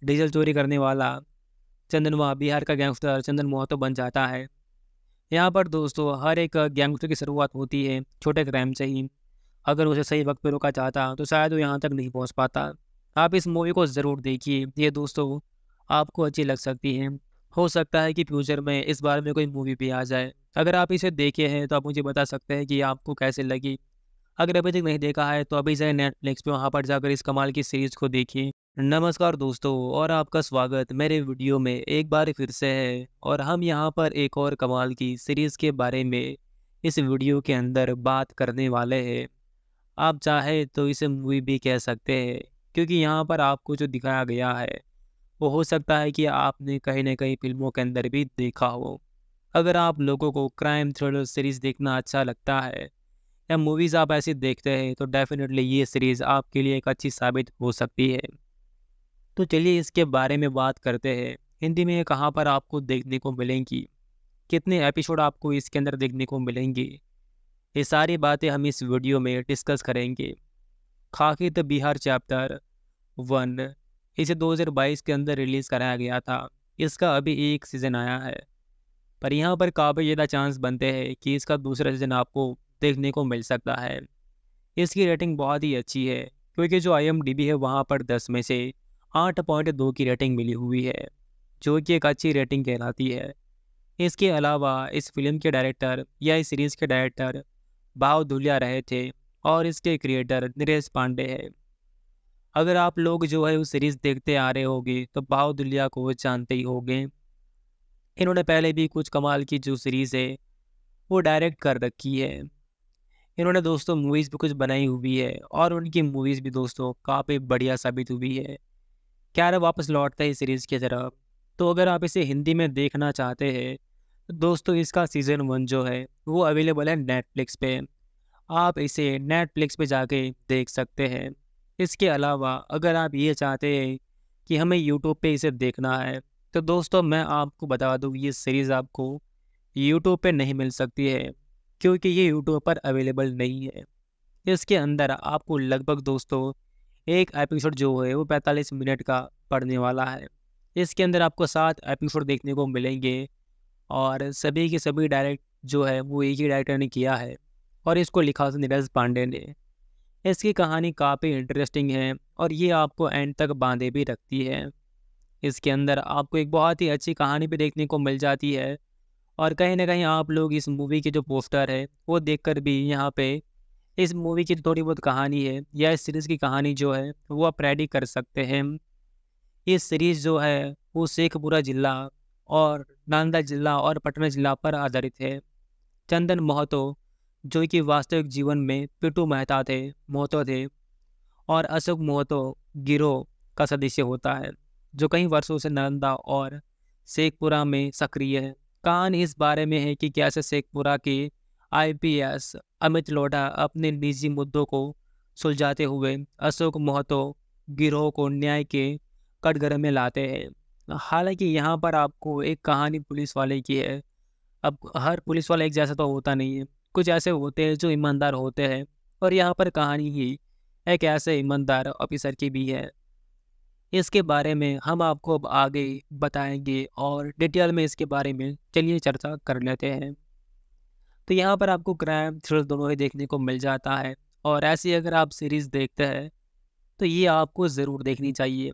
डीजल चोरी करने वाला चंदन बिहार का गैंगस्टर चंदन मोहतो बन जाता है यहाँ पर दोस्तों हर एक ज्ञानगुप्त की शुरुआत होती है छोटे क्राइम से ही अगर उसे सही वक्त पर रोका जाता तो शायद वो यहाँ तक नहीं पहुँच पाता आप इस मूवी को ज़रूर देखिए ये दोस्तों आपको अच्छी लग सकती है हो सकता है कि फ्यूचर में इस बारे में कोई मूवी भी आ जाए अगर आप इसे देखे हैं तो आप मुझे बता सकते हैं कि आपको कैसे लगी अगर अभी तक नहीं देखा है तो अभी जाए नेटफ्लिक्स पे वहाँ पर जाकर इस कमाल की सीरीज़ को देखिए नमस्कार दोस्तों और आपका स्वागत मेरे वीडियो में एक बार फिर से है और हम यहाँ पर एक और कमाल की सीरीज़ के बारे में इस वीडियो के अंदर बात करने वाले हैं आप चाहे तो इसे मूवी भी कह सकते हैं क्योंकि यहाँ पर आपको जो दिखाया गया है वो हो सकता है कि आपने कहीं ना कहीं फिल्मों के अंदर भी देखा हो अगर आप लोगों को क्राइम थ्रिलर सीरीज़ देखना अच्छा लगता है या मूवीज़ आप ऐसी देखते हैं तो डेफिनेटली ये सीरीज़ आपके लिए एक अच्छी साबित हो सकती है तो चलिए इसके बारे में बात करते हैं हिंदी में कहाँ पर आपको देखने को मिलेंगी कितने एपिसोड आपको इसके अंदर देखने को मिलेंगे ये सारी बातें हम इस वीडियो में डिस्कस करेंगे द बिहार चैप्टर वन इसे 2022 के अंदर रिलीज़ कराया गया था इसका अभी एक सीज़न आया है पर यहाँ पर काफ़ी ज़्यादा चांस बनते हैं कि इसका दूसरा सीज़न आपको देखने को मिल सकता है इसकी रेटिंग बहुत ही अच्छी है क्योंकि जो आई है वहाँ पर दस में से आठ पॉइंट दो की रेटिंग मिली हुई है जो कि एक अच्छी रेटिंग कहलाती है इसके अलावा इस फिल्म के डायरेक्टर या इस सीरीज़ के डायरेक्टर भाव धुलिया रहे थे और इसके क्रिएटर नरेश पांडे है अगर आप लोग जो है उस सीरीज़ देखते आ रहे होगे तो भाव धुलिया को जानते ही होंगे इन्होंने पहले भी कुछ कमाल की जो सीरीज़ है वो डायरेक्ट कर रखी है इन्होंने दोस्तों मूवीज़ भी कुछ बनाई हुई है और उनकी मूवीज़ भी दोस्तों काफ़ी बढ़िया साबित हुई है क्या रहा वापस लौटता है सीरीज़ की तरफ तो अगर आप इसे हिंदी में देखना चाहते हैं तो दोस्तों इसका सीज़न वन जो है वो अवेलेबल है नेटफ्लिक्स पे आप इसे नेटफ्लिक्स पे जाके देख सकते हैं इसके अलावा अगर आप ये चाहते हैं कि हमें यूट्यूब पे इसे देखना है तो दोस्तों मैं आपको बता दूँ ये सीरीज़ आपको यूट्यूब पे नहीं मिल सकती है क्योंकि ये यूट्यूब पर अवेलेबल नहीं है इसके अंदर आपको लगभग दोस्तों एक एपिसोड जो है वो पैंतालीस मिनट का पड़ने वाला है इसके अंदर आपको सात एपिसोड देखने को मिलेंगे और सभी के सभी डायरेक्ट जो है वो एक ही डायरेक्टर ने किया है और इसको लिखा था नीरज पांडे ने इसकी कहानी काफ़ी इंटरेस्टिंग है और ये आपको एंड तक बांधे भी रखती है इसके अंदर आपको एक बहुत ही अच्छी कहानी भी देखने को मिल जाती है और कहीं ना कहीं आप लोग इस मूवी के जो पोस्टर है वो देखकर भी यहाँ पे इस मूवी की थोड़ी बहुत कहानी है या इस सीरीज़ की कहानी जो है वो आप रेडी कर सकते हैं ये सीरीज़ जो है वो शेखपुरा जिला और नांदा जिला और पटना जिला पर आधारित है चंदन मोहतो जो कि वास्तविक जीवन में पिटू मेहता थे मोहतो थे और अशोक मोहतो गिरोह का सदस्य होता है जो कई वर्षों से नालंदा और शेखपुरा में सक्रिय है कहानी इस बारे में है कि कैसे शेखपुरा के आईपीएस अमित लोढ़ा अपने निजी मुद्दों को सुलझाते हुए अशोक मोहतो गिरोह को न्याय के कटघरे में लाते हैं हालांकि यहाँ पर आपको एक कहानी पुलिस वाले की है अब हर पुलिस वाला एक जैसा तो होता नहीं है कुछ ऐसे होते हैं जो ईमानदार होते हैं और यहाँ पर कहानी ही एक ऐसे ईमानदार ऑफिसर की भी है इसके बारे में हम आपको अब आगे बताएंगे और डिटेल में इसके बारे में चलिए चर्चा कर लेते हैं तो यहाँ पर आपको क्राइम थ्रिलर दोनों ही देखने को मिल जाता है और ऐसी अगर आप सीरीज़ देखते हैं तो ये आपको ज़रूर देखनी चाहिए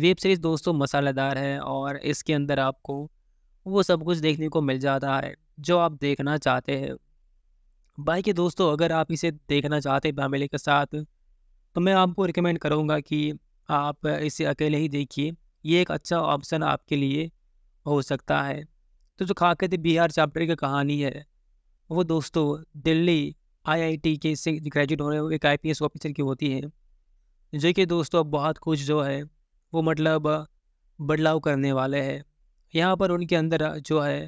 वेब सीरीज़ दोस्तों मसालेदार है और इसके अंदर आपको वो सब कुछ देखने को मिल जाता है जो आप देखना चाहते हैं बाकी दोस्तों अगर आप इसे देखना चाहते हैं फैमिली के साथ तो मैं आपको रिकमेंड करूँगा कि आप इसे अकेले ही देखिए ये एक अच्छा ऑप्शन आपके लिए हो सकता है तो जो खाकर बिहार चैप्टर की कहानी है वो दोस्तों दिल्ली आईआईटी के से ग्रेजुएट होने एक आईपीएस ऑफिसर की होती है जो कि दोस्तों अब बहुत कुछ जो है वो मतलब बदलाव करने वाले हैं यहाँ पर उनके अंदर जो है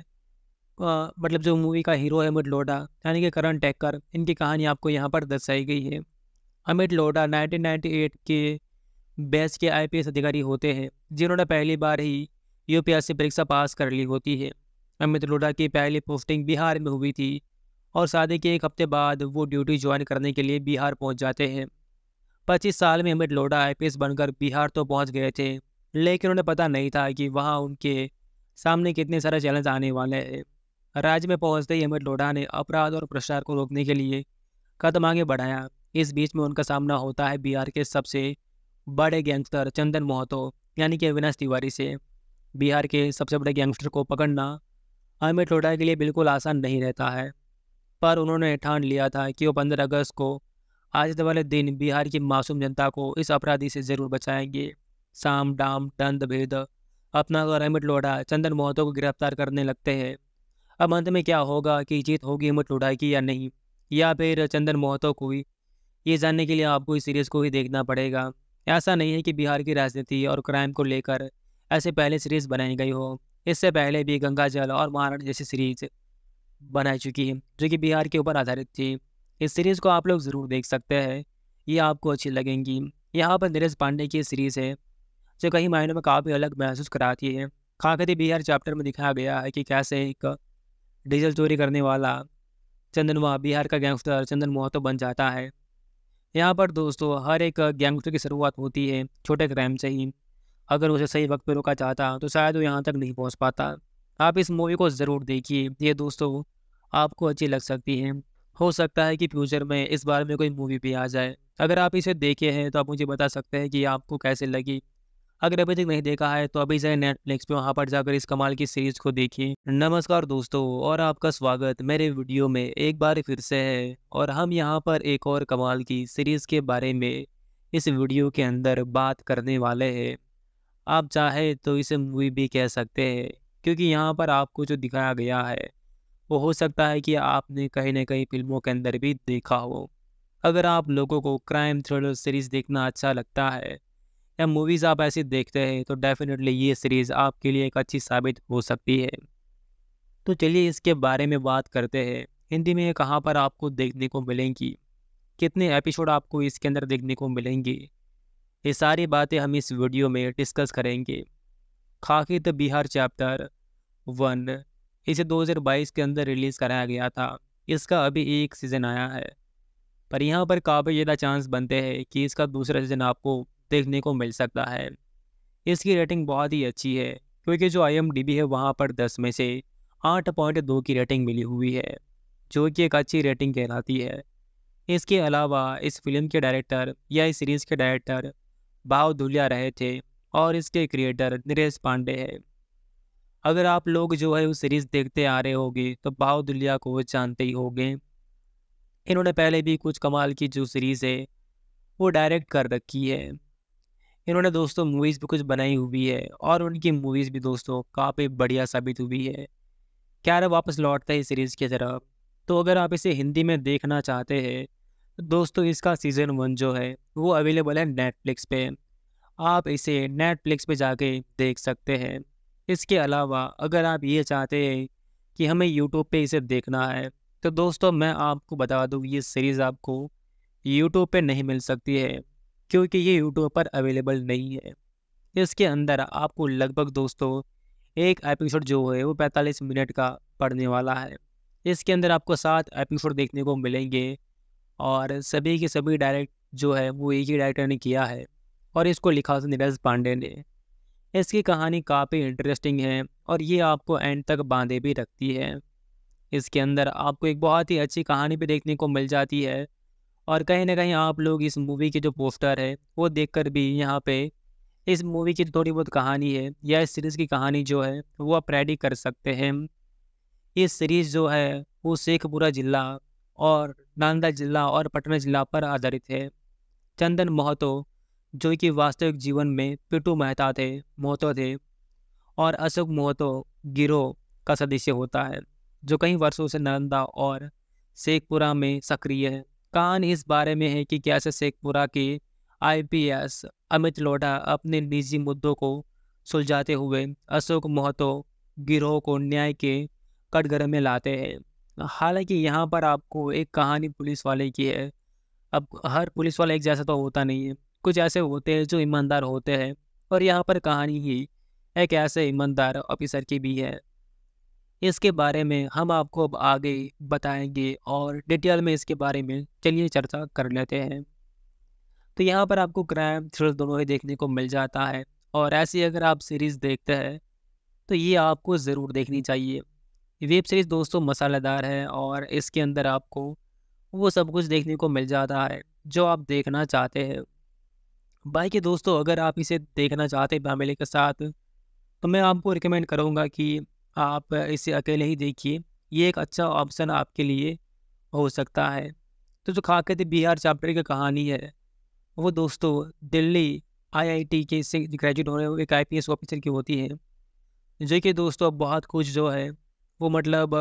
आ, मतलब जो मूवी का हीरो है अमित लोडा यानी कि करण टैक्कर इनकी कहानी आपको यहाँ पर दर्शाई गई है अमित लोडा 1998 के बेस के आईपीएस अधिकारी होते हैं जिन्होंने पहली बार ही यूपीएससी परीक्षा पास कर ली होती है अमित लोढ़ा की पहली पोस्टिंग बिहार में हुई थी और शादी के एक हफ्ते बाद वो ड्यूटी ज्वाइन करने के लिए बिहार पहुंच जाते हैं पच्चीस साल में अमित लोढ़ा आई बनकर बिहार तो पहुँच गए थे लेकिन उन्हें पता नहीं था कि वहाँ उनके सामने कितने सारे चैलेंज आने वाले हैं राज्य में पहुंचते ही अमित लोढ़ा ने अपराध और भ्रष्टाचार को रोकने के लिए कदम आगे बढ़ाया इस बीच में उनका सामना होता है बिहार के सबसे बड़े गैंगस्टर चंदन मोहतो यानी कि अविनाश तिवारी से बिहार के सबसे बड़े गैंगस्टर को पकड़ना अमित हाँ, टोडा के लिए बिल्कुल आसान नहीं रहता है पर उन्होंने ठान लिया था कि वो पंद्रह अगस्त को आज वाले दिन बिहार की मासूम जनता को इस अपराधी से ज़रूर बचाएंगे साम डाम दंद भेद अपना और अमित लोढ़ा चंदन मोहतो को गिरफ्तार करने लगते हैं अब अंत में क्या होगा कि जीत होगी अमित लोढ़ा की या नहीं या फिर चंदन मोहतो को ही ये जानने के लिए आपको इस सीरीज़ को ही देखना पड़ेगा ऐसा नहीं है कि बिहार की राजनीति और क्राइम को लेकर ऐसे पहले सीरीज़ बनाई गई हो इससे पहले भी गंगा जल और महाराण जैसी सीरीज बना चुकी है जो कि बिहार के ऊपर आधारित थी इस सीरीज़ को आप लोग ज़रूर देख सकते हैं ये आपको अच्छी लगेंगी यहाँ पर नीरज पांडे की सीरीज़ है जो कई मायनों में काफ़ी अलग महसूस कराती है खाकरी बिहार चैप्टर में दिखाया गया है कि कैसे एक डीजल चोरी करने वाला चंदन बिहार का गैंगस्टर चंदन मोहतो बन जाता है यहाँ पर दोस्तों हर एक गैंगस्टर की शुरुआत होती है छोटे क्राइम से ही अगर उसे सही वक्त पर रोका जाता तो शायद वो यहाँ तक नहीं पहुँच पाता आप इस मूवी को ज़रूर देखिए ये दोस्तों आपको अच्छी लग सकती है हो सकता है कि फ्यूचर में इस बारे में कोई मूवी भी आ जाए अगर आप इसे देखे हैं तो आप मुझे बता सकते हैं कि आपको कैसे लगी अगर अभी तक नहीं देखा है तो अभी जाए नेटफ्लिक्स पे वहाँ पर जाकर इस कमाल की सीरीज को देखिए नमस्कार दोस्तों और आपका स्वागत मेरे वीडियो में एक बार फिर से है और हम यहाँ पर एक और कमाल की सीरीज़ के बारे में इस वीडियो के अंदर बात करने वाले हैं आप चाहे तो इसे मूवी भी कह सकते हैं क्योंकि यहाँ पर आपको जो दिखाया गया है वो हो सकता है कि आपने कहीं ना कहीं फिल्मों के अंदर भी देखा हो अगर आप लोगों को क्राइम थ्रिलर सीरीज़ देखना अच्छा लगता है या मूवीज़ आप ऐसी देखते हैं तो डेफिनेटली ये सीरीज़ आपके लिए एक अच्छी साबित हो सकती है तो चलिए इसके बारे में बात करते हैं हिंदी में कहाँ पर आपको देखने को मिलेंगी कितने एपिसोड आपको इसके अंदर देखने को मिलेंगी ये सारी बातें हम इस वीडियो में डिस्कस करेंगे खाकित बिहार चैप्टर वन इसे 2022 के अंदर रिलीज़ कराया गया था इसका अभी एक सीज़न आया है पर यहाँ पर काफ़ी ज़्यादा चांस बनते हैं कि इसका दूसरा सीज़न आपको देखने को मिल सकता है इसकी रेटिंग बहुत ही अच्छी है क्योंकि जो आई है वहाँ पर दस में से आठ पॉइंट दो की रेटिंग मिली हुई है जो कि एक अच्छी रेटिंग कहलाती है इसके अलावा इस फिल्म के डायरेक्टर या इस सीरीज़ के डायरेक्टर भाव धुलिया रहे थे और इसके क्रिएटर नरेश पांडे हैं अगर आप लोग जो है वो सीरीज़ देखते आ रहे होगे तो भाव दुलिया को जानते ही होंगे इन्होंने पहले भी कुछ कमाल की जो सीरीज़ है वो डायरेक्ट कर रखी है इन्होंने दोस्तों मूवीज़ भी कुछ बनाई हुई है और उनकी मूवीज़ भी दोस्तों काफ़ी बढ़िया साबित हुई है क्या वापस लौटता है सीरीज़ की तरफ तो अगर आप इसे हिंदी में देखना चाहते हैं दोस्तों इसका सीज़न वन जो है वो अवेलेबल है नेटफ्लिक्स पे आप इसे नेटफ्लिक्स पे जाके देख सकते हैं इसके अलावा अगर आप ये चाहते हैं कि हमें यूट्यूब पे इसे देखना है तो दोस्तों मैं आपको बता दूँ ये सीरीज़ आपको यूट्यूब पे नहीं मिल सकती है क्योंकि ये यूट्यूब पर अवेलेबल नहीं है इसके अंदर आपको लगभग दोस्तों एक एपिसोड जो है वो पैंतालीस मिनट का पड़ने वाला है इसके अंदर आपको सात एपिसोड देखने को मिलेंगे और सभी के सभी डायरेक्ट जो है वो एक ही डायरेक्टर ने किया है और इसको लिखा नीरज पांडे ने इसकी कहानी काफ़ी इंटरेस्टिंग है और ये आपको एंड तक बांधे भी रखती है इसके अंदर आपको एक बहुत ही अच्छी कहानी भी देखने को मिल जाती है और कहीं ना कहीं आप लोग इस मूवी के जो पोस्टर है वो देख भी यहाँ पर इस मूवी की थोड़ी बहुत कहानी है या इस सीरीज़ की कहानी जो है वो आप रेडी कर सकते हैं ये सीरीज़ जो है वो शेखपुरा ज़िला और नालंदा जिला और पटना जिला पर आधारित है चंदन मोहतो जो कि वास्तविक जीवन में पिटू मेहता थे मोहतो थे और अशोक मोहतो गिरोह का सदस्य होता है जो कई वर्षों से नालंदा और शेखपुरा में सक्रिय है कान इस बारे में है कि कैसे शेखपुरा के आईपीएस अमित लोढ़ा अपने निजी मुद्दों को सुलझाते हुए अशोक मोहतो गिरोह को न्याय के कटघरे में लाते हैं हालांकि यहाँ पर आपको एक कहानी पुलिस वाले की है अब हर पुलिस वाला एक जैसा तो होता नहीं है कुछ ऐसे होते हैं जो ईमानदार होते हैं और यहाँ पर कहानी ही एक ऐसे ईमानदार ऑफिसर की भी है इसके बारे में हम आपको अब आगे बताएंगे और डिटेल में इसके बारे में चलिए चर्चा कर लेते हैं तो यहाँ पर आपको क्राइम थ्रिल दोनों ही देखने को मिल जाता है और ऐसी अगर आप सीरीज़ देखते हैं तो ये आपको ज़रूर देखनी चाहिए वेब सीरीज़ दोस्तों मसालेदार है और इसके अंदर आपको वो सब कुछ देखने को मिल जाता है जो आप देखना चाहते हैं बाई के दोस्तों अगर आप इसे देखना चाहते हैं फैमिली के साथ तो मैं आपको रिकमेंड करूँगा कि आप इसे अकेले ही देखिए ये एक अच्छा ऑप्शन आपके लिए हो सकता है तो जो खाकत बिहार चैप्टर की कहानी है वो दोस्तों दिल्ली आईआईटी के से ग्रेजुएट होने एक आईपीएस ऑफिसर की होती है जो कि दोस्तों अब बहुत कुछ जो है वो मतलब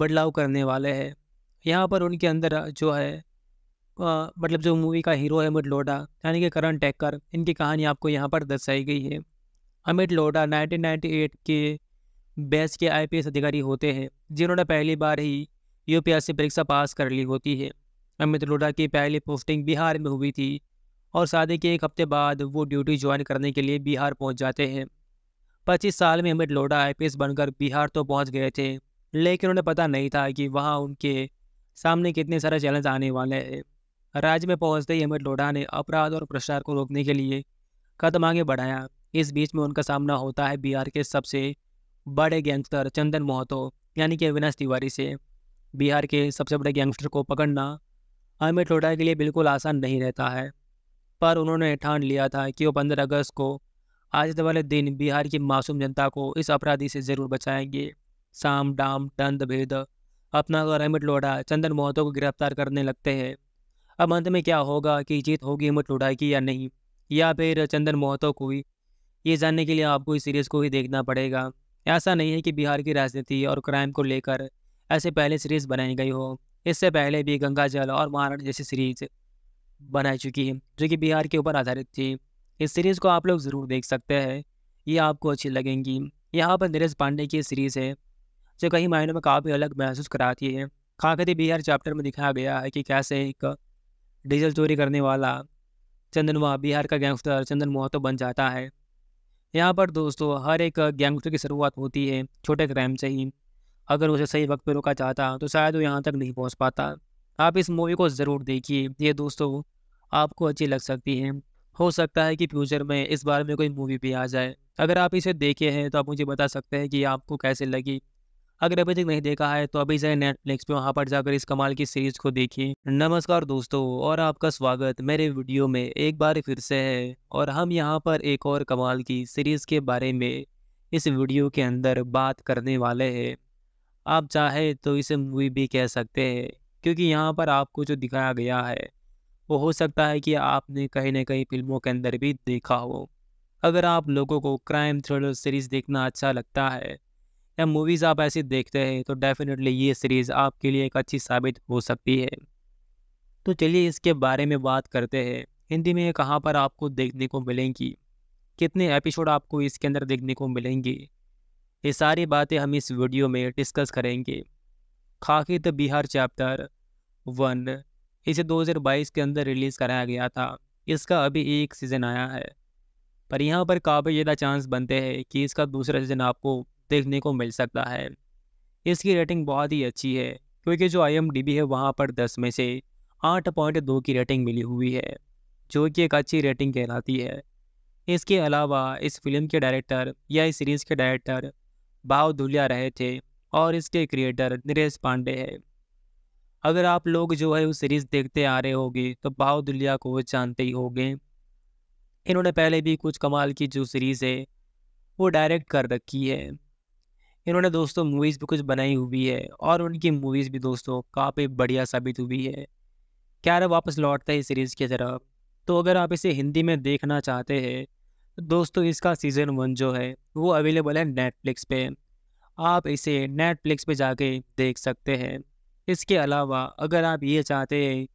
बदलाव करने वाले हैं यहाँ पर उनके अंदर जो है आ, मतलब जो मूवी का हीरो है अमित लोडा यानी कि करण टेकर इनकी कहानी आपको यहाँ पर दर्शाई गई है अमित लोडा 1998 के बेस के आईपीएस अधिकारी होते हैं जिन्होंने पहली बार ही यूपीएससी परीक्षा पास कर ली होती है अमित लोडा की पहली पोस्टिंग बिहार में हुई थी और शादी के एक हफ्ते बाद वो ड्यूटी ज्वाइन करने के लिए बिहार पहुँच जाते हैं पच्चीस साल में अमित लोढ़ा आई बनकर बिहार तो पहुँच गए थे लेकिन उन्हें पता नहीं था कि वहाँ उनके सामने कितने सारे चैलेंज आने वाले हैं राज्य में पहुंचते ही अमित लोढ़ा ने अपराध और भ्रष्टाचार को रोकने के लिए कदम आगे बढ़ाया इस बीच में उनका सामना होता है बिहार के सबसे बड़े गैंगस्टर चंदन मोहतो यानी कि अविनाश तिवारी से बिहार के सबसे बड़े गैंगस्टर को पकड़ना अमित लोढ़ा के लिए बिल्कुल आसान नहीं रहता है पर उन्होंने ठान लिया था कि वो पंद्रह अगस्त को आज वाले दिन बिहार की मासूम जनता को इस अपराधी से ज़रूर बचाएंगे साम डाम दंद भेद अपना अहमद लोढ़ा चंदन मोहतो को गिरफ्तार करने लगते हैं अब अंत में क्या होगा कि जीत होगी अहमद लोढ़ा की या नहीं या फिर चंदन मोहतो को ही ये जानने के लिए आपको इस सीरीज़ को ही देखना पड़ेगा ऐसा नहीं है कि बिहार की राजनीति और क्राइम को लेकर ऐसे पहले सीरीज़ बनाई गई हो इससे पहले भी गंगा जल और महाराणा जैसी सीरीज बनाई चुकी है जो कि बिहार के ऊपर आधारित थी इस सीरीज़ को आप लोग ज़रूर देख सकते हैं ये आपको अच्छी लगेंगी यहाँ पर नीरज पांडे की सीरीज़ है जो कई मायनों में काफ़ी अलग महसूस कराती है खाकर बिहार चैप्टर में दिखाया गया है कि कैसे एक डीजल चोरी करने वाला चंदन बिहार का गैंगस्टर चंदन तो बन जाता है यहाँ पर दोस्तों हर एक गैंगस्टर की शुरुआत होती है छोटे क्राइम से ही अगर उसे सही वक्त पर रोका जाता तो शायद वो यहाँ तक नहीं पहुँच पाता आप इस मूवी को ज़रूर देखिए ये दोस्तों आपको अच्छी लग सकती है हो सकता है कि फ्यूचर में इस बारे में कोई मूवी भी आ जाए अगर आप इसे देखे हैं तो आप मुझे बता सकते हैं कि आपको कैसे लगी अगर अभी तक नहीं देखा है तो अभी से नेटफ्लिक्स पे वहाँ पर जाकर इस कमाल की सीरीज को देखिए नमस्कार दोस्तों और आपका स्वागत मेरे वीडियो में एक बार फिर से है और हम यहाँ पर एक और कमाल की सीरीज के बारे में इस वीडियो के अंदर बात करने वाले हैं आप चाहे तो इसे मूवी भी कह सकते हैं क्योंकि यहाँ पर आपको जो दिखाया गया है वो हो सकता है कि आपने कहीं ना कहीं फिल्मों के अंदर भी देखा हो अगर आप लोगों को क्राइम थ्रिलर सीरीज़ देखना अच्छा लगता है या मूवीज़ आप ऐसी देखते हैं तो डेफिनेटली ये सीरीज़ आपके लिए एक अच्छी साबित हो सकती है तो चलिए इसके बारे में बात करते हैं हिंदी में कहाँ पर आपको देखने को मिलेंगी कितने एपिसोड आपको इसके अंदर देखने को मिलेंगी ये सारी बातें हम इस वीडियो में डिस्कस करेंगे खाकित बिहार चैप्टर वन इसे 2022 के अंदर रिलीज़ कराया गया था इसका अभी एक सीज़न आया है पर यहाँ पर ज़्यादा चांस बनते हैं कि इसका दूसरा सीज़न आपको देखने को मिल सकता है इसकी रेटिंग बहुत ही अच्छी है क्योंकि जो आई है वहाँ पर दस में से आठ पॉइंट दो की रेटिंग मिली हुई है जो कि एक अच्छी रेटिंग कहलाती है इसके अलावा इस फिल्म के डायरेक्टर या इस सीरीज़ के डायरेक्टर भाव धुलिया रहे थे और इसके क्रिएटर नरेश पांडे हैं अगर आप लोग जो है वो सीरीज़ देखते आ रहे होगे तो बाहुदुलिया को जानते ही होंगे इन्होंने पहले भी कुछ कमाल की जो सीरीज़ है वो डायरेक्ट कर रखी है इन्होंने दोस्तों मूवीज़ भी कुछ बनाई हुई है और उनकी मूवीज़ भी दोस्तों काफ़ी बढ़िया साबित हुई है रहा वापस लौटता है सीरीज़ की तरफ तो अगर आप इसे हिंदी में देखना चाहते हैं तो दोस्तों इसका सीज़न वन जो है वो अवेलेबल है नेटफ्लिक्स पे आप इसे नेटफ्लिक्स पे जाके देख सकते हैं इसके अलावा अगर आप ये चाहते हैं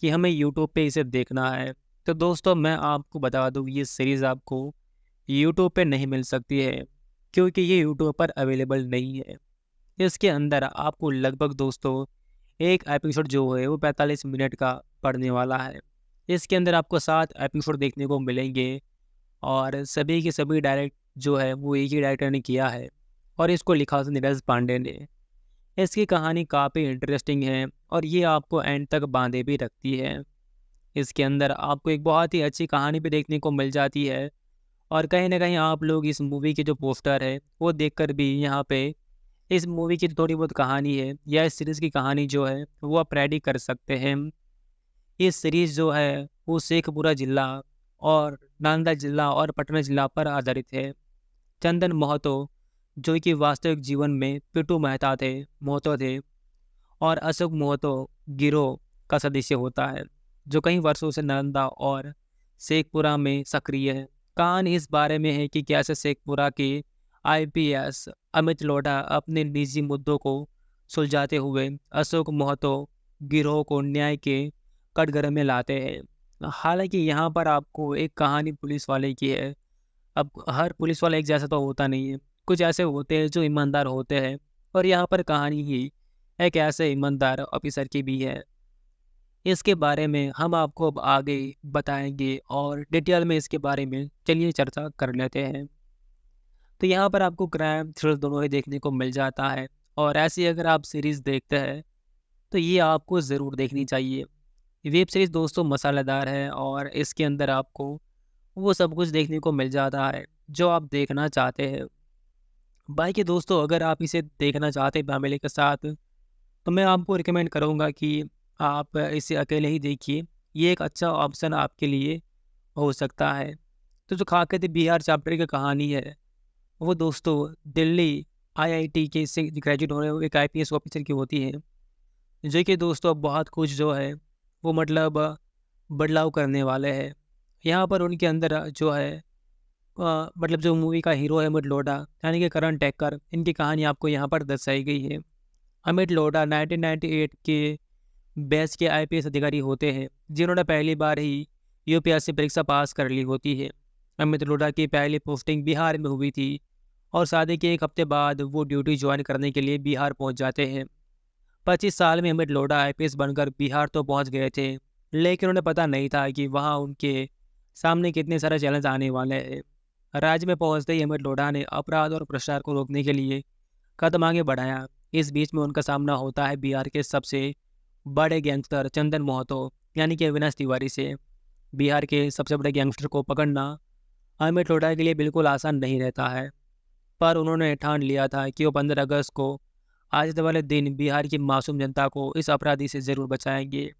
कि हमें यूट्यूब पे इसे देखना है तो दोस्तों मैं आपको बता दूँ ये सीरीज़ आपको यूट्यूब पे नहीं मिल सकती है क्योंकि ये यूट्यूब पर अवेलेबल नहीं है इसके अंदर आपको लगभग दोस्तों एक एपिसोड जो है वो पैंतालीस मिनट का पड़ने वाला है इसके अंदर आपको सात एपिसोड देखने को मिलेंगे और सभी के सभी डायरेक्ट जो है वो एक ही डायरेक्टर ने किया है और इसको लिखा था नीरज पांडे ने इसकी कहानी काफ़ी इंटरेस्टिंग है और ये आपको एंड तक बांधे भी रखती है इसके अंदर आपको एक बहुत ही अच्छी कहानी भी देखने को मिल जाती है और कहीं ना कहीं आप लोग इस मूवी के जो पोस्टर है वो देखकर भी यहाँ पे इस मूवी की थोड़ी बहुत कहानी है या इस सीरीज़ की कहानी जो है वो आप रेडी कर सकते हैं ये सीरीज़ जो है वो शेखपुरा जिला और नांदा जिला और पटना जिला पर आधारित है चंदन मोहतो जो कि वास्तविक जीवन में पिटू मेहता थे मोहतो थे और अशोक मोहतो गिरोह का सदस्य होता है जो कई वर्षों से नालंदा और शेखपुरा में सक्रिय है कहानी इस बारे में है कि कैसे शेखपुरा के आईपीएस अमित लोढ़ा अपने निजी मुद्दों को सुलझाते हुए अशोक मोहतो गिरोह को न्याय के कटघरे में लाते हैं हालांकि यहाँ पर आपको एक कहानी पुलिस वाले की है अब हर पुलिस वाला एक जैसा तो होता नहीं है कुछ ऐसे होते हैं जो ईमानदार होते हैं और यहाँ पर कहानी ही एक ऐसे ईमानदार ऑफिसर की भी है इसके बारे में हम आपको अब आगे बताएंगे और डिटेल में इसके बारे में चलिए चर्चा कर लेते हैं तो यहाँ पर आपको क्राइम थ्रिल दोनों ही देखने को मिल जाता है और ऐसी अगर आप सीरीज़ देखते हैं तो ये आपको ज़रूर देखनी चाहिए वेब सीरीज़ दोस्तों मसालेदार है और इसके अंदर आपको वो सब कुछ देखने को मिल जाता है जो आप देखना चाहते हैं बाकी के दोस्तों अगर आप इसे देखना चाहते हैं फैमिली के साथ तो मैं आपको रिकमेंड करूँगा कि आप इसे अकेले ही देखिए ये एक अच्छा ऑप्शन आपके लिए हो सकता है तो जो खाकत बिहार चैप्टर की कहानी है वो दोस्तों दिल्ली आईआईटी के से ग्रेजुएट होने हुए एक आईपीएस ऑफिसर की होती है जो कि दोस्तों बहुत कुछ जो है वो मतलब बदलाव करने वाले हैं यहाँ पर उनके अंदर जो है मतलब जो मूवी का हीरो है अमित लोडा यानी कि करण टेक्कर इनकी कहानी आपको यहाँ पर दर्शाई गई है अमित लोडा 1998 के बेस के आईपीएस अधिकारी होते हैं जिन्होंने पहली बार ही यूपीएससी परीक्षा पास कर ली होती है अमित लोडा की पहली पोस्टिंग बिहार में हुई थी और शादी के एक हफ्ते बाद वो ड्यूटी ज्वाइन करने के लिए बिहार पहुंच जाते हैं पच्चीस साल में अमित लोडा आईपीएस बनकर बिहार तो पहुंच गए थे लेकिन उन्हें पता नहीं था कि वहाँ उनके सामने कितने सारे चैलेंज आने वाले हैं राज्य में पहुंचते ही अमित लोढ़ा ने अपराध और भ्रष्टाचार को रोकने के लिए कदम आगे बढ़ाया इस बीच में उनका सामना होता है बिहार के सबसे बड़े गैंगस्टर चंदन मोहतो यानी कि अविनाश तिवारी से बिहार के सबसे बड़े गैंगस्टर को पकड़ना अमित लोढ़ा के लिए बिल्कुल आसान नहीं रहता है पर उन्होंने ठान लिया था कि वो पंद्रह अगस्त को आज वाले दिन बिहार की मासूम जनता को इस अपराधी से ज़रूर बचाएंगे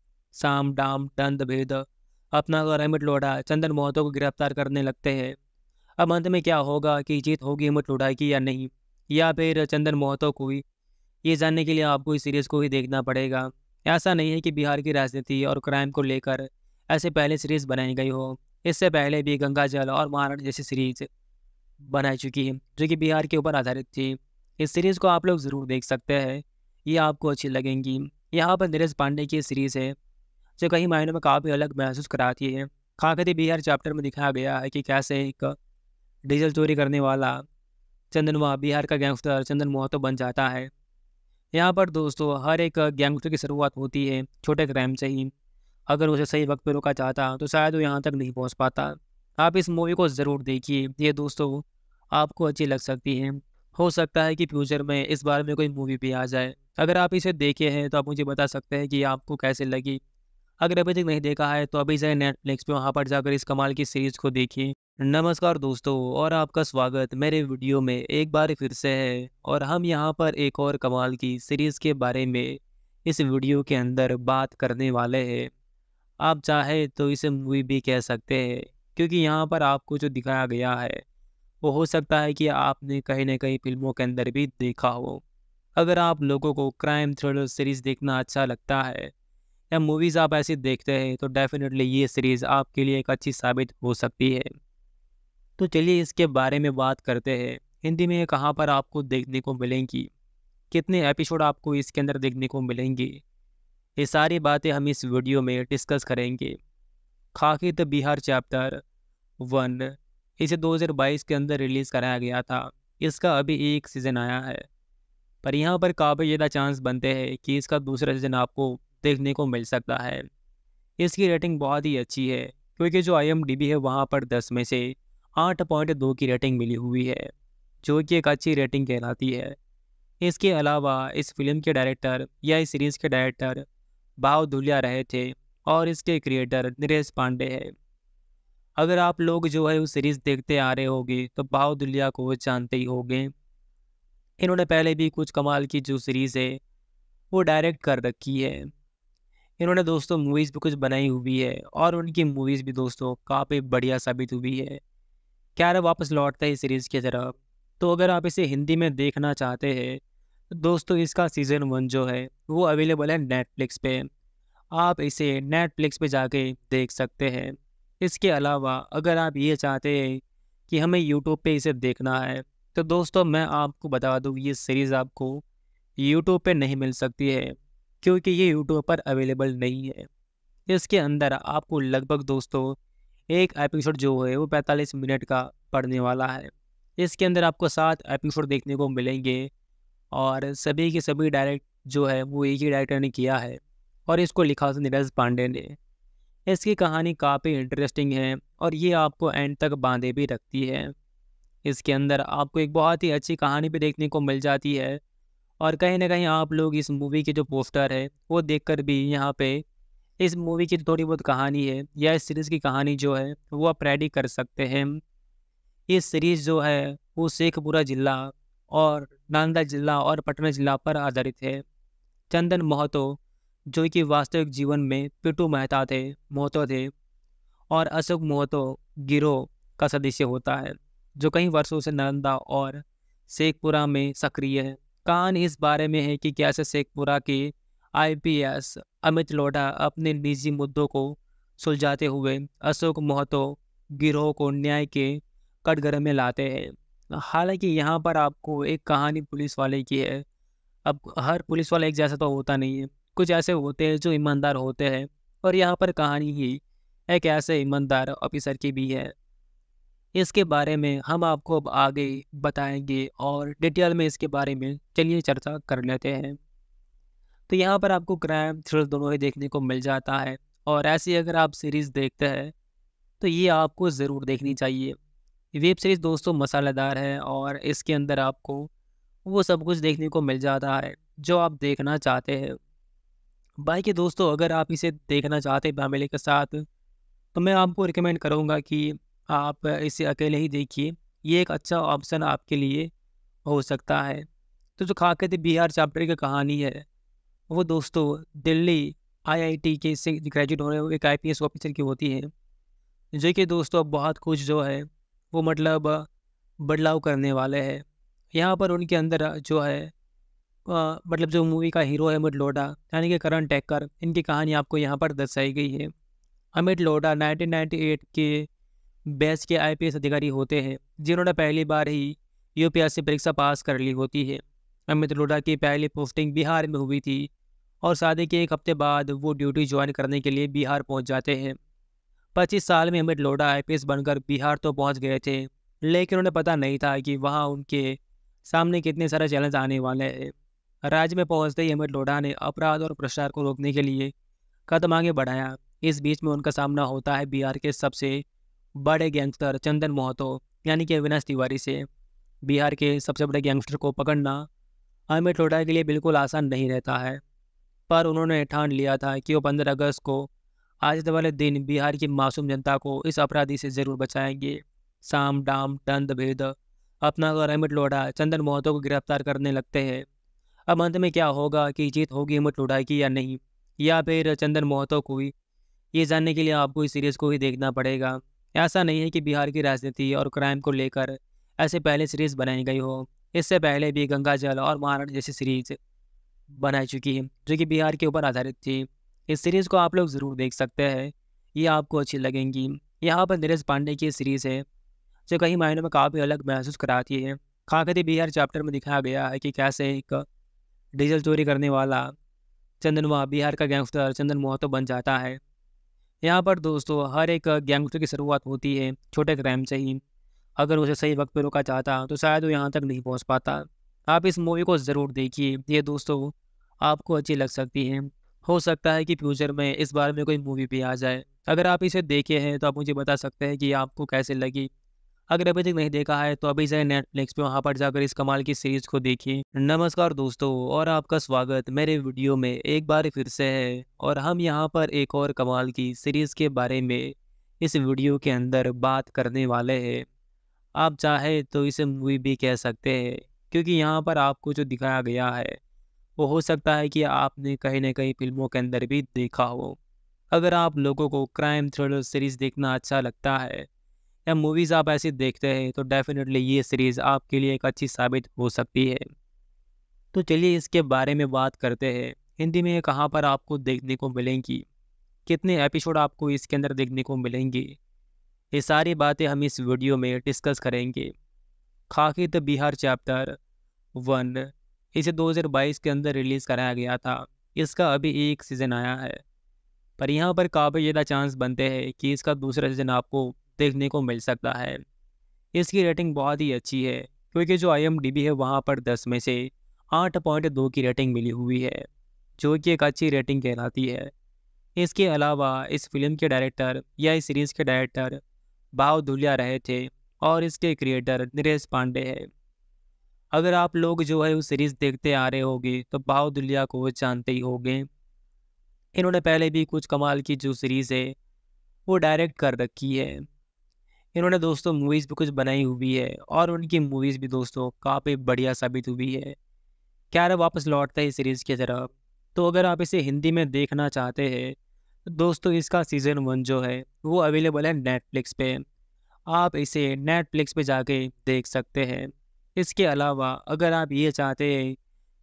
साम डाम दंद भेद अपना अमित लोढ़ा चंदन मोहतो को गिरफ्तार करने लगते हैं अब अंत में क्या होगा कि जीत होगी हिम्मत लुढ़ाई की या नहीं या फिर चंदन मोहतो को ही ये जानने के लिए आपको इस सीरीज़ को ही देखना पड़ेगा ऐसा नहीं है कि बिहार की राजनीति और क्राइम को लेकर ऐसे पहले सीरीज़ बनाई गई हो इससे पहले भी गंगा जल और महाराण जैसी सीरीज बनाई चुकी है जो कि बिहार के ऊपर आधारित थी इस सीरीज़ को आप लोग ज़रूर देख सकते हैं ये आपको अच्छी लगेंगी यहाँ पर नीरज पांडे की सीरीज़ है जो कई मायनों में काफ़ी अलग महसूस कराती है खाकती बिहार चैप्टर में दिखाया गया है कि कैसे एक डीजल चोरी करने वाला चंदन मोहा बिहार का गैंगस्टर चंदन वाह तो बन जाता है यहाँ पर दोस्तों हर एक गैंगस्टर की शुरुआत होती है छोटे क्राइम से ही अगर उसे सही वक्त पर रोका जाता तो शायद वो यहाँ तक नहीं पहुँच पाता आप इस मूवी को ज़रूर देखिए ये दोस्तों आपको अच्छी लग सकती है हो सकता है कि फ्यूचर में इस बारे में कोई मूवी भी आ जाए अगर आप इसे देखे हैं तो आप मुझे बता सकते हैं कि आपको कैसे लगी अगर अभी तक नहीं देखा है तो अभी जाए नेटफ्लिक्स पे वहाँ पर जाकर इस कमाल की सीरीज़ को देखिए नमस्कार दोस्तों और आपका स्वागत मेरे वीडियो में एक बार फिर से है और हम यहाँ पर एक और कमाल की सीरीज़ के बारे में इस वीडियो के अंदर बात करने वाले हैं आप चाहे तो इसे मूवी भी कह सकते हैं क्योंकि यहाँ पर आपको जो दिखाया गया है वो हो सकता है कि आपने कहीं ना कहीं फिल्मों के अंदर भी देखा हो अगर आप लोगों को क्राइम थ्रिलर सीरीज़ देखना अच्छा लगता है या मूवीज़ आप ऐसी देखते हैं तो डेफिनेटली ये सीरीज़ आपके लिए एक अच्छी साबित हो सकती है तो चलिए इसके बारे में बात करते हैं हिंदी में कहाँ पर आपको देखने को मिलेंगी कितने एपिसोड आपको इसके अंदर देखने को मिलेंगे ये सारी बातें हम इस वीडियो में डिस्कस करेंगे द बिहार चैप्टर वन इसे 2022 के अंदर रिलीज़ कराया गया था इसका अभी एक सीज़न आया है पर यहाँ पर काफ़ी ज़्यादा चांस बनते हैं कि इसका दूसरा सीज़न आपको देखने को मिल सकता है इसकी रेटिंग बहुत ही अच्छी है क्योंकि जो आई है वहाँ पर दस में से आठ पॉइंट दो की रेटिंग मिली हुई है जो कि एक अच्छी रेटिंग कहलाती है इसके अलावा इस फिल्म के डायरेक्टर या इस सीरीज़ के डायरेक्टर भाव धुलिया रहे थे और इसके क्रिएटर नरेश पांडे है अगर आप लोग जो है उस सीरीज़ देखते आ रहे होगे तो भाव धुलिया को जानते ही होंगे इन्होंने पहले भी कुछ कमाल की जो सीरीज़ है वो डायरेक्ट कर रखी है इन्होंने दोस्तों मूवीज़ भी कुछ बनाई हुई है और उनकी मूवीज़ भी दोस्तों काफ़ी बढ़िया साबित हुई है क्या वापस लौटता है सीरीज़ की तरफ तो अगर आप इसे हिंदी में देखना चाहते हैं तो दोस्तों इसका सीज़न वन जो है वो अवेलेबल है नेटफ्लिक्स पे आप इसे नेटफ्लिक्स पे जाके देख सकते हैं इसके अलावा अगर आप ये चाहते हैं कि हमें यूट्यूब पे इसे देखना है तो दोस्तों मैं आपको बता दूँ ये सीरीज़ आपको यूट्यूब पे नहीं मिल सकती है क्योंकि ये यूट्यूब पर अवेलेबल नहीं है इसके अंदर आपको लगभग दोस्तों एक एपिसोड जो है वो 45 मिनट का पड़ने वाला है इसके अंदर आपको सात एपिसोड देखने को मिलेंगे और सभी के सभी डायरेक्ट जो है वो एक ही डायरेक्टर ने किया है और इसको लिखा नीरज पांडे ने इसकी कहानी काफ़ी इंटरेस्टिंग है और ये आपको एंड तक बांधे भी रखती है इसके अंदर आपको एक बहुत ही अच्छी कहानी भी देखने को मिल जाती है और कहीं ना कहीं आप लोग इस मूवी के जो पोस्टर है वो देख भी यहाँ पे इस मूवी की थोड़ी बहुत कहानी है या इस सीरीज़ की कहानी जो है वो आप रेडी कर सकते हैं ये सीरीज़ जो है वो शेखपुरा जिला और नांदा जिला और पटना जिला पर आधारित है चंदन मोहतो जो कि वास्तविक जीवन में पिटू मेहता थे मोहतो थे और अशोक मोहतो गिरोह का सदस्य होता है जो कई वर्षों से नालंदा और शेखपुरा में सक्रिय है कान इस बारे में है कि कैसे शेखपुरा के आईपीएस अमित लोढ़ा अपने निजी मुद्दों को सुलझाते हुए अशोक मोहतो गिरोह को न्याय के कटघरे में लाते हैं हालांकि यहाँ पर आपको एक कहानी पुलिस वाले की है अब हर पुलिस वाला एक जैसा तो होता नहीं है कुछ ऐसे होते हैं जो ईमानदार होते हैं और यहाँ पर कहानी ही एक ऐसे ईमानदार ऑफिसर की भी है इसके बारे में हम आपको अब आगे बताएंगे और डिटेल में इसके बारे में चलिए चर्चा कर लेते हैं तो यहाँ पर आपको क्राइम थ्रिल दोनों ही देखने को मिल जाता है और ऐसी अगर आप सीरीज़ देखते हैं तो ये आपको ज़रूर देखनी चाहिए वेब सीरीज़ दोस्तों मसालेदार है और इसके अंदर आपको वो सब कुछ देखने को मिल जाता है जो आप देखना चाहते हैं बाकी दोस्तों अगर आप इसे देखना चाहते हैं फैमिली के साथ तो मैं आपको रिकमेंड करूँगा कि आप इसे अकेले ही देखिए ये एक अच्छा ऑप्शन आपके लिए हो सकता है तो जो थे बिहार चैप्टर की कहानी है वो दोस्तों दिल्ली आईआईटी के से ग्रेजुएट होने हुए एक आईपीएस ऑफिसर की होती है जो कि दोस्तों बहुत कुछ जो है वो मतलब बदलाव करने वाले हैं यहाँ पर उनके अंदर जो है आ, मतलब जो मूवी का हीरो है अमित लोडा यानी कि करण टैक्कर इनकी कहानी आपको यहाँ पर दर्शाई गई है अमित लोडा 1998 के बैच के आईपीएस अधिकारी होते हैं जिन्होंने पहली बार ही यूपीएससी परीक्षा पास कर ली होती है अमित लोढ़ा की पहली पोस्टिंग बिहार में हुई थी और शादी के एक हफ्ते बाद वो ड्यूटी ज्वाइन करने के लिए बिहार पहुंच जाते हैं पच्चीस साल में अमित लोढ़ा आई बनकर बिहार तो पहुंच गए थे लेकिन उन्हें पता नहीं था कि वहाँ उनके सामने कितने सारे चैलेंज आने वाले हैं राज्य में पहुँचते ही अमित लोढ़ा ने अपराध और भ्रष्टाचार को रोकने के लिए कदम आगे बढ़ाया इस बीच में उनका सामना होता है बिहार के सबसे बड़े गैंगस्टर चंदन मोहतो यानी कि अविनाश तिवारी से बिहार के सबसे बड़े गैंगस्टर को पकड़ना अमित ठोडा के लिए बिल्कुल आसान नहीं रहता है पर उन्होंने ठान लिया था कि वो पंद्रह अगस्त को आज वाले दिन बिहार की मासूम जनता को इस अपराधी से ज़रूर बचाएंगे साम डाम दंद भेद अपना अगर अमित लोढ़ा चंदन मोहतो को गिरफ्तार करने लगते हैं अब अंत में क्या होगा कि जीत होगी अमित लोढ़ा की या नहीं या फिर चंदन मोहतो को ही ये जानने के लिए आपको इस सीरीज़ को ही देखना पड़ेगा ऐसा नहीं है कि बिहार की राजनीति और क्राइम को लेकर ऐसे पहले सीरीज बनाई गई हो इससे पहले भी गंगा जल और महाराण जैसी सीरीज बनाई चुकी है जो कि बिहार के ऊपर आधारित थी इस सीरीज़ को आप लोग ज़रूर देख सकते हैं ये आपको अच्छी लगेंगी यहाँ पर नीरज पांडे की सीरीज़ है जो कई मायनों में काफ़ी अलग महसूस कराती है खाकर बिहार चैप्टर में दिखाया गया है कि कैसे एक डीजल चोरी करने वाला चंदन बिहार का गैंगस्टर चंदन मोहतो बन जाता है यहाँ पर दोस्तों हर एक गैंगस्टर तो की शुरुआत होती है छोटे क्राइम से ही अगर उसे सही वक्त पर रोका जाता तो शायद वो यहाँ तक नहीं पहुँच पाता आप इस मूवी को ज़रूर देखिए ये दोस्तों आपको अच्छी लग सकती है हो सकता है कि फ्यूचर में इस बारे में कोई मूवी भी आ जाए अगर आप इसे देखे हैं तो आप मुझे बता सकते हैं कि आपको कैसे लगी अगर अभी तक नहीं देखा है तो अभी जाए नेटफ्लिक्स पे वहाँ पर जाकर इस कमाल की सीरीज को देखिए नमस्कार दोस्तों और आपका स्वागत मेरे वीडियो में एक बार फिर से है और हम यहाँ पर एक और कमाल की सीरीज के बारे में इस वीडियो के अंदर बात करने वाले हैं आप चाहे तो इसे मूवी भी कह सकते हैं क्योंकि यहाँ पर आपको जो दिखाया गया है वो हो सकता है कि आपने कहीं ना कहीं फिल्मों के अंदर भी देखा हो अगर आप लोगों को क्राइम थ्रिलर सीरीज़ देखना अच्छा लगता है या मूवीज़ आप ऐसी देखते हैं तो डेफिनेटली ये सीरीज़ आपके लिए एक अच्छी साबित हो सकती है तो चलिए इसके बारे में बात करते हैं हिंदी में कहाँ पर आपको देखने को मिलेंगी कितने एपिसोड आपको इसके अंदर देखने को मिलेंगे ये सारी बातें हम इस वीडियो में डिस्कस करेंगे खाकित बिहार चैप्टर वन इसे 2022 के अंदर रिलीज़ कराया गया था इसका अभी एक सीज़न आया है पर यहाँ पर काफ़ी ज़्यादा चांस बनते हैं कि इसका दूसरा सीज़न आपको देखने को मिल सकता है इसकी रेटिंग बहुत ही अच्छी है क्योंकि जो आई है वहाँ पर दस में से आठ पॉइंट दो की रेटिंग मिली हुई है जो कि एक अच्छी रेटिंग कहलाती है इसके अलावा इस फिल्म के डायरेक्टर या इस सीरीज़ के डायरेक्टर भाव धुलिया रहे थे और इसके क्रिएटर नरेश पांडे हैं अगर आप लोग जो है वो सीरीज़ देखते आ रहे होंगे तो भाव धुलिया को जानते ही होंगे इन्होंने पहले भी कुछ कमाल की जो सीरीज़ है वो डायरेक्ट कर रखी है इन्होंने दोस्तों मूवीज़ भी कुछ बनाई हुई है और उनकी मूवीज़ भी दोस्तों काफ़ी बढ़िया साबित हुई है क्या वापस लौटता है सीरीज़ की तरफ तो अगर आप इसे हिंदी में देखना चाहते हैं तो दोस्तों इसका सीज़न वन जो है वो अवेलेबल है नेटफ्लिक्स पे आप इसे नेटफ्लिक्स पे जाके देख सकते हैं इसके अलावा अगर आप ये चाहते हैं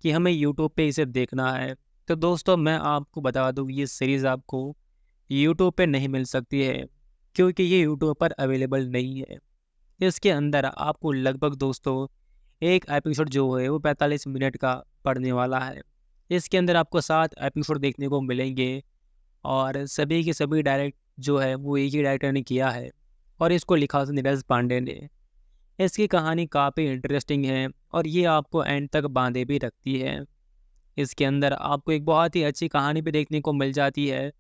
कि हमें यूट्यूब पे इसे देखना है तो दोस्तों मैं आपको बता दूँ ये सीरीज़ आपको यूट्यूब पे नहीं मिल सकती है क्योंकि ये यूट्यूब पर अवेलेबल नहीं है इसके अंदर आपको लगभग दोस्तों एक एपिसोड जो है वो 45 मिनट का पड़ने वाला है इसके अंदर आपको सात एपिसोड देखने को मिलेंगे और सभी के सभी डायरेक्ट जो है वो एक ही डायरेक्टर ने किया है और इसको लिखा नीरज पांडे ने इसकी कहानी काफ़ी इंटरेस्टिंग है और ये आपको एंड तक बांधे भी रखती है इसके अंदर आपको एक बहुत ही अच्छी कहानी भी देखने को मिल जाती है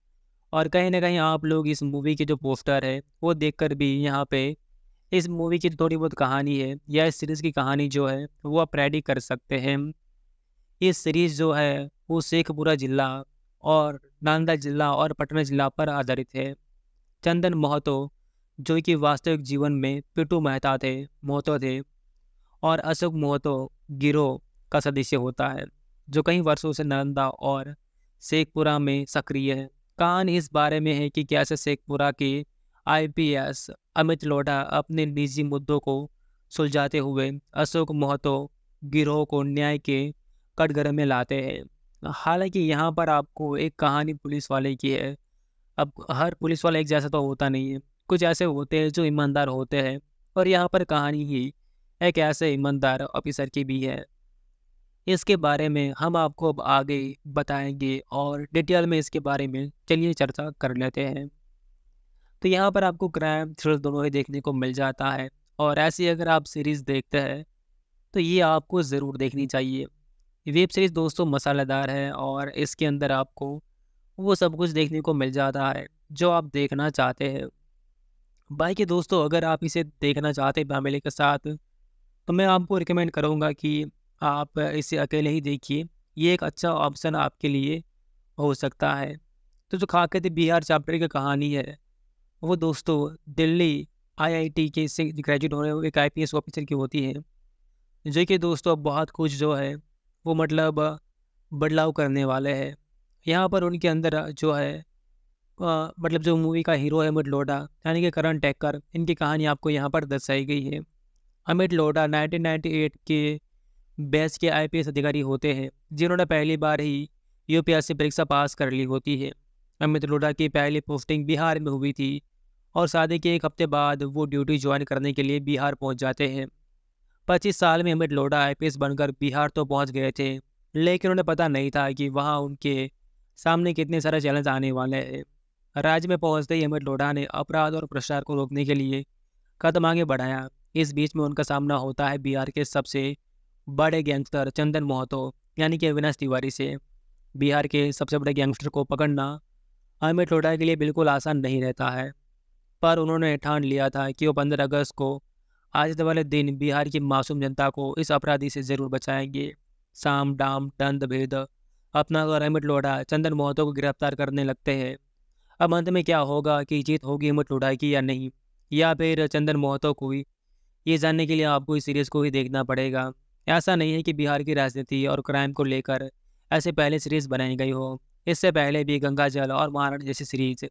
और कहीं ना कहीं आप लोग इस मूवी के जो पोस्टर है वो देखकर भी यहाँ पे इस मूवी की थोड़ी बहुत कहानी है या इस सीरीज़ की कहानी जो है वो आप रेडी कर सकते हैं ये सीरीज़ जो है वो शेखपुरा जिला और नालंदा जिला और पटना जिला पर आधारित है चंदन महतो जो कि वास्तविक जीवन में पिटू मेहता थे महतो थे और अशोक महतो गिरोह का सदस्य होता है जो कई वर्षों से नालंदा और शेखपुरा में सक्रिय है कान इस बारे में है कि कैसे शेखपुरा के आईपीएस अमित लोढ़ा अपने निजी मुद्दों को सुलझाते हुए अशोक मोहतो गिरोह को न्याय के कटघरे में लाते हैं हालांकि यहाँ पर आपको एक कहानी पुलिस वाले की है अब हर पुलिस वाला एक जैसा तो होता नहीं है कुछ ऐसे होते हैं जो ईमानदार होते हैं और यहाँ पर कहानी ही एक ऐसे ईमानदार ऑफिसर की भी है इसके बारे में हम आपको अब आगे बताएंगे और डिटेल में इसके बारे में चलिए चर्चा कर लेते हैं तो यहाँ पर आपको क्राइम थ्रिल दोनों ही देखने को मिल जाता है और ऐसी अगर आप सीरीज़ देखते हैं तो ये आपको ज़रूर देखनी चाहिए वेब सीरीज़ दोस्तों मसालेदार है और इसके अंदर आपको वो सब कुछ देखने को मिल जाता है जो आप देखना चाहते हैं बाकी दोस्तों अगर आप इसे देखना चाहते हैं फैमिली के साथ तो मैं आपको रिकमेंड करूँगा कि आप इसे अकेले ही देखिए ये एक अच्छा ऑप्शन आपके लिए हो सकता है तो जो थे बिहार चैप्टर की कहानी है वो दोस्तों दिल्ली आईआईटी के से ग्रेजुएट होने हुए एक आईपीएस ऑफिसर की होती है जो कि दोस्तों अब बहुत कुछ जो है वो मतलब बदलाव करने वाले हैं यहाँ पर उनके अंदर जो है आ, मतलब जो मूवी का हीरो है अमित लोडा यानी कि करण टेक्कर इनकी कहानी आपको यहाँ पर दर्शाई गई है अमित लोडा 1998 के बैच के आईपीएस अधिकारी होते हैं जिन्होंने पहली बार ही यूपीएससी परीक्षा पास कर ली होती है अमित लोढ़ा की पहली पोस्टिंग बिहार में हुई थी और शादी के एक हफ्ते बाद वो ड्यूटी ज्वाइन करने के लिए बिहार पहुंच जाते हैं पच्चीस साल में अमित लोढ़ा आई बनकर बिहार तो पहुंच गए थे लेकिन उन्हें पता नहीं था कि वहाँ उनके सामने कितने सारे चैलेंज आने वाले हैं राज्य में पहुंचते ही अमित लोढ़ा ने अपराध और भ्रष्टाचार को रोकने के लिए कदम आगे बढ़ाया इस बीच में उनका सामना होता है बिहार के सबसे बड़े गैंगस्टर चंदन मोहतो यानी कि अविनाश तिवारी से बिहार के सबसे बड़े गैंगस्टर को पकड़ना अमित लोढ़ा के लिए बिल्कुल आसान नहीं रहता है पर उन्होंने ठान लिया था कि वो पंद्रह अगस्त को आज वाले दिन बिहार की मासूम जनता को इस अपराधी से ज़रूर बचाएंगे साम डाम दंद भेद अपना और अमित लोढ़ा चंदन मोहतो को गिरफ्तार करने लगते हैं अब अंत में क्या होगा कि जीत होगी अमित लोढ़ा की या नहीं या फिर चंदन मोहतो को ही ये जानने के लिए आपको इस सीरीज़ को ही देखना पड़ेगा ऐसा नहीं है कि बिहार की राजनीति और क्राइम को लेकर ऐसे पहले सीरीज़ बनाई गई हो इससे पहले भी गंगा जल और महाराणा जैसी सीरीज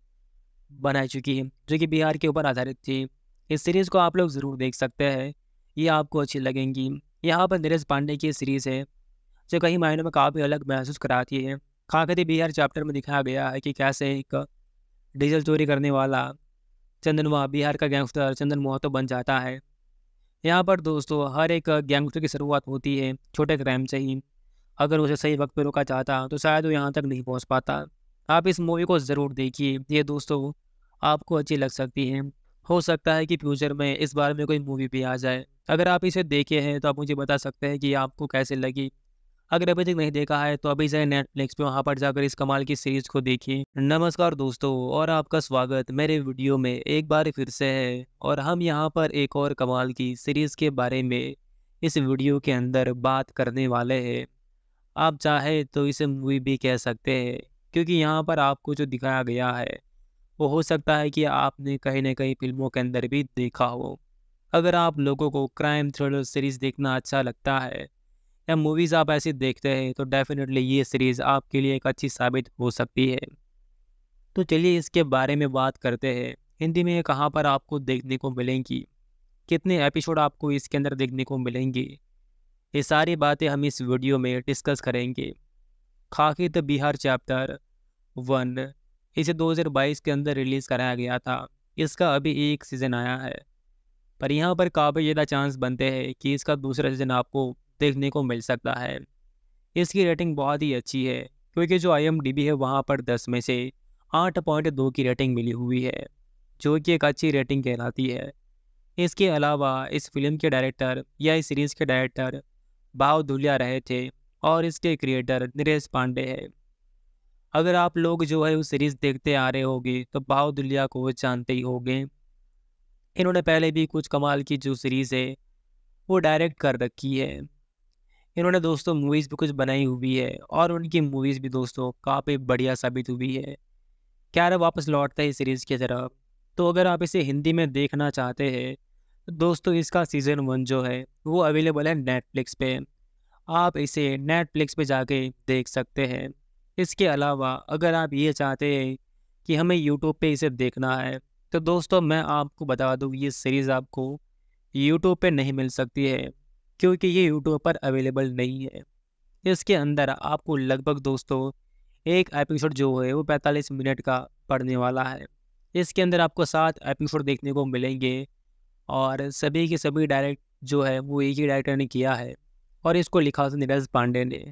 बनाई चुकी है जो कि बिहार के ऊपर आधारित थी इस सीरीज़ को आप लोग ज़रूर देख सकते हैं ये आपको अच्छी लगेंगी यहाँ पर नीरज पांडे की सीरीज़ है जो कई मायनों में काफ़ी अलग महसूस कराती है खाकर बिहार चैप्टर में दिखाया गया है कि कैसे एक डीजल चोरी करने वाला चंदन बिहार का गैंगस्टर चंदन मोहतो बन जाता है यहाँ पर दोस्तों हर एक गैंगस्टर की शुरुआत होती है छोटे क्राइम से ही अगर उसे सही वक्त पर रोका चाहता तो शायद वो यहाँ तक नहीं पहुँच पाता आप इस मूवी को ज़रूर देखिए ये दोस्तों आपको अच्छी लग सकती है हो सकता है कि फ्यूचर में इस बारे में कोई मूवी भी आ जाए अगर आप इसे देखे हैं तो आप मुझे बता सकते हैं कि आपको कैसे लगी अगर अभी तक नहीं देखा है तो अभी जाए नेटफ्लिक्स पे वहाँ पर जाकर इस कमाल की सीरीज को देखिए नमस्कार दोस्तों और आपका स्वागत मेरे वीडियो में एक बार फिर से है और हम यहाँ पर एक और कमाल की सीरीज के बारे में इस वीडियो के अंदर बात करने वाले हैं आप चाहे तो इसे मूवी भी कह सकते हैं क्योंकि यहाँ पर आपको जो दिखाया गया है वो हो सकता है कि आपने कहीं ना कहीं फिल्मों के अंदर भी देखा हो अगर आप लोगों को क्राइम थ्रिलर सीरीज़ देखना अच्छा लगता है या मूवीज़ आप ऐसी देखते हैं तो डेफिनेटली ये सीरीज़ आपके लिए एक अच्छी साबित हो सकती है तो चलिए इसके बारे में बात करते हैं हिंदी में कहाँ पर आपको देखने को मिलेंगी कितने एपिसोड आपको इसके अंदर देखने को मिलेंगे ये सारी बातें हम इस वीडियो में डिस्कस करेंगे Khakee the Bihar chapter one इसे 2022 के अंदर रिलीज़ कराया गया था इसका अभी एक सीज़न आया है पर यहाँ पर काफ़ी ज़्यादा चांस बनते हैं कि इसका दूसरा सीज़न आपको देखने को मिल सकता है इसकी रेटिंग बहुत ही अच्छी है क्योंकि जो आई है वहाँ पर दस में से आठ पॉइंट दो की रेटिंग मिली हुई है जो कि एक अच्छी रेटिंग कहलाती है इसके अलावा इस फिल्म के डायरेक्टर या इस सीरीज़ के डायरेक्टर भाव धुलिया रहे थे और इसके क्रिएटर नरेश पांडे है अगर आप लोग जो है उस सीरीज़ देखते आ रहे होगे तो भाव धुलिया को जानते ही होंगे इन्होंने पहले भी कुछ कमाल की जो सीरीज़ है वो डायरेक्ट कर रखी है इन्होंने दोस्तों मूवीज़ भी कुछ बनाई हुई है और उनकी मूवीज़ भी दोस्तों काफ़ी बढ़िया साबित हुई है रहा वापस लौटता है सीरीज़ की तरफ तो अगर आप इसे हिंदी में देखना चाहते हैं तो दोस्तों इसका सीज़न वन जो है वो अवेलेबल है नेटफ्लिक्स पे आप इसे नेटफ्लिक्स पे जाके देख सकते हैं इसके अलावा अगर आप ये चाहते हैं कि हमें यूट्यूब पे इसे देखना है तो दोस्तों मैं आपको बता दूँ ये सीरीज़ आपको यूट्यूब पे नहीं मिल सकती है क्योंकि ये यूट्यूब पर अवेलेबल नहीं है इसके अंदर आपको लगभग दोस्तों एक एपिसोड जो है वो 45 मिनट का पड़ने वाला है इसके अंदर आपको सात एपिसोड देखने को मिलेंगे और सभी के सभी डायरेक्ट जो है वो एक ही डायरेक्टर ने किया है और इसको लिखा नीरज पांडे ने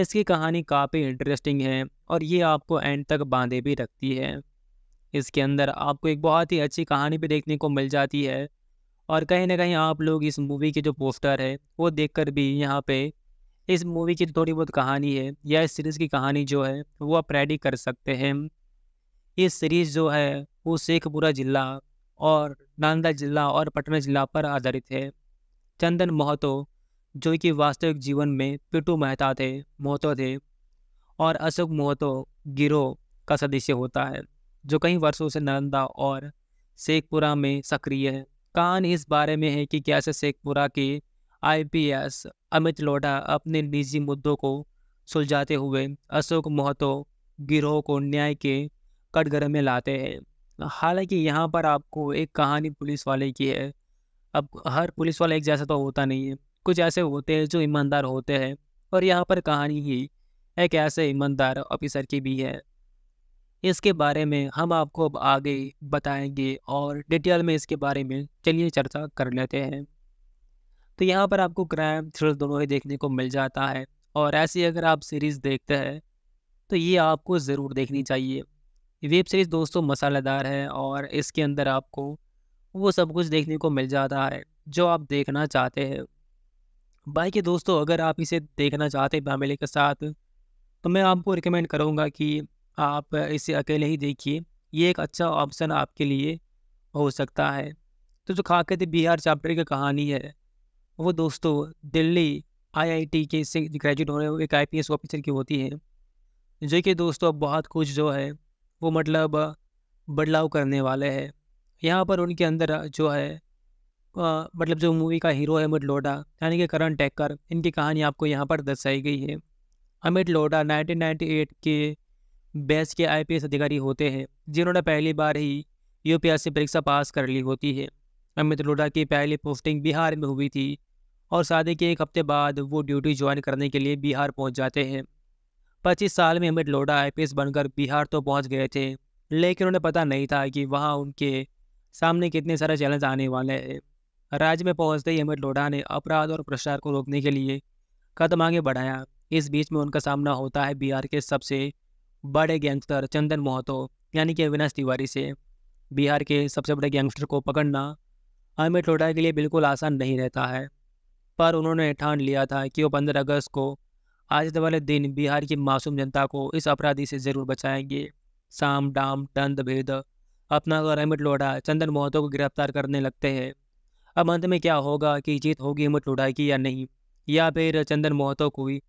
इसकी कहानी काफ़ी इंटरेस्टिंग है और ये आपको एंड तक बांधे भी रखती है इसके अंदर आपको एक बहुत ही अच्छी कहानी भी देखने को मिल जाती है और कहीं ना कहीं आप लोग इस मूवी के जो पोस्टर है वो देखकर भी यहाँ पे इस मूवी की थोड़ी बहुत कहानी है या इस सीरीज़ की कहानी जो है वो आप रेडी कर सकते हैं इस सीरीज़ जो है वो शेखपुरा जिला और नांदा जिला और पटना जिला पर आधारित है चंदन मोहतो जो कि वास्तविक जीवन में पिटू मेहता थे मोहतो थे और अशोक मोहतो गिरोह का सदस्य होता है जो कई वर्षों से नालंदा और शेखपुरा में सक्रिय है कान इस बारे में है कि कैसे शेखपुरा के आईपीएस अमित लोढ़ा अपने निजी मुद्दों को सुलझाते हुए अशोक मोहतो गिरोह को न्याय के कटघरे में लाते हैं हालांकि यहाँ पर आपको एक कहानी पुलिस वाले की है अब हर पुलिस वाला एक जैसा तो होता नहीं है कुछ ऐसे होते हैं जो ईमानदार होते हैं और यहाँ पर कहानी ही एक ऐसे ईमानदार ऑफिसर की भी है इसके बारे में हम आपको अब आगे बताएंगे और डिटेल में इसके बारे में चलिए चर्चा कर लेते हैं तो यहाँ पर आपको क्राइम थ्रिल दोनों ही देखने को मिल जाता है और ऐसी अगर आप सीरीज़ देखते हैं तो ये आपको ज़रूर देखनी चाहिए वेब सीरीज़ दोस्तों मसालेदार है और इसके अंदर आपको वो सब कुछ देखने को मिल जाता है जो आप देखना चाहते हैं बाकी दोस्तों अगर आप इसे देखना चाहते हैं फैमिली के साथ तो मैं आपको रिकमेंड करूँगा कि आप इसे अकेले ही देखिए ये एक अच्छा ऑप्शन आपके लिए हो सकता है तो जो खाकत बिहार चैप्टर की कहानी है वो दोस्तों दिल्ली आईआईटी के से ग्रेजुएट होने हुए एक आईपीएस ऑफिसर की होती है जो कि दोस्तों अब बहुत कुछ जो है वो मतलब बदलाव करने वाले हैं यहाँ पर उनके अंदर जो है आ, मतलब जो मूवी का हीरो है अमिट लोडा यानी कि करण टेकर इनकी कहानी आपको यहाँ पर दर्शाई गई है अमिट लोडा 1998 के बैच के आईपीएस अधिकारी होते हैं जिन्होंने पहली बार ही यूपीएससी परीक्षा पास कर ली होती है अमित लोढ़ा की पहली पोस्टिंग बिहार में हुई थी और शादी के एक हफ्ते बाद वो ड्यूटी ज्वाइन करने के लिए बिहार पहुंच जाते हैं पच्चीस साल में अमित लोढ़ा आईपीएस बनकर बिहार तो पहुंच गए थे लेकिन उन्हें पता नहीं था कि वहाँ उनके सामने कितने सारे चैलेंज आने वाले हैं राज्य में पहुंचते ही अमित लोढ़ा ने अपराध और भ्रष्टाचार को रोकने के लिए कदम आगे बढ़ाया इस बीच में उनका सामना होता है बिहार के सबसे बड़े गैंगस्टर चंदन मोहतो यानी कि अविनाश तिवारी से बिहार के सबसे बड़े गैंगस्टर को पकड़ना अमित लोढ़ा के लिए बिल्कुल आसान नहीं रहता है पर उन्होंने ठान लिया था कि वो पंद्रह अगस्त को आज वाले दिन बिहार की मासूम जनता को इस अपराधी से ज़रूर बचाएंगे साम डाम दंद भेद अपना और अमित लोढ़ा चंदन मोहतो को गिरफ्तार करने लगते हैं अब अंत में क्या होगा कि जीत होगी अमित लोढ़ा की या नहीं या फिर चंदन मोहतो को ही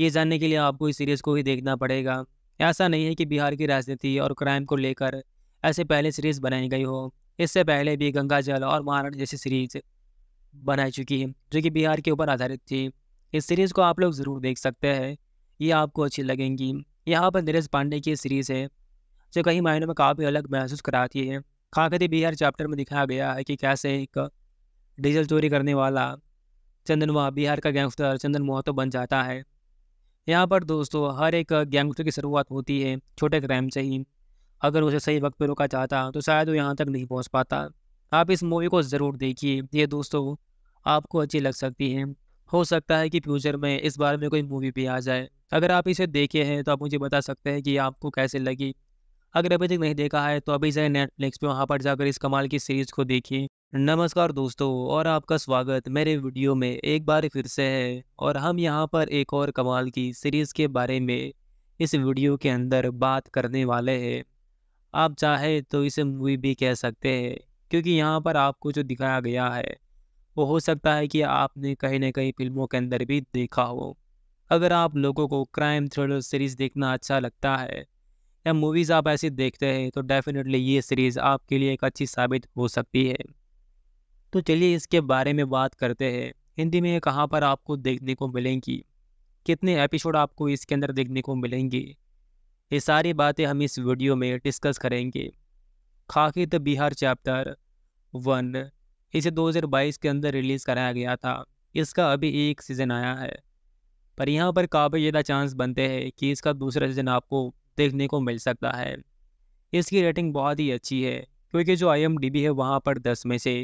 ये जानने के लिए आपको इस सीरीज़ को ही देखना पड़ेगा ऐसा नहीं है कि बिहार की राजनीति और क्राइम को लेकर ऐसे पहले सीरीज़ बनाई गई हो इससे पहले भी गंगा जल और महाराण जैसी सीरीज बनाई चुकी है जो कि बिहार के ऊपर आधारित थी इस सीरीज़ को आप लोग ज़रूर देख सकते हैं ये आपको अच्छी लगेंगी यहाँ पर नीरज पांडे की सीरीज़ है जो कई मायनों में काफ़ी अलग महसूस कराती है खाकर बिहार चैप्टर में दिखाया गया है कि कैसे एक डीजल चोरी करने वाला चंदन बिहार का गैंगस्टर चंदन मोहतो बन जाता है यहाँ पर दोस्तों हर एक गैंगस्टर की शुरुआत होती है छोटे क्राइम से ही अगर उसे सही वक्त पर रोका जाता तो शायद वो यहाँ तक नहीं पहुँच पाता आप इस मूवी को ज़रूर देखिए ये दोस्तों आपको अच्छी लग सकती है हो सकता है कि फ्यूचर में इस बारे में कोई मूवी भी आ जाए अगर आप इसे देखे हैं तो आप मुझे बता सकते हैं कि आपको कैसे लगी अगर अभी तक नहीं देखा है तो अभी जाए नेटफ्लिक्स पे वहाँ पर जाकर इस कमाल की सीरीज को देखिए नमस्कार दोस्तों और आपका स्वागत मेरे वीडियो में एक बार फिर से है और हम यहाँ पर एक और कमाल की सीरीज़ के बारे में इस वीडियो के अंदर बात करने वाले हैं आप चाहे तो इसे मूवी भी कह सकते हैं क्योंकि यहाँ पर आपको जो दिखाया गया है वो हो सकता है कि आपने कहीं ना कहीं फिल्मों के अंदर भी देखा हो अगर आप लोगों को क्राइम थ्रिलर सीरीज़ देखना अच्छा लगता है या मूवीज़ आप ऐसी देखते हैं तो डेफिनेटली ये सीरीज़ आपके लिए एक अच्छी साबित हो सकती है तो चलिए इसके बारे में बात करते हैं हिंदी में कहाँ पर आपको देखने को मिलेंगी कितने एपिसोड आपको इसके अंदर देखने को मिलेंगे ये सारी बातें हम इस वीडियो में डिस्कस करेंगे द बिहार चैप्टर वन इसे 2022 के अंदर रिलीज़ कराया गया था इसका अभी एक सीज़न आया है पर यहाँ पर काफ़ी ज़्यादा चांस बनते हैं कि इसका दूसरा सीज़न आपको देखने को मिल सकता है इसकी रेटिंग बहुत ही अच्छी है क्योंकि जो आई है वहाँ पर दस में से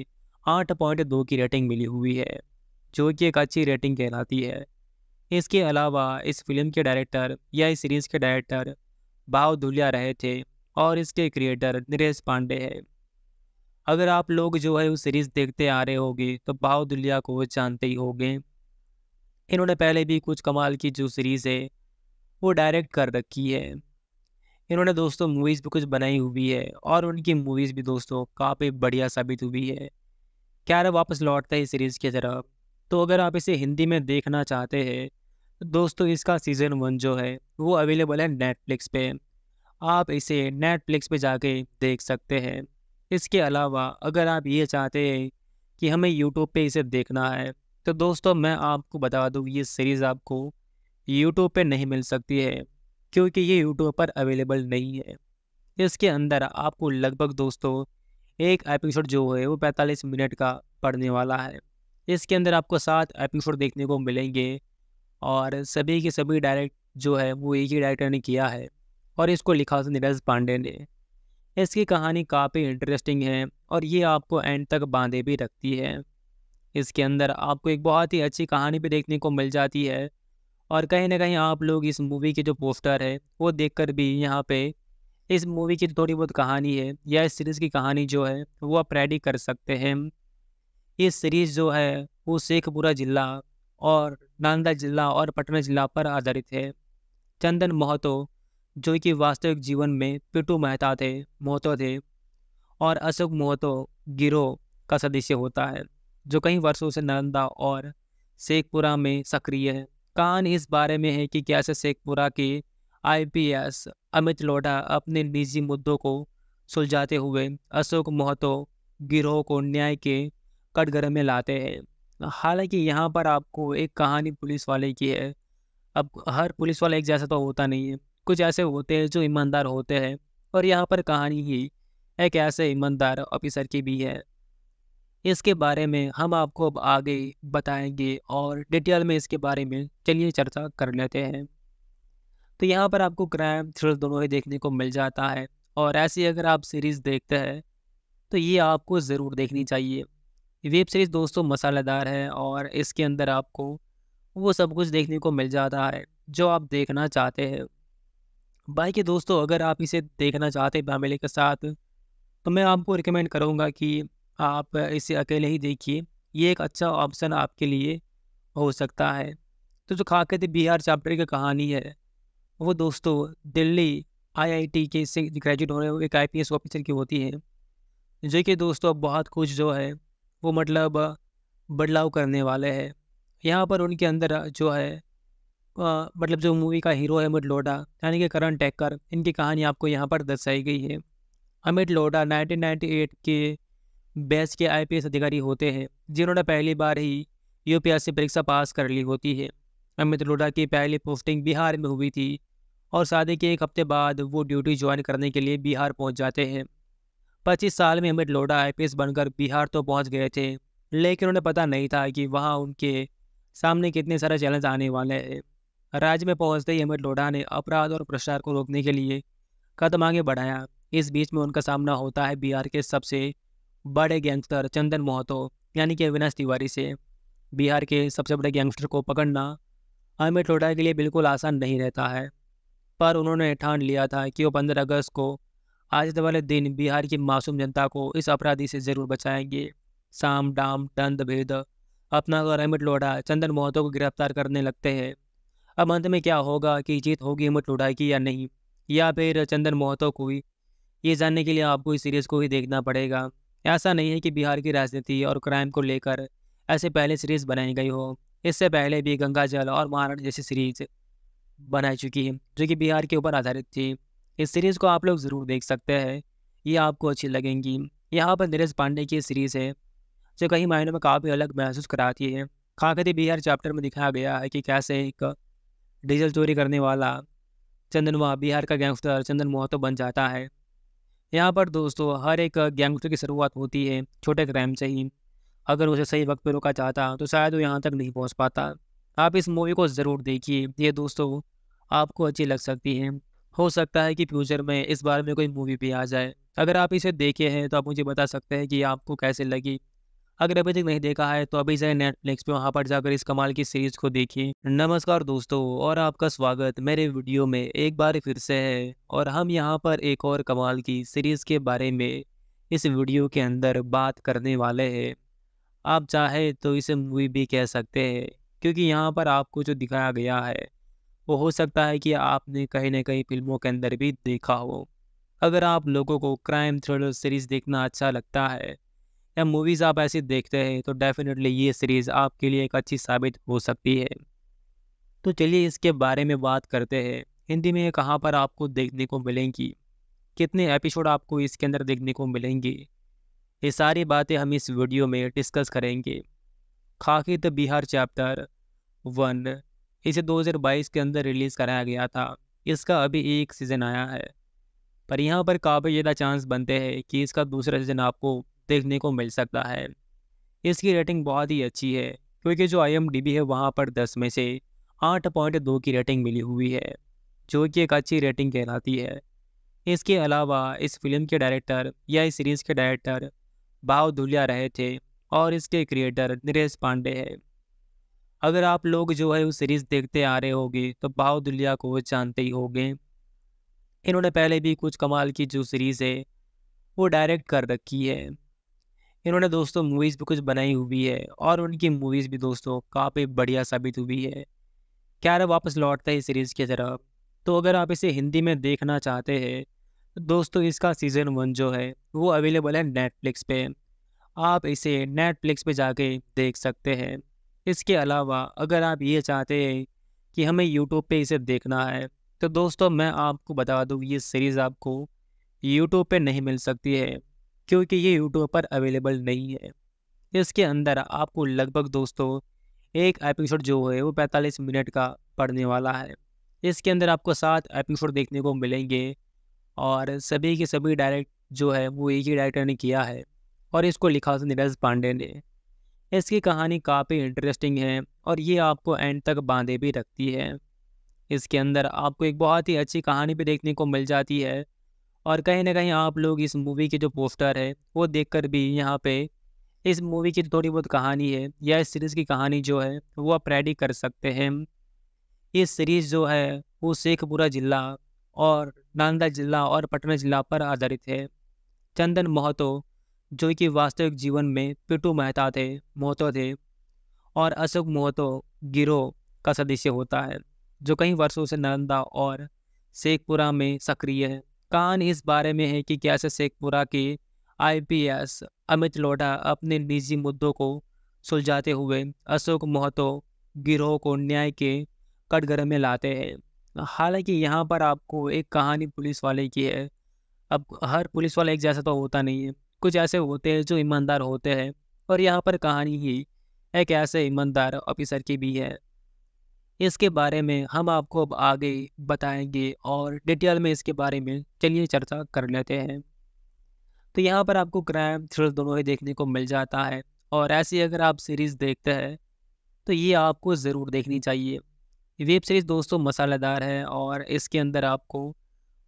आठ पॉइंट दो की रेटिंग मिली हुई है जो कि एक अच्छी रेटिंग कहलाती है इसके अलावा इस फिल्म के डायरेक्टर या इस सीरीज़ के डायरेक्टर भाव धुलिया रहे थे और इसके क्रिएटर नरेश पांडे है अगर आप लोग जो है उस सीरीज़ देखते आ रहे होगे तो भाव धुलिया को जानते ही होंगे इन्होंने पहले भी कुछ कमाल की जो सीरीज़ है वो डायरेक्ट कर रखी है इन्होंने दोस्तों मूवीज़ भी कुछ बनाई हुई है और उनकी मूवीज़ भी दोस्तों काफ़ी बढ़िया साबित हुई है क्या रहा वापस लौटता है सीरीज़ की तरफ तो अगर आप इसे हिंदी में देखना चाहते हैं तो दोस्तों इसका सीज़न वन जो है वो अवेलेबल है नेटफ्लिक्स पे आप इसे नेटफ्लिक्स पे जाके देख सकते हैं इसके अलावा अगर आप ये चाहते हैं कि हमें यूट्यूब पे इसे देखना है तो दोस्तों मैं आपको बता दूँ ये सीरीज़ आपको यूट्यूब पे नहीं मिल सकती है क्योंकि ये यूट्यूब पर अवेलेबल नहीं है इसके अंदर आपको लगभग दोस्तों एक एपिसोड जो है वो 45 मिनट का पड़ने वाला है इसके अंदर आपको सात एपिसोड देखने को मिलेंगे और सभी के सभी डायरेक्ट जो है वो एक ही डायरेक्टर ने किया है और इसको लिखा नीरज पांडे ने इसकी कहानी काफ़ी इंटरेस्टिंग है और ये आपको एंड तक बांधे भी रखती है इसके अंदर आपको एक बहुत ही अच्छी कहानी भी देखने को मिल जाती है और कहीं ना कहीं आप लोग इस मूवी के जो पोस्टर है वो देखकर भी यहाँ पे इस मूवी की थोड़ी बहुत कहानी है या इस सीरीज़ की कहानी जो है वो आप रेडी कर सकते हैं ये सीरीज़ जो है वो शेखपुरा जिला और नांदा जिला और पटना जिला पर आधारित है चंदन मोहतो जो कि वास्तविक जीवन में पिटू मेहता थे मोहतो थे और अशोक मोहतो गिरोह का सदस्य होता है जो कई वर्षों से नालंदा और शेखपुरा में सक्रिय है कान इस बारे में है कि कैसे शेखपुरा के आईपीएस अमित लोढ़ा अपने निजी मुद्दों को सुलझाते हुए अशोक मोहतो गिरोह को न्याय के कटघरे में लाते हैं हालांकि यहाँ पर आपको एक कहानी पुलिस वाले की है अब हर पुलिस वाला एक जैसा तो होता नहीं है कुछ ऐसे होते हैं जो ईमानदार होते हैं और यहाँ पर कहानी ही एक ऐसे ईमानदार ऑफिसर की भी है इसके बारे में हम आपको अब आगे बताएंगे और डिटेल में इसके बारे में चलिए चर्चा कर लेते हैं तो यहाँ पर आपको क्राइम थ्रिल दोनों ही देखने को मिल जाता है और ऐसी अगर आप सीरीज़ देखते हैं तो ये आपको ज़रूर देखनी चाहिए वेब सीरीज़ दोस्तों मसालेदार है और इसके अंदर आपको वो सब कुछ देखने को मिल जाता है जो आप देखना चाहते हैं बाकी दोस्तों अगर आप इसे देखना चाहते हैं फैमिली के साथ तो मैं आपको रिकमेंड करूँगा कि आप इसे अकेले ही देखिए ये एक अच्छा ऑप्शन आपके लिए हो सकता है तो जो थे बिहार चैप्टर की कहानी है वो दोस्तों दिल्ली आईआईटी के से ग्रेजुएट होने हुए एक आईपीएस ऑफिसर की होती है जो कि दोस्तों बहुत कुछ जो है वो मतलब बदलाव करने वाले हैं यहाँ पर उनके अंदर जो है आ, मतलब जो मूवी का हीरो है अमित लोडा यानी कि करण टैक्कर इनकी कहानी आपको यहाँ पर दर्शाई गई है अमित लोडा 1998 के बैच के आईपीएस अधिकारी होते हैं जिन्होंने पहली बार ही यूपीएससी परीक्षा पास कर ली होती है अमित लोढ़ा की पहली पोस्टिंग बिहार में हुई थी और शादी के एक हफ्ते बाद वो ड्यूटी ज्वाइन करने के लिए बिहार पहुंच जाते हैं पच्चीस साल में अमित लोढ़ा आई बनकर बिहार तो पहुंच गए थे लेकिन उन्हें पता नहीं था कि वहाँ उनके सामने कितने सारे चैलेंज आने वाले हैं राज्य में पहुँचते ही अमित लोढ़ा ने अपराध और भ्रष्टाचार को रोकने के लिए कदम आगे बढ़ाया इस बीच में उनका सामना होता है बिहार के सबसे बड़े गैंगस्टर चंदन मोहतो यानी कि अविनाश तिवारी से बिहार के सबसे बड़े गैंगस्टर को पकड़ना अमित ठोडा के लिए बिल्कुल आसान नहीं रहता है पर उन्होंने ठान लिया था कि वो पंद्रह अगस्त को आज वाले दिन बिहार की मासूम जनता को इस अपराधी से ज़रूर बचाएंगे साम डाम दंद भेद अपना और अमित लोढ़ा चंदन मोहतो को गिरफ्तार करने लगते हैं अब अंत में क्या होगा कि जीत होगी अमित लोढ़ा की या नहीं या फिर चंदन मोहतो को ही ये जानने के लिए आपको इस सीरीज़ को ही देखना पड़ेगा ऐसा नहीं है कि बिहार की राजनीति और क्राइम को लेकर ऐसे पहले सीरीज बनाई गई हो इससे पहले भी गंगा जल और महाराण जैसी सीरीज बनाई चुकी है जो कि बिहार के ऊपर आधारित थी इस सीरीज़ को आप लोग ज़रूर देख सकते हैं ये आपको अच्छी लगेंगी यहाँ पर नीरज पांडे की सीरीज़ है जो कई मायनों में काफ़ी अलग महसूस कराती है खाकर बिहार चैप्टर में दिखाया गया है कि कैसे एक डीजल चोरी करने वाला चंदन बिहार का गैंगस्टर चंदन मोहतो बन जाता है यहाँ पर दोस्तों हर एक गेम तो की शुरुआत होती है छोटे क्राइम से ही अगर उसे सही वक्त पर रोका जाता तो शायद वो यहाँ तक नहीं पहुँच पाता आप इस मूवी को ज़रूर देखिए ये दोस्तों आपको अच्छी लग सकती है हो सकता है कि फ्यूचर में इस बारे में कोई मूवी भी आ जाए अगर आप इसे देखे हैं तो आप मुझे बता सकते हैं कि आपको कैसे लगी अगर अभी तक नहीं देखा है तो अभी जाए नेटफ्लिक्स पे वहाँ पर जाकर इस कमाल की सीरीज को देखिए नमस्कार दोस्तों और आपका स्वागत मेरे वीडियो में एक बार फिर से है और हम यहाँ पर एक और कमाल की सीरीज के बारे में इस वीडियो के अंदर बात करने वाले हैं आप चाहे तो इसे मूवी भी कह सकते हैं क्योंकि यहाँ पर आपको जो दिखाया गया है वो हो सकता है कि आपने कहीं ना कहीं फिल्मों के अंदर भी देखा हो अगर आप लोगों को क्राइम थ्रिलर सीरीज़ देखना अच्छा लगता है या मूवीज़ आप ऐसी देखते हैं तो डेफिनेटली ये सीरीज़ आपके लिए एक अच्छी साबित हो सकती है तो चलिए इसके बारे में बात करते हैं हिंदी में कहाँ पर आपको देखने को मिलेंगी कितने एपिसोड आपको इसके अंदर देखने को मिलेंगे ये सारी बातें हम इस वीडियो में डिस्कस करेंगे द बिहार चैप्टर वन इसे 2022 के अंदर रिलीज़ कराया गया था इसका अभी एक सीज़न आया है पर यहाँ पर काफ़ी ज़्यादा चांस बनते हैं कि इसका दूसरा सीज़न आपको देखने को मिल सकता है इसकी रेटिंग बहुत ही अच्छी है क्योंकि जो आई है वहाँ पर दस में से आठ पॉइंट दो की रेटिंग मिली हुई है जो कि एक अच्छी रेटिंग कहलाती है इसके अलावा इस फिल्म के डायरेक्टर या इस सीरीज़ के डायरेक्टर भाव धुलिया रहे थे और इसके क्रिएटर नरेश पांडे हैं अगर आप लोग जो है वो सीरीज़ देखते आ रहे होंगे तो भाव धुलिया को जानते ही होंगे इन्होंने पहले भी कुछ कमाल की जो सीरीज़ है वो डायरेक्ट कर रखी है इन्होंने दोस्तों मूवीज़ भी कुछ बनाई हुई है और उनकी मूवीज़ भी दोस्तों काफ़ी बढ़िया साबित हुई है क्या वापस लौटता है सीरीज़ की तरफ तो अगर आप इसे हिंदी में देखना चाहते हैं तो दोस्तों इसका सीज़न वन जो है वो अवेलेबल है नेटफ्लिक्स पे आप इसे नेटफ्लिक्स पे जाके देख सकते हैं इसके अलावा अगर आप ये चाहते हैं कि हमें यूट्यूब पे इसे देखना है तो दोस्तों मैं आपको बता दूँ ये सीरीज़ आपको यूट्यूब पे नहीं मिल सकती है क्योंकि ये यूट्यूब पर अवेलेबल नहीं है इसके अंदर आपको लगभग दोस्तों एक एपिसोड जो है वो 45 मिनट का पड़ने वाला है इसके अंदर आपको सात एपिसोड देखने को मिलेंगे और सभी के सभी डायरेक्ट जो है वो एक ही डायरेक्टर ने किया है और इसको लिखा नीरज पांडे ने इसकी कहानी काफ़ी इंटरेस्टिंग है और ये आपको एंड तक बांधे भी रखती है इसके अंदर आपको एक बहुत ही अच्छी कहानी भी देखने को मिल जाती है और कहीं ना कहीं आप लोग इस मूवी के जो पोस्टर है वो देखकर भी यहाँ पे इस मूवी की थोड़ी बहुत कहानी है या इस सीरीज़ की कहानी जो है वो आप रेडी कर सकते हैं ये सीरीज़ जो है वो शेखपुरा जिला और नालंदा जिला और पटना जिला पर आधारित है चंदन महतो जो कि वास्तविक जीवन में पिटू मेहता थे महतो थे और अशोक महतो गिरोह का सदस्य होता है जो कई वर्षों से नालंदा और शेखपुरा में सक्रिय है कान इस बारे में है कि कैसे शेखपुरा के आईपीएस अमित लोढ़ा अपने निजी मुद्दों को सुलझाते हुए अशोक मोहतो गिरोह को न्याय के कटघरे में लाते हैं हालांकि यहाँ पर आपको एक कहानी पुलिस वाले की है अब हर पुलिस वाला एक जैसा तो होता नहीं है कुछ ऐसे होते हैं जो ईमानदार होते हैं और यहाँ पर कहानी ही एक ऐसे ईमानदार ऑफिसर की भी है इसके बारे में हम आपको अब आगे बताएंगे और डिटेल में इसके बारे में चलिए चर्चा कर लेते हैं तो यहाँ पर आपको क्राइम थ्रिल दोनों ही देखने को मिल जाता है और ऐसी अगर आप सीरीज़ देखते हैं तो ये आपको ज़रूर देखनी चाहिए वेब सीरीज़ दोस्तों मसालेदार है और इसके अंदर आपको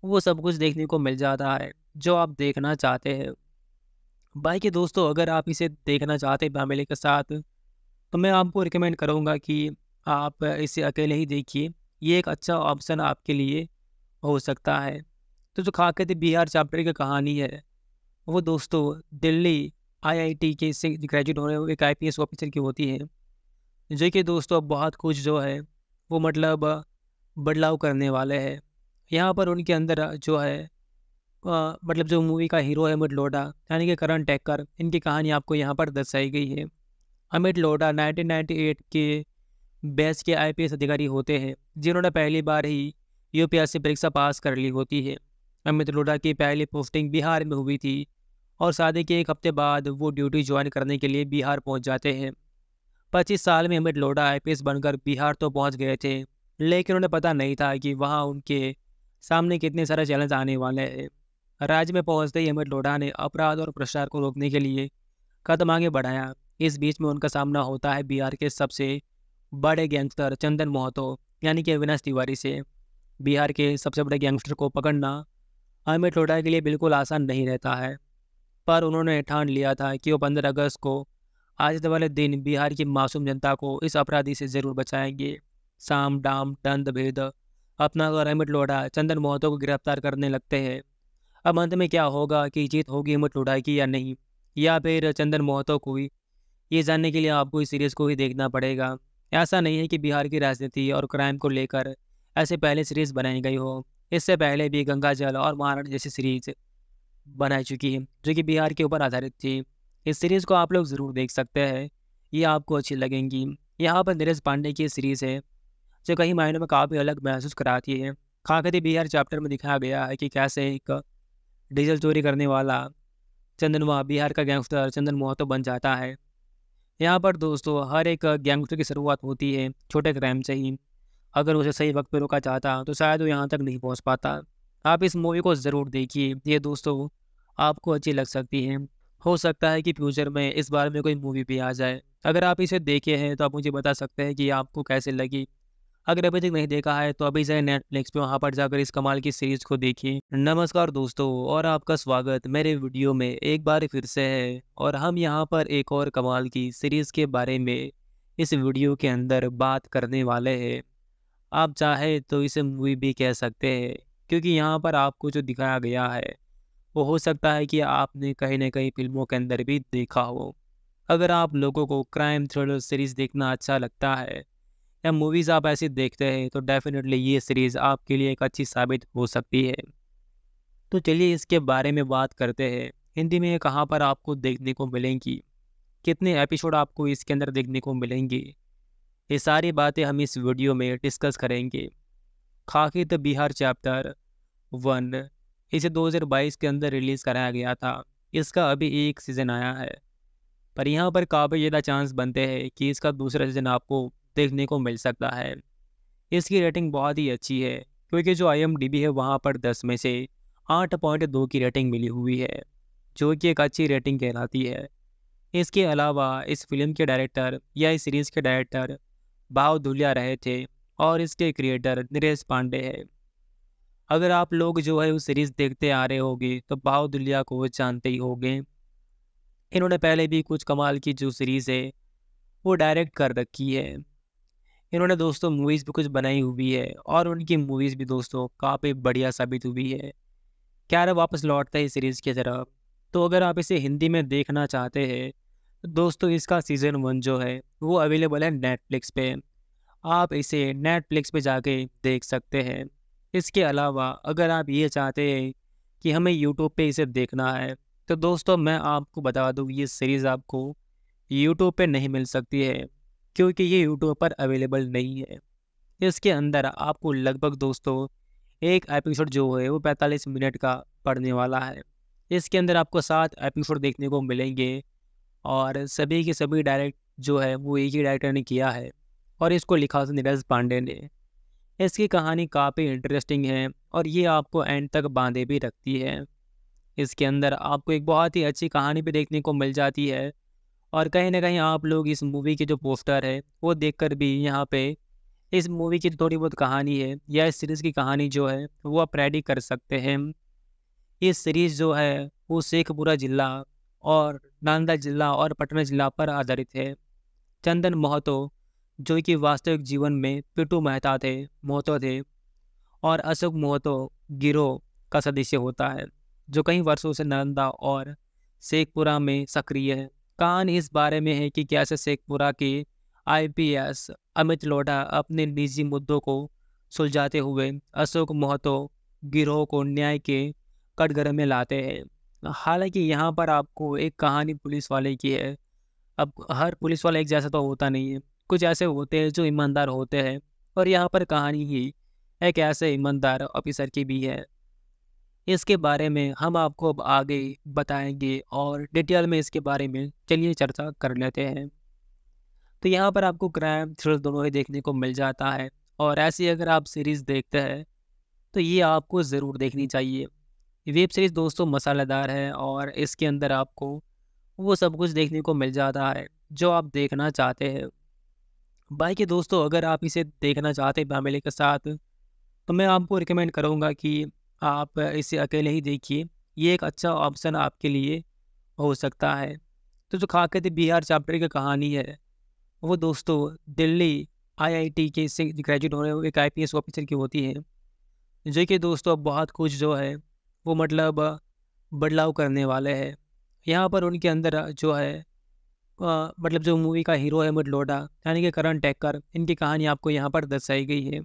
वो सब कुछ देखने को मिल जाता है जो आप देखना चाहते हैं बाकी दोस्तों अगर आप इसे देखना चाहते हैं फैमिली के साथ तो मैं आपको रिकमेंड करूँगा कि आप इसे अकेले ही देखिए ये एक अच्छा ऑप्शन आपके लिए हो सकता है तो जो थे बिहार चैप्टर की कहानी है वो दोस्तों दिल्ली आईआईटी के से ग्रेजुएट होने हुए एक आईपीएस ऑफिसर की होती है जो कि दोस्तों अब बहुत कुछ जो है वो मतलब बदलाव करने वाले हैं यहाँ पर उनके अंदर जो है आ, मतलब जो मूवी का हीरो है अमित लोडा यानी कि करण टेक्कर इनकी कहानी आपको यहाँ पर दर्शाई गई है अमित लोडा 1998 के बैच के आईपीएस अधिकारी होते हैं जिन्होंने पहली बार ही यूपीएससी परीक्षा पास कर ली होती है अमित लोढ़ा की पहली पोस्टिंग बिहार में हुई थी और शादी के एक हफ्ते बाद वो ड्यूटी ज्वाइन करने के लिए बिहार पहुंच जाते हैं पच्चीस साल में अमित लोढ़ा आई बनकर बिहार तो पहुंच गए थे लेकिन उन्हें पता नहीं था कि वहाँ उनके सामने कितने सारे चैलेंज आने वाले हैं राज्य में पहुंचते ही अमित लोढ़ा ने अपराध और भ्रष्टाचार को रोकने के लिए कदम आगे बढ़ाया इस बीच में उनका सामना होता है बिहार के सबसे बड़े गैंगस्टर चंदन मोहतो यानी कि अविनाश तिवारी से बिहार के सबसे बड़े गैंगस्टर को पकड़ना अमित लोढ़ा के लिए बिल्कुल आसान नहीं रहता है पर उन्होंने ठान लिया था कि वो पंद्रह अगस्त को आज वाले दिन बिहार की मासूम जनता को इस अपराधी से ज़रूर बचाएंगे साम डाम दंद भेद अपना और अमित लोढ़ा चंदन मोहतो को गिरफ्तार करने लगते हैं अब अंत में क्या होगा कि जीत होगी अमित लोढ़ा की या नहीं या फिर चंदन मोहतो को ही ये जानने के लिए आपको इस सीरीज़ को ही देखना पड़ेगा ऐसा नहीं है कि बिहार की राजनीति और क्राइम को लेकर ऐसे पहले सीरीज़ बनाई गई हो इससे पहले भी गंगा जल और महाराणा जैसी सीरीज बनाई चुकी है जो कि बिहार के ऊपर आधारित थी इस सीरीज़ को आप लोग ज़रूर देख सकते हैं ये आपको अच्छी लगेंगी यहाँ पर नीरज पांडे की सीरीज़ है जो कई मायनों में काफ़ी अलग महसूस कराती है खाकर बिहार चैप्टर में दिखाया गया है कि कैसे एक डीजल चोरी करने वाला चंदन बिहार का गैंगस्टर चंदन मोहतो बन जाता है यहाँ पर दोस्तों हर एक गैंगस्टर की शुरुआत होती है छोटे क्राइम से ही अगर उसे सही वक्त पर रोका चाहता तो शायद वो यहाँ तक नहीं पहुँच पाता आप इस मूवी को ज़रूर देखिए ये दोस्तों आपको अच्छी लग सकती है हो सकता है कि फ्यूचर में इस बारे में कोई मूवी भी आ जाए अगर आप इसे देखे हैं तो आप मुझे बता सकते हैं कि आपको कैसे लगी अगर अभी तक नहीं देखा है तो अभी जाए नेटफ्लिक्स पे वहाँ पर जाकर इस कमाल की सीरीज को देखिए नमस्कार दोस्तों और आपका स्वागत मेरे वीडियो में एक बार फिर से है और हम यहाँ पर एक और कमाल की सीरीज के बारे में इस वीडियो के अंदर बात करने वाले हैं आप चाहे तो इसे मूवी भी कह सकते हैं क्योंकि यहाँ पर आपको जो दिखाया गया है वो हो सकता है कि आपने कहीं ना कहीं फिल्मों के अंदर भी देखा हो अगर आप लोगों को क्राइम थ्रिलर सीरीज़ देखना अच्छा लगता है या मूवीज़ आप ऐसी देखते हैं तो डेफिनेटली ये सीरीज़ आपके लिए एक अच्छी साबित हो सकती है तो चलिए इसके बारे में बात करते हैं हिंदी में कहाँ पर आपको देखने को मिलेंगी कितने एपिसोड आपको इसके अंदर देखने को मिलेंगे ये सारी बातें हम इस वीडियो में डिस्कस करेंगे Khakee the Bihar chapter one इसे 2022 के अंदर रिलीज़ कराया गया था इसका अभी एक सीज़न आया है पर यहाँ पर काफ़ी ज़्यादा चांस बनते हैं कि इसका दूसरा सीज़न आपको देखने को मिल सकता है इसकी रेटिंग बहुत ही अच्छी है क्योंकि जो आई है वहाँ पर दस में से आठ पॉइंट दो की रेटिंग मिली हुई है जो कि एक अच्छी रेटिंग कहलाती है इसके अलावा इस फिल्म के डायरेक्टर या इस सीरीज़ के डायरेक्टर भाव धुलिया रहे थे और इसके क्रिएटर नरेश पांडे है अगर आप लोग जो है उस सीरीज़ देखते आ रहे होगे तो भाव धुलिया को जानते ही होंगे इन्होंने पहले भी कुछ कमाल की जो सीरीज़ है वो डायरेक्ट कर रखी है इन्होंने दोस्तों मूवीज़ भी कुछ बनाई हुई है और उनकी मूवीज़ भी दोस्तों काफ़ी बढ़िया साबित हुई है रहा वापस लौटता है सीरीज़ की तरफ तो अगर आप इसे हिंदी में देखना चाहते हैं तो दोस्तों इसका सीज़न वन जो है वो अवेलेबल है नेटफ्लिक्स पे आप इसे नेटफ्लिक्स पे जाके देख सकते हैं इसके अलावा अगर आप ये चाहते हैं कि हमें यूट्यूब पे इसे देखना है तो दोस्तों मैं आपको बता दूँ ये सीरीज़ आपको यूट्यूब पे नहीं मिल सकती है क्योंकि ये यूट्यूब पर अवेलेबल नहीं है इसके अंदर आपको लगभग दोस्तों एक एपिसोड जो है वो 45 मिनट का पड़ने वाला है इसके अंदर आपको सात एपिसोड देखने को मिलेंगे और सभी के सभी डायरेक्ट जो है वो एक ही डायरेक्टर ने किया है और इसको लिखा नीरज पांडे ने इसकी कहानी काफ़ी इंटरेस्टिंग है और ये आपको एंड तक बांधे भी रखती है इसके अंदर आपको एक बहुत ही अच्छी कहानी भी देखने को मिल जाती है और कहीं ना कहीं आप लोग इस मूवी के जो पोस्टर है वो देखकर भी यहाँ पे इस मूवी की थोड़ी बहुत कहानी है या इस सीरीज़ की कहानी जो है वो आप रेडी कर सकते हैं ये सीरीज़ जो है वो शेखपुरा जिला और नांदा जिला और पटना जिला पर आधारित है चंदन मोहतो जो कि वास्तविक जीवन में पिटू मेहता थे मोहतो थे और अशोक मोहतो गिरोह का सदस्य होता है जो कई वर्षों से नालंदा और शेखपुरा में सक्रिय है कान इस बारे में है कि कैसे शेखपुरा के आईपीएस अमित लोढ़ा अपने निजी मुद्दों को सुलझाते हुए अशोक मोहतो गिरोह को न्याय के कटघरे में लाते हैं हालांकि यहाँ पर आपको एक कहानी पुलिस वाले की है अब हर पुलिस वाला एक जैसा तो होता नहीं है कुछ ऐसे होते हैं जो ईमानदार होते हैं और यहाँ पर कहानी ही एक ऐसे ईमानदार ऑफिसर की भी है इसके बारे में हम आपको अब आगे बताएंगे और डिटेल में इसके बारे में चलिए चर्चा कर लेते हैं तो यहाँ पर आपको क्राइम थ्रिल दोनों ही देखने को मिल जाता है और ऐसी अगर आप सीरीज़ देखते हैं तो ये आपको ज़रूर देखनी चाहिए वेब सीरीज़ दोस्तों मसालेदार है और इसके अंदर आपको वो सब कुछ देखने को मिल जाता है जो आप देखना चाहते हैं बाकी दोस्तों अगर आप इसे देखना चाहते हैं फैमिली के साथ तो मैं आपको रिकमेंड करूँगा कि आप इसे अकेले ही देखिए ये एक अच्छा ऑप्शन आपके लिए हो सकता है तो जो खाकत बिहार चैप्टर की कहानी है वो दोस्तों दिल्ली आईआईटी के से ग्रेजुएट होने हुए एक आईपीएस ऑफिसर की होती है जो कि दोस्तों अब बहुत कुछ जो है वो मतलब बदलाव करने वाले हैं यहाँ पर उनके अंदर जो है आ, मतलब जो मूवी का हीरो है अमिट लोडा यानी कि करण टेकर इनकी कहानी आपको यहाँ पर दर्शाई गई है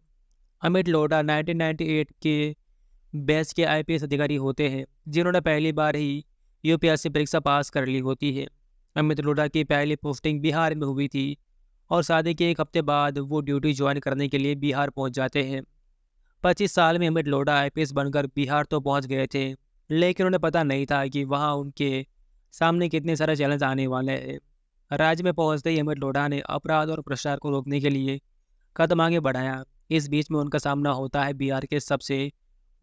अमिट लोडा 1998 के बैच के आईपीएस अधिकारी होते हैं जिन्होंने पहली बार ही यूपीएससी परीक्षा पास कर ली होती है अमित लोढ़ा की पहली पोस्टिंग बिहार में हुई थी और शादी के एक हफ्ते बाद वो ड्यूटी ज्वाइन करने के लिए बिहार पहुंच जाते हैं पच्चीस साल में अमित लोढ़ा आई बनकर बिहार तो पहुँच गए थे लेकिन उन्हें पता नहीं था कि वहाँ उनके सामने कितने सारे चैलेंज आने वाले हैं राज्य में पहुंचते ही अमित लोढ़ा ने अपराध और भ्रष्टाचार को रोकने के लिए कदम आगे बढ़ाया इस बीच में उनका सामना होता है बिहार के सबसे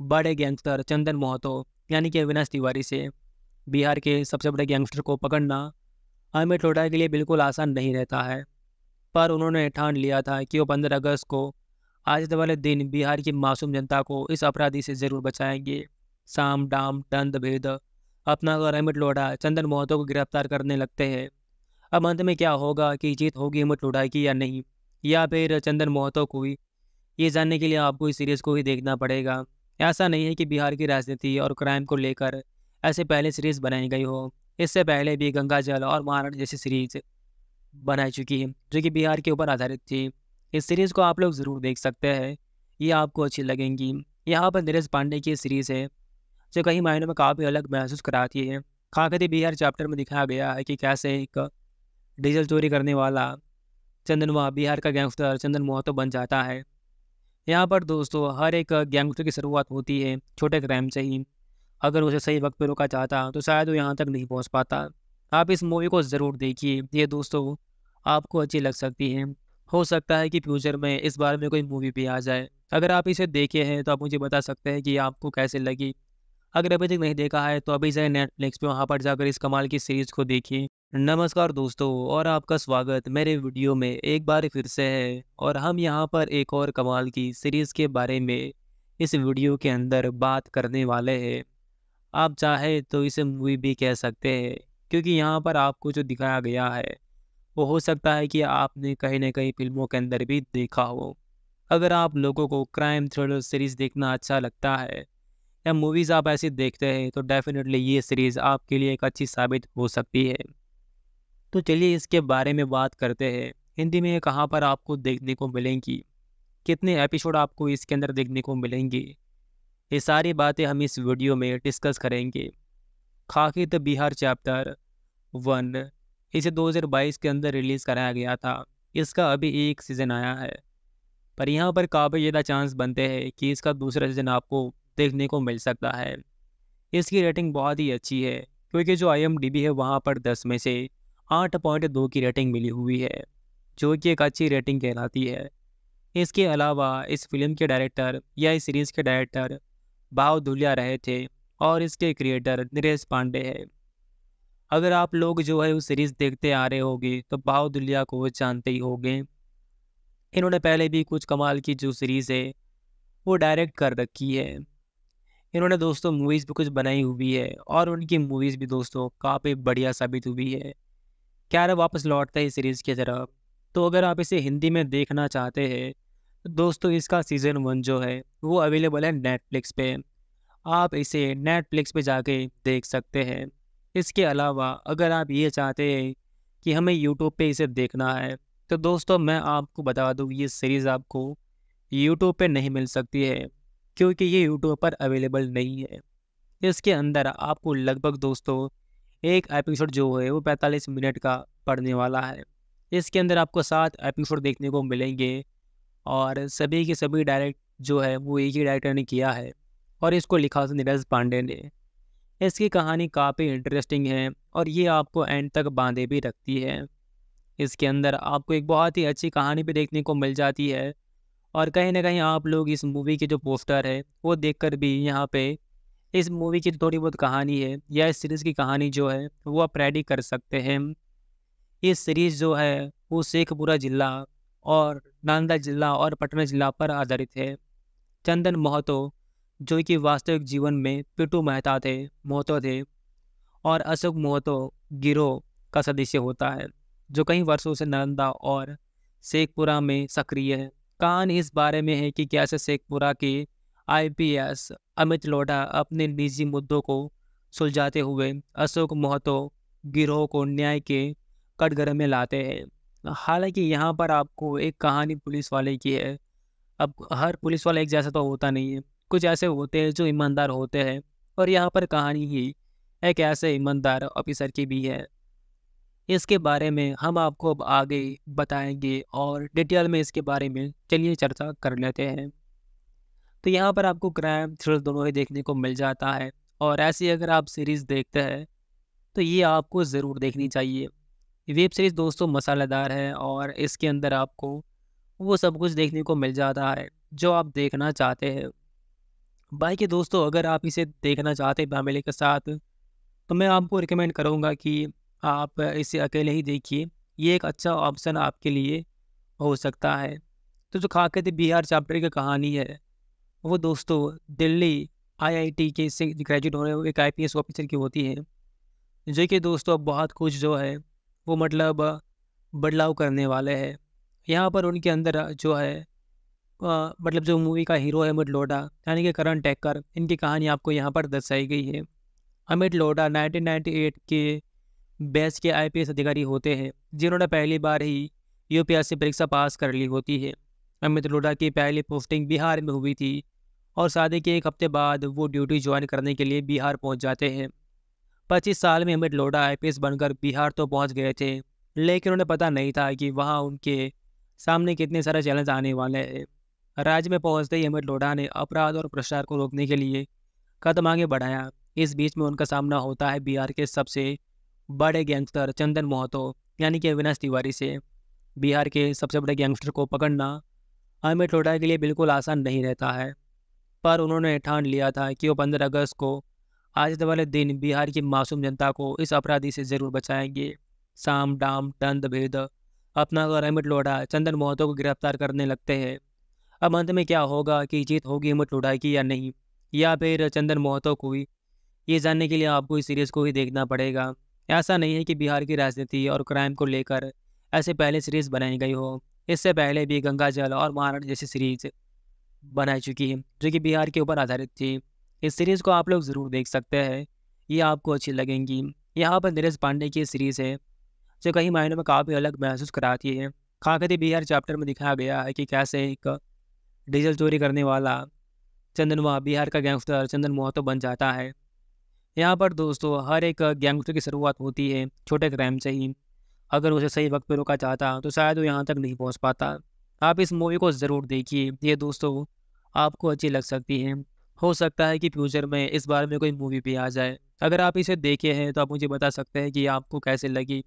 बड़े गैंगस्टर चंदन मोहतो यानी कि अविनाश तिवारी से बिहार के सबसे बड़े गैंगस्टर को पकड़ना अमित लोढ़ा के लिए बिल्कुल आसान नहीं रहता है पर उन्होंने ठान लिया था कि वो पंद्रह अगस्त को आज वाले दिन बिहार की मासूम जनता को इस अपराधी से ज़रूर बचाएंगे साम डाम दंद भेद अपना और अमित लोढ़ा चंदन मोहतो को गिरफ्तार करने लगते हैं अब अंत में क्या होगा कि जीत होगी अमित लोढ़ा की या नहीं या फिर चंदन मोहतो को ही ये जानने के लिए आपको इस सीरीज़ को ही देखना पड़ेगा ऐसा नहीं है कि बिहार की राजनीति और क्राइम को लेकर ऐसे पहले सीरीज़ बनाई गई हो इससे पहले भी गंगा जल और महाराण जैसी सीरीज बनाई चुकी है जो कि बिहार के ऊपर आधारित थी इस सीरीज़ को आप लोग ज़रूर देख सकते हैं ये आपको अच्छी लगेंगी यहाँ पर नीरज पांडे की सीरीज़ है जो कई मायनों में काफ़ी अलग महसूस कराती है खाकर बिहार चैप्टर में दिखाया गया है कि कैसे एक डीजल चोरी करने वाला चंदन वहाँ बिहार का गैंगस्टर चंदन मोहतो बन जाता है यहाँ पर दोस्तों हर एक गैंग की शुरुआत होती है छोटे क्राइम से ही अगर उसे सही वक्त पर रोका जाता तो शायद वो यहाँ तक नहीं पहुँच पाता आप इस मूवी को ज़रूर देखिए ये दोस्तों आपको अच्छी लग सकती है हो सकता है कि फ्यूचर में इस बारे में कोई मूवी भी आ जाए अगर आप इसे देखे हैं तो आप मुझे बता सकते हैं कि आपको कैसे लगी अगर अभी तक नहीं देखा है तो अभी जाए नेटफ्लिक्स पे वहाँ पर जाकर इस कमाल की सीरीज़ को देखिए नमस्कार दोस्तों और आपका स्वागत मेरे वीडियो में एक बार फिर से है और हम यहाँ पर एक और कमाल की सीरीज़ के बारे में इस वीडियो के अंदर बात करने वाले हैं आप चाहे तो इसे मूवी भी कह सकते हैं क्योंकि यहाँ पर आपको जो दिखाया गया है वो हो सकता है कि आपने कहीं ना कहीं फिल्मों के अंदर भी देखा हो अगर आप लोगों को क्राइम थ्रिलर सीरीज़ देखना अच्छा लगता है या मूवीज़ आप ऐसी देखते हैं तो डेफिनेटली ये सीरीज़ आपके लिए एक अच्छी साबित हो सकती है तो चलिए इसके बारे में बात करते हैं हिंदी में कहाँ पर आपको देखने को मिलेंगी कितने एपिसोड आपको इसके अंदर देखने को मिलेंगे ये सारी बातें हम इस वीडियो में डिस्कस करेंगे द बिहार चैप्टर वन इसे 2022 के अंदर रिलीज़ कराया गया था इसका अभी एक सीज़न आया है पर यहाँ पर काफ़ी ज़्यादा चांस बनते हैं कि इसका दूसरा सीज़न आपको देखने को मिल सकता है इसकी रेटिंग बहुत ही अच्छी है क्योंकि जो आई है वहाँ पर दस में से आठ पॉइंट दो की रेटिंग मिली हुई है जो कि एक अच्छी रेटिंग कहलाती है इसके अलावा इस फिल्म के डायरेक्टर या इस सीरीज़ के डायरेक्टर भाव धुलिया रहे थे और इसके क्रिएटर नरेश पांडे है अगर आप लोग जो है उस सीरीज़ देखते आ रहे होगे तो भाव धुलिया को जानते ही होंगे इन्होंने पहले भी कुछ कमाल की जो सीरीज़ है वो डायरेक्ट कर रखी है इन्होंने दोस्तों मूवीज़ भी कुछ बनाई हुई है और उनकी मूवीज़ भी दोस्तों काफ़ी बढ़िया साबित हुई है क्या रहा वापस लौटता है सीरीज़ की तरफ तो अगर आप इसे हिंदी में देखना चाहते हैं तो दोस्तों इसका सीज़न वन जो है वो अवेलेबल है नेटफ्लिक्स पे आप इसे नेटफ्लिक्स पे जाके देख सकते हैं इसके अलावा अगर आप ये चाहते हैं कि हमें यूट्यूब पे इसे देखना है तो दोस्तों मैं आपको बता दूँ ये सीरीज़ आपको यूट्यूब पे नहीं मिल सकती है क्योंकि ये यूट्यूब पर अवेलेबल नहीं है इसके अंदर आपको लगभग दोस्तों एक एपिसोड जो है वो पैंतालीस मिनट का पड़ने वाला है इसके अंदर आपको सात एपिसोड देखने को मिलेंगे और सभी के सभी डायरेक्ट जो है वो एक ही डायरेक्टर ने किया है और इसको लिखा था नीरज पांडे ने इसकी कहानी काफ़ी इंटरेस्टिंग है और ये आपको एंड तक बांधे भी रखती है इसके अंदर आपको एक बहुत ही अच्छी कहानी भी देखने को मिल जाती है और कहीं ना कहीं आप लोग इस मूवी के जो पोस्टर है वो देखकर भी यहाँ पे इस मूवी की थोड़ी बहुत कहानी है या इस सीरीज़ की कहानी जो है वो आप रेडी कर सकते हैं ये सीरीज़ जो है वो शेखपुरा जिला और नांदा जिला और पटना जिला पर आधारित है चंदन मोहतो जो कि वास्तविक जीवन में पिटू मेहता थे मोहतो थे और अशोक मोहतो गिरोह का सदस्य होता है जो कई वर्षों से नालंदा और शेखपुरा में सक्रिय है कहानी इस बारे में है कि कैसे शेखपुरा के आईपीएस अमित लोढ़ा अपने निजी मुद्दों को सुलझाते हुए अशोक मोहतो गिरोह को न्याय के कटघरे में लाते हैं हालांकि यहाँ पर आपको एक कहानी पुलिस वाले की है अब हर पुलिस वाला एक जैसा तो होता नहीं है कुछ ऐसे होते हैं जो ईमानदार होते हैं और यहाँ पर कहानी ही एक ऐसे ईमानदार ऑफिसर की भी है इसके बारे में हम आपको अब आगे बताएंगे और डिटेल में इसके बारे में चलिए चर्चा कर लेते हैं तो यहाँ पर आपको क्राइम थ्रिलर दोनों ही देखने को मिल जाता है और ऐसी अगर आप सीरीज़ देखते हैं तो ये आपको ज़रूर देखनी चाहिए वेब सीरीज़ दोस्तों मसालेदार है और इसके अंदर आपको वो सब कुछ देखने को मिल जाता है जो आप देखना चाहते हैं बाकी दोस्तों अगर आप इसे देखना चाहते हैं फैमिली के साथ तो मैं आपको रिकमेंड करूँगा कि आप इसे अकेले ही देखिए ये एक अच्छा ऑप्शन आपके लिए हो सकता है तो जो खाकर बिहार चैप्टर की कहानी है वो दोस्तों दिल्ली आईआईटी के से ग्रेजुएट होने एक आईपीएस ऑफिसर की होती है जो कि दोस्तों अब बहुत कुछ जो है वो मतलब बदलाव करने वाले हैं यहाँ पर उनके अंदर जो है आ, मतलब जो मूवी का हीरो है अमित लोडा यानी कि करण टैक्कर इनकी कहानी आपको यहाँ पर दर्शाई गई है अमित लोडा 1998 के बेस के आईपीएस अधिकारी होते हैं जिन्होंने पहली बार ही यूपीएससी परीक्षा पास कर ली होती है अमित लोडा की पहली पोस्टिंग बिहार में हुई थी और शादी के एक हफ्ते बाद वो ड्यूटी ज्वाइन करने के लिए बिहार पहुंच जाते हैं पच्चीस साल में अमित लोढ़ा आई बनकर बिहार तो पहुंच गए थे लेकिन उन्हें पता नहीं था कि वहाँ उनके सामने कितने सारे चैलेंज आने वाले हैं राज्य में पहुंचते ही अमित लोढ़ा ने अपराध और भ्रष्टाचार को रोकने के लिए कदम आगे बढ़ाया इस बीच में उनका सामना होता है बिहार के सबसे बड़े गैंगस्टर चंदन मोहतो यानी कि अविनाश तिवारी से बिहार के सबसे बड़े गैंगस्टर को पकड़ना अमित लोढ़ा के लिए बिल्कुल आसान नहीं रहता है पर उन्होंने ठान लिया था कि वो पंद्रह अगस्त को आज वाले दिन बिहार की मासूम जनता को इस अपराधी से ज़रूर बचाएंगे साम डाम दंद भेद अपना और अमित लोढ़ा चंदन मोहतो को गिरफ्तार करने लगते हैं अब अंत में क्या होगा कि जीत होगी अमित लोढ़ा की या नहीं या फिर चंदन मोहतो को ही ये जानने के लिए आपको इस सीरीज़ को ही देखना पड़ेगा ऐसा नहीं है कि बिहार की राजनीति और क्राइम को लेकर ऐसे पहले सीरीज़ बनाई गई हो इससे पहले भी गंगा जल और महाराण जैसी सीरीज बनाई चुकी है जो कि बिहार के ऊपर आधारित थी इस सीरीज़ को आप लोग ज़रूर देख सकते हैं ये आपको अच्छी लगेंगी यहाँ पर नीरज पांडे की सीरीज़ है जो कई मायनों में काफ़ी अलग महसूस कराती है खाकर बिहार चैप्टर में दिखाया गया है कि कैसे एक डीजल चोरी करने वाला चंदन वह बिहार का गैंगस्टर चंदन मोहतो बन जाता है यहाँ पर दोस्तों हर एक गैंगस्टर की शुरुआत होती है छोटे क्राइम से ही अगर उसे सही वक्त पर रोका चाहता तो शायद वो यहाँ तक नहीं पहुँच पाता आप इस मूवी को ज़रूर देखिए ये दोस्तों आपको अच्छी लग सकती है हो सकता है कि फ्यूचर में इस बारे में कोई मूवी भी आ जाए अगर आप इसे देखे हैं तो आप मुझे बता सकते हैं कि आपको कैसे लगी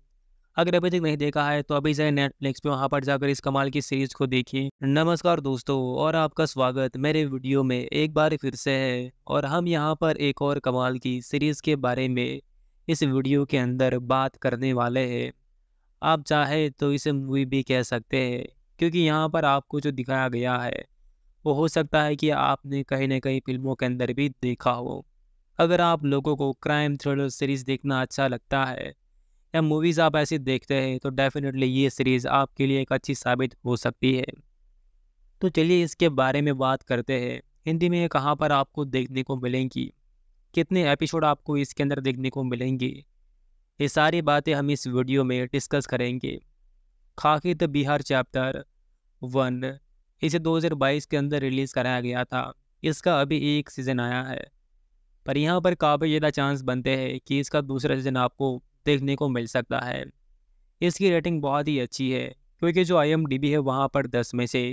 अगर अभी तक नहीं देखा है तो अभी जाए नेटफ्लिक्स पे वहाँ पर जाकर इस कमाल की सीरीज को देखिए नमस्कार दोस्तों और आपका स्वागत मेरे वीडियो में एक बार फिर से है और हम यहाँ पर एक और कमाल की सीरीज के बारे में इस वीडियो के अंदर बात करने वाले हैं आप चाहे तो इसे मूवी भी कह सकते हैं क्योंकि यहाँ पर आपको जो दिखाया गया है वो हो सकता है कि आपने कहीं ना कहीं फिल्मों के अंदर भी देखा हो अगर आप लोगों को क्राइम थ्रिलर सीरीज़ देखना अच्छा लगता है या मूवीज़ आप ऐसे देखते हैं तो डेफिनेटली ये सीरीज़ आपके लिए एक अच्छी साबित हो सकती है तो चलिए इसके बारे में बात करते हैं हिंदी में कहाँ पर आपको देखने को मिलेंगी कितने एपिसोड आपको इसके अंदर देखने को मिलेंगे ये सारी बातें हम इस वीडियो में डिस्कस करेंगे द बिहार चैप्टर वन इसे 2022 के अंदर रिलीज़ कराया गया था इसका अभी एक सीज़न आया है पर यहाँ पर काफ़ी ज़्यादा चांस बनते हैं कि इसका दूसरा सीज़न आपको देखने को मिल सकता है इसकी रेटिंग बहुत ही अच्छी है क्योंकि जो आई है वहाँ पर दस में से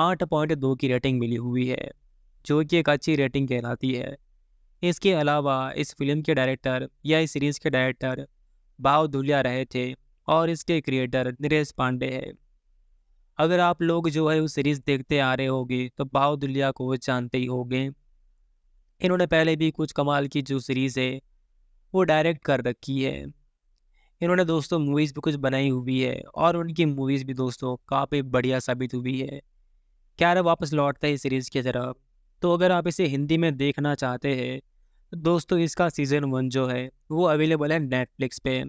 आठ पॉइंट दो की रेटिंग मिली हुई है जो कि एक अच्छी रेटिंग कहलाती है इसके अलावा इस फिल्म के डायरेक्टर या इस सीरीज़ के डायरेक्टर भाव धुलिया रहे थे और इसके क्रिएटर नरेश पांडे है अगर आप लोग जो है वो सीरीज़ देखते आ रहे होगे तो बाहुदुलिया को जानते ही होंगे इन्होंने पहले भी कुछ कमाल की जो सीरीज़ है वो डायरेक्ट कर रखी है इन्होंने दोस्तों मूवीज़ भी कुछ बनाई हुई है और उनकी मूवीज़ भी दोस्तों काफ़ी बढ़िया साबित हुई है क्या रहा वापस लौटता है सीरीज़ की तरफ तो अगर आप इसे हिंदी में देखना चाहते हैं तो दोस्तों इसका सीज़न वन जो है वो अवेलेबल है नेटफ्लिक्स पे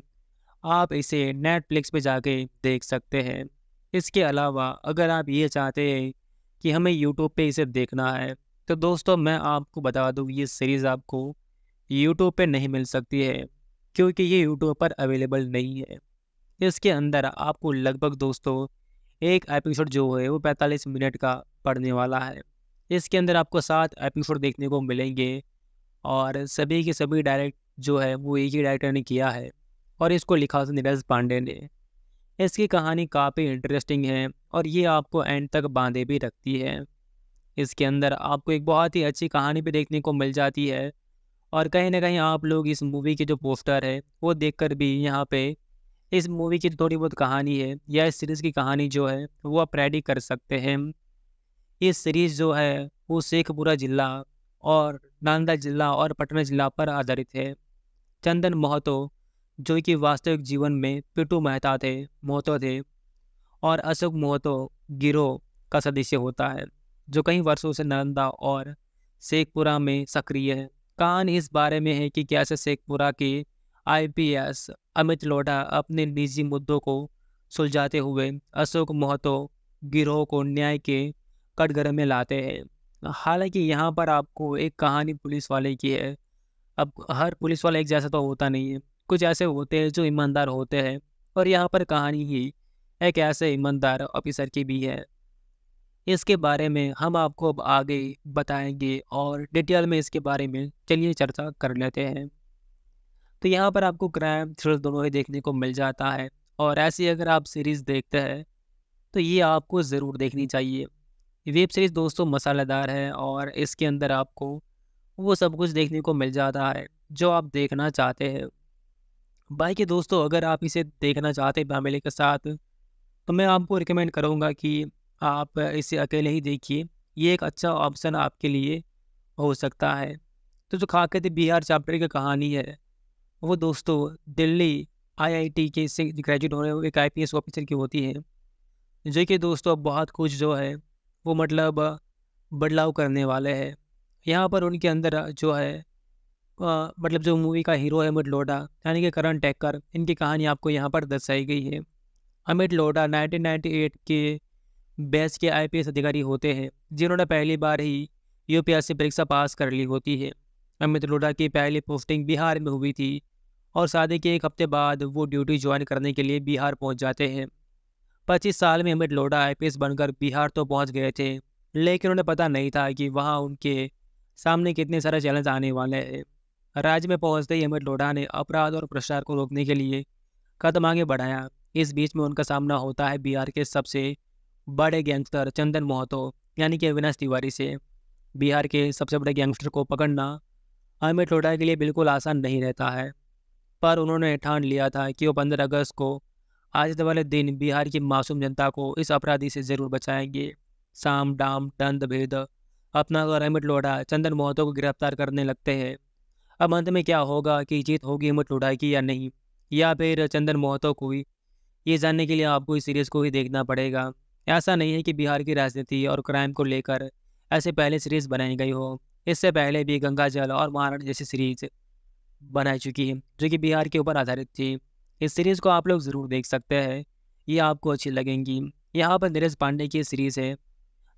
आप इसे नेटफ्लिक्स पे जाके देख सकते हैं इसके अलावा अगर आप ये चाहते हैं कि हमें यूट्यूब पे इसे देखना है तो दोस्तों मैं आपको बता दूँ ये सीरीज़ आपको यूट्यूब पे नहीं मिल सकती है क्योंकि ये यूट्यूब पर अवेलेबल नहीं है इसके अंदर आपको लगभग दोस्तों एक एपिसोड जो है वो पैंतालीस मिनट का पड़ने वाला है इसके अंदर आपको सात एपिसोड देखने को मिलेंगे और सभी के सभी डायरेक्ट जो है वो एक ही डायरेक्टर ने किया है और इसको लिखा नीरज पांडे ने इसकी कहानी काफ़ी इंटरेस्टिंग है और ये आपको एंड तक बांधे भी रखती है इसके अंदर आपको एक बहुत ही अच्छी कहानी भी देखने को मिल जाती है और कहीं ना कहीं आप लोग इस मूवी के जो पोस्टर है वो देखकर भी यहाँ पे इस मूवी की थोड़ी बहुत कहानी है या इस सीरीज़ की कहानी जो है वो आप रेडी कर सकते हैं ये सीरीज़ जो है वो शेखपुरा जिला और नांदा जिला और पटना जिला पर आधारित है चंदन महतो जो कि वास्तविक जीवन में पिटू मेहता थे मोहतो थे और अशोक मोहतो गिरोह का सदस्य होता है जो कई वर्षों से नालंदा और शेखपुरा में सक्रिय है कहानी इस बारे में है कि कैसे शेखपुरा के आईपीएस अमित लोढ़ा अपने निजी मुद्दों को सुलझाते हुए अशोक मोहतो गिरोह को न्याय के कटघरे में लाते हैं हालांकि यहाँ पर आपको एक कहानी पुलिस वाले की है अब हर पुलिस वाला एक जैसा तो होता नहीं है कुछ ऐसे होते हैं जो ईमानदार होते हैं और यहाँ पर कहानी ही एक ऐसे ईमानदार ऑफिसर की भी है इसके बारे में हम आपको अब आगे बताएंगे और डिटेल में इसके बारे में चलिए चर्चा कर लेते हैं तो यहाँ पर आपको क्राइम थ्रिल दोनों ही देखने को मिल जाता है और ऐसी अगर आप सीरीज़ देखते हैं तो ये आपको ज़रूर देखनी चाहिए वेब सीरीज़ दोस्तों मसालेदार है और इसके अंदर आपको वो सब कुछ देखने को मिल जाता है जो आप देखना चाहते हैं बाइक के दोस्तों अगर आप इसे देखना चाहते हैं फैमिली के साथ तो मैं आपको रिकमेंड करूँगा कि आप इसे अकेले ही देखिए ये एक अच्छा ऑप्शन आपके लिए हो सकता है तो जो खाके थे बिहार चैप्टर की कहानी है वो दोस्तों दिल्ली आईआईटी के से ग्रेजुएट होने एक आईपीएस ऑफिसर की होती है जो कि दोस्तों अब बहुत कुछ जो है वो मतलब बदलाव करने वाले हैं यहाँ पर उनके अंदर जो है मतलब जो मूवी का हीरो है अमित लोडा यानी कि करण टेक्कर इनकी कहानी आपको यहाँ पर दर्शाई गई है अमित लोडा 1998 के बेस्ट के आईपीएस अधिकारी होते हैं जिन्होंने पहली बार ही यूपीएससी परीक्षा पास कर ली होती है अमित लोडा की पहली पोस्टिंग बिहार में हुई थी और शादी के एक हफ्ते बाद वो ड्यूटी ज्वाइन करने के लिए बिहार पहुंच जाते हैं पच्चीस साल में अमित लोडा आई बनकर बिहार तो पहुंच गए थे लेकिन उन्हें पता नहीं था कि वहाँ उनके सामने कितने सारे चैलेंज आने वाले हैं राज्य में पहुंचते ही अमित लोढ़ा ने अपराध और भ्रष्टाचार को रोकने के लिए कदम आगे बढ़ाया इस बीच में उनका सामना होता है बिहार के सबसे बड़े गैंगस्टर चंदन मोहतो यानी कि अविनाश तिवारी से बिहार के सबसे बड़े गैंगस्टर को पकड़ना अमित लोढ़ा के लिए बिल्कुल आसान नहीं रहता है पर उन्होंने ठान लिया था कि वो पंद्रह अगस्त को आज वाले दिन बिहार की मासूम जनता को इस अपराधी से ज़रूर बचाएंगे साम डाम दंद भेद अपना और अमित लोढ़ा चंदन मोहतो को गिरफ्तार करने लगते हैं अब अंत में क्या होगा कि जीत होगी हिम्मत लुढ़ाई की या नहीं या फिर चंदन मोहतो को ये जानने के लिए आपको इस सीरीज़ को ही देखना पड़ेगा ऐसा नहीं है कि बिहार की राजनीति और क्राइम को लेकर ऐसे पहले सीरीज़ बनाई गई हो इससे पहले भी गंगा जल और महाराणा जैसी सीरीज बनाई चुकी है जो कि बिहार के ऊपर आधारित थी इस सीरीज़ को आप लोग ज़रूर देख सकते हैं ये आपको अच्छी लगेंगी यहाँ पर नीरज पांडे की सीरीज़ है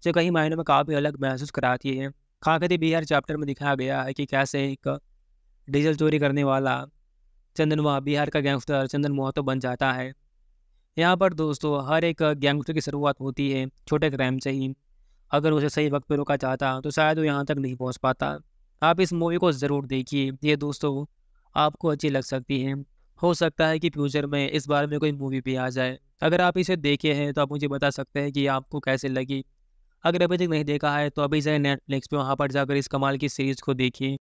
जो कई मायनों में काफ़ी अलग महसूस कराती है खाकती बिहार चैप्टर में दिखाया गया है कि कैसे एक डीजल चोरी करने वाला चंदन मोह बिहार का गैंगस्टर चंदन मोह तो बन जाता है यहाँ पर दोस्तों हर एक गैंगस्टर की शुरुआत होती है छोटे क्राइम से ही अगर उसे सही वक्त पर रोका जाता तो शायद वो यहाँ तक नहीं पहुँच पाता आप इस मूवी को ज़रूर देखिए ये दोस्तों आपको अच्छी लग सकती है हो सकता है कि फ्यूचर में इस बारे में कोई मूवी भी आ जाए अगर आप इसे देखे हैं तो आप मुझे बता सकते हैं कि आपको कैसे लगी अगर अभी तक नहीं देखा है तो अभी से नेटफ्लिक्स पे वहाँ पर जाकर इस कमाल की सीरीज़ को देखिए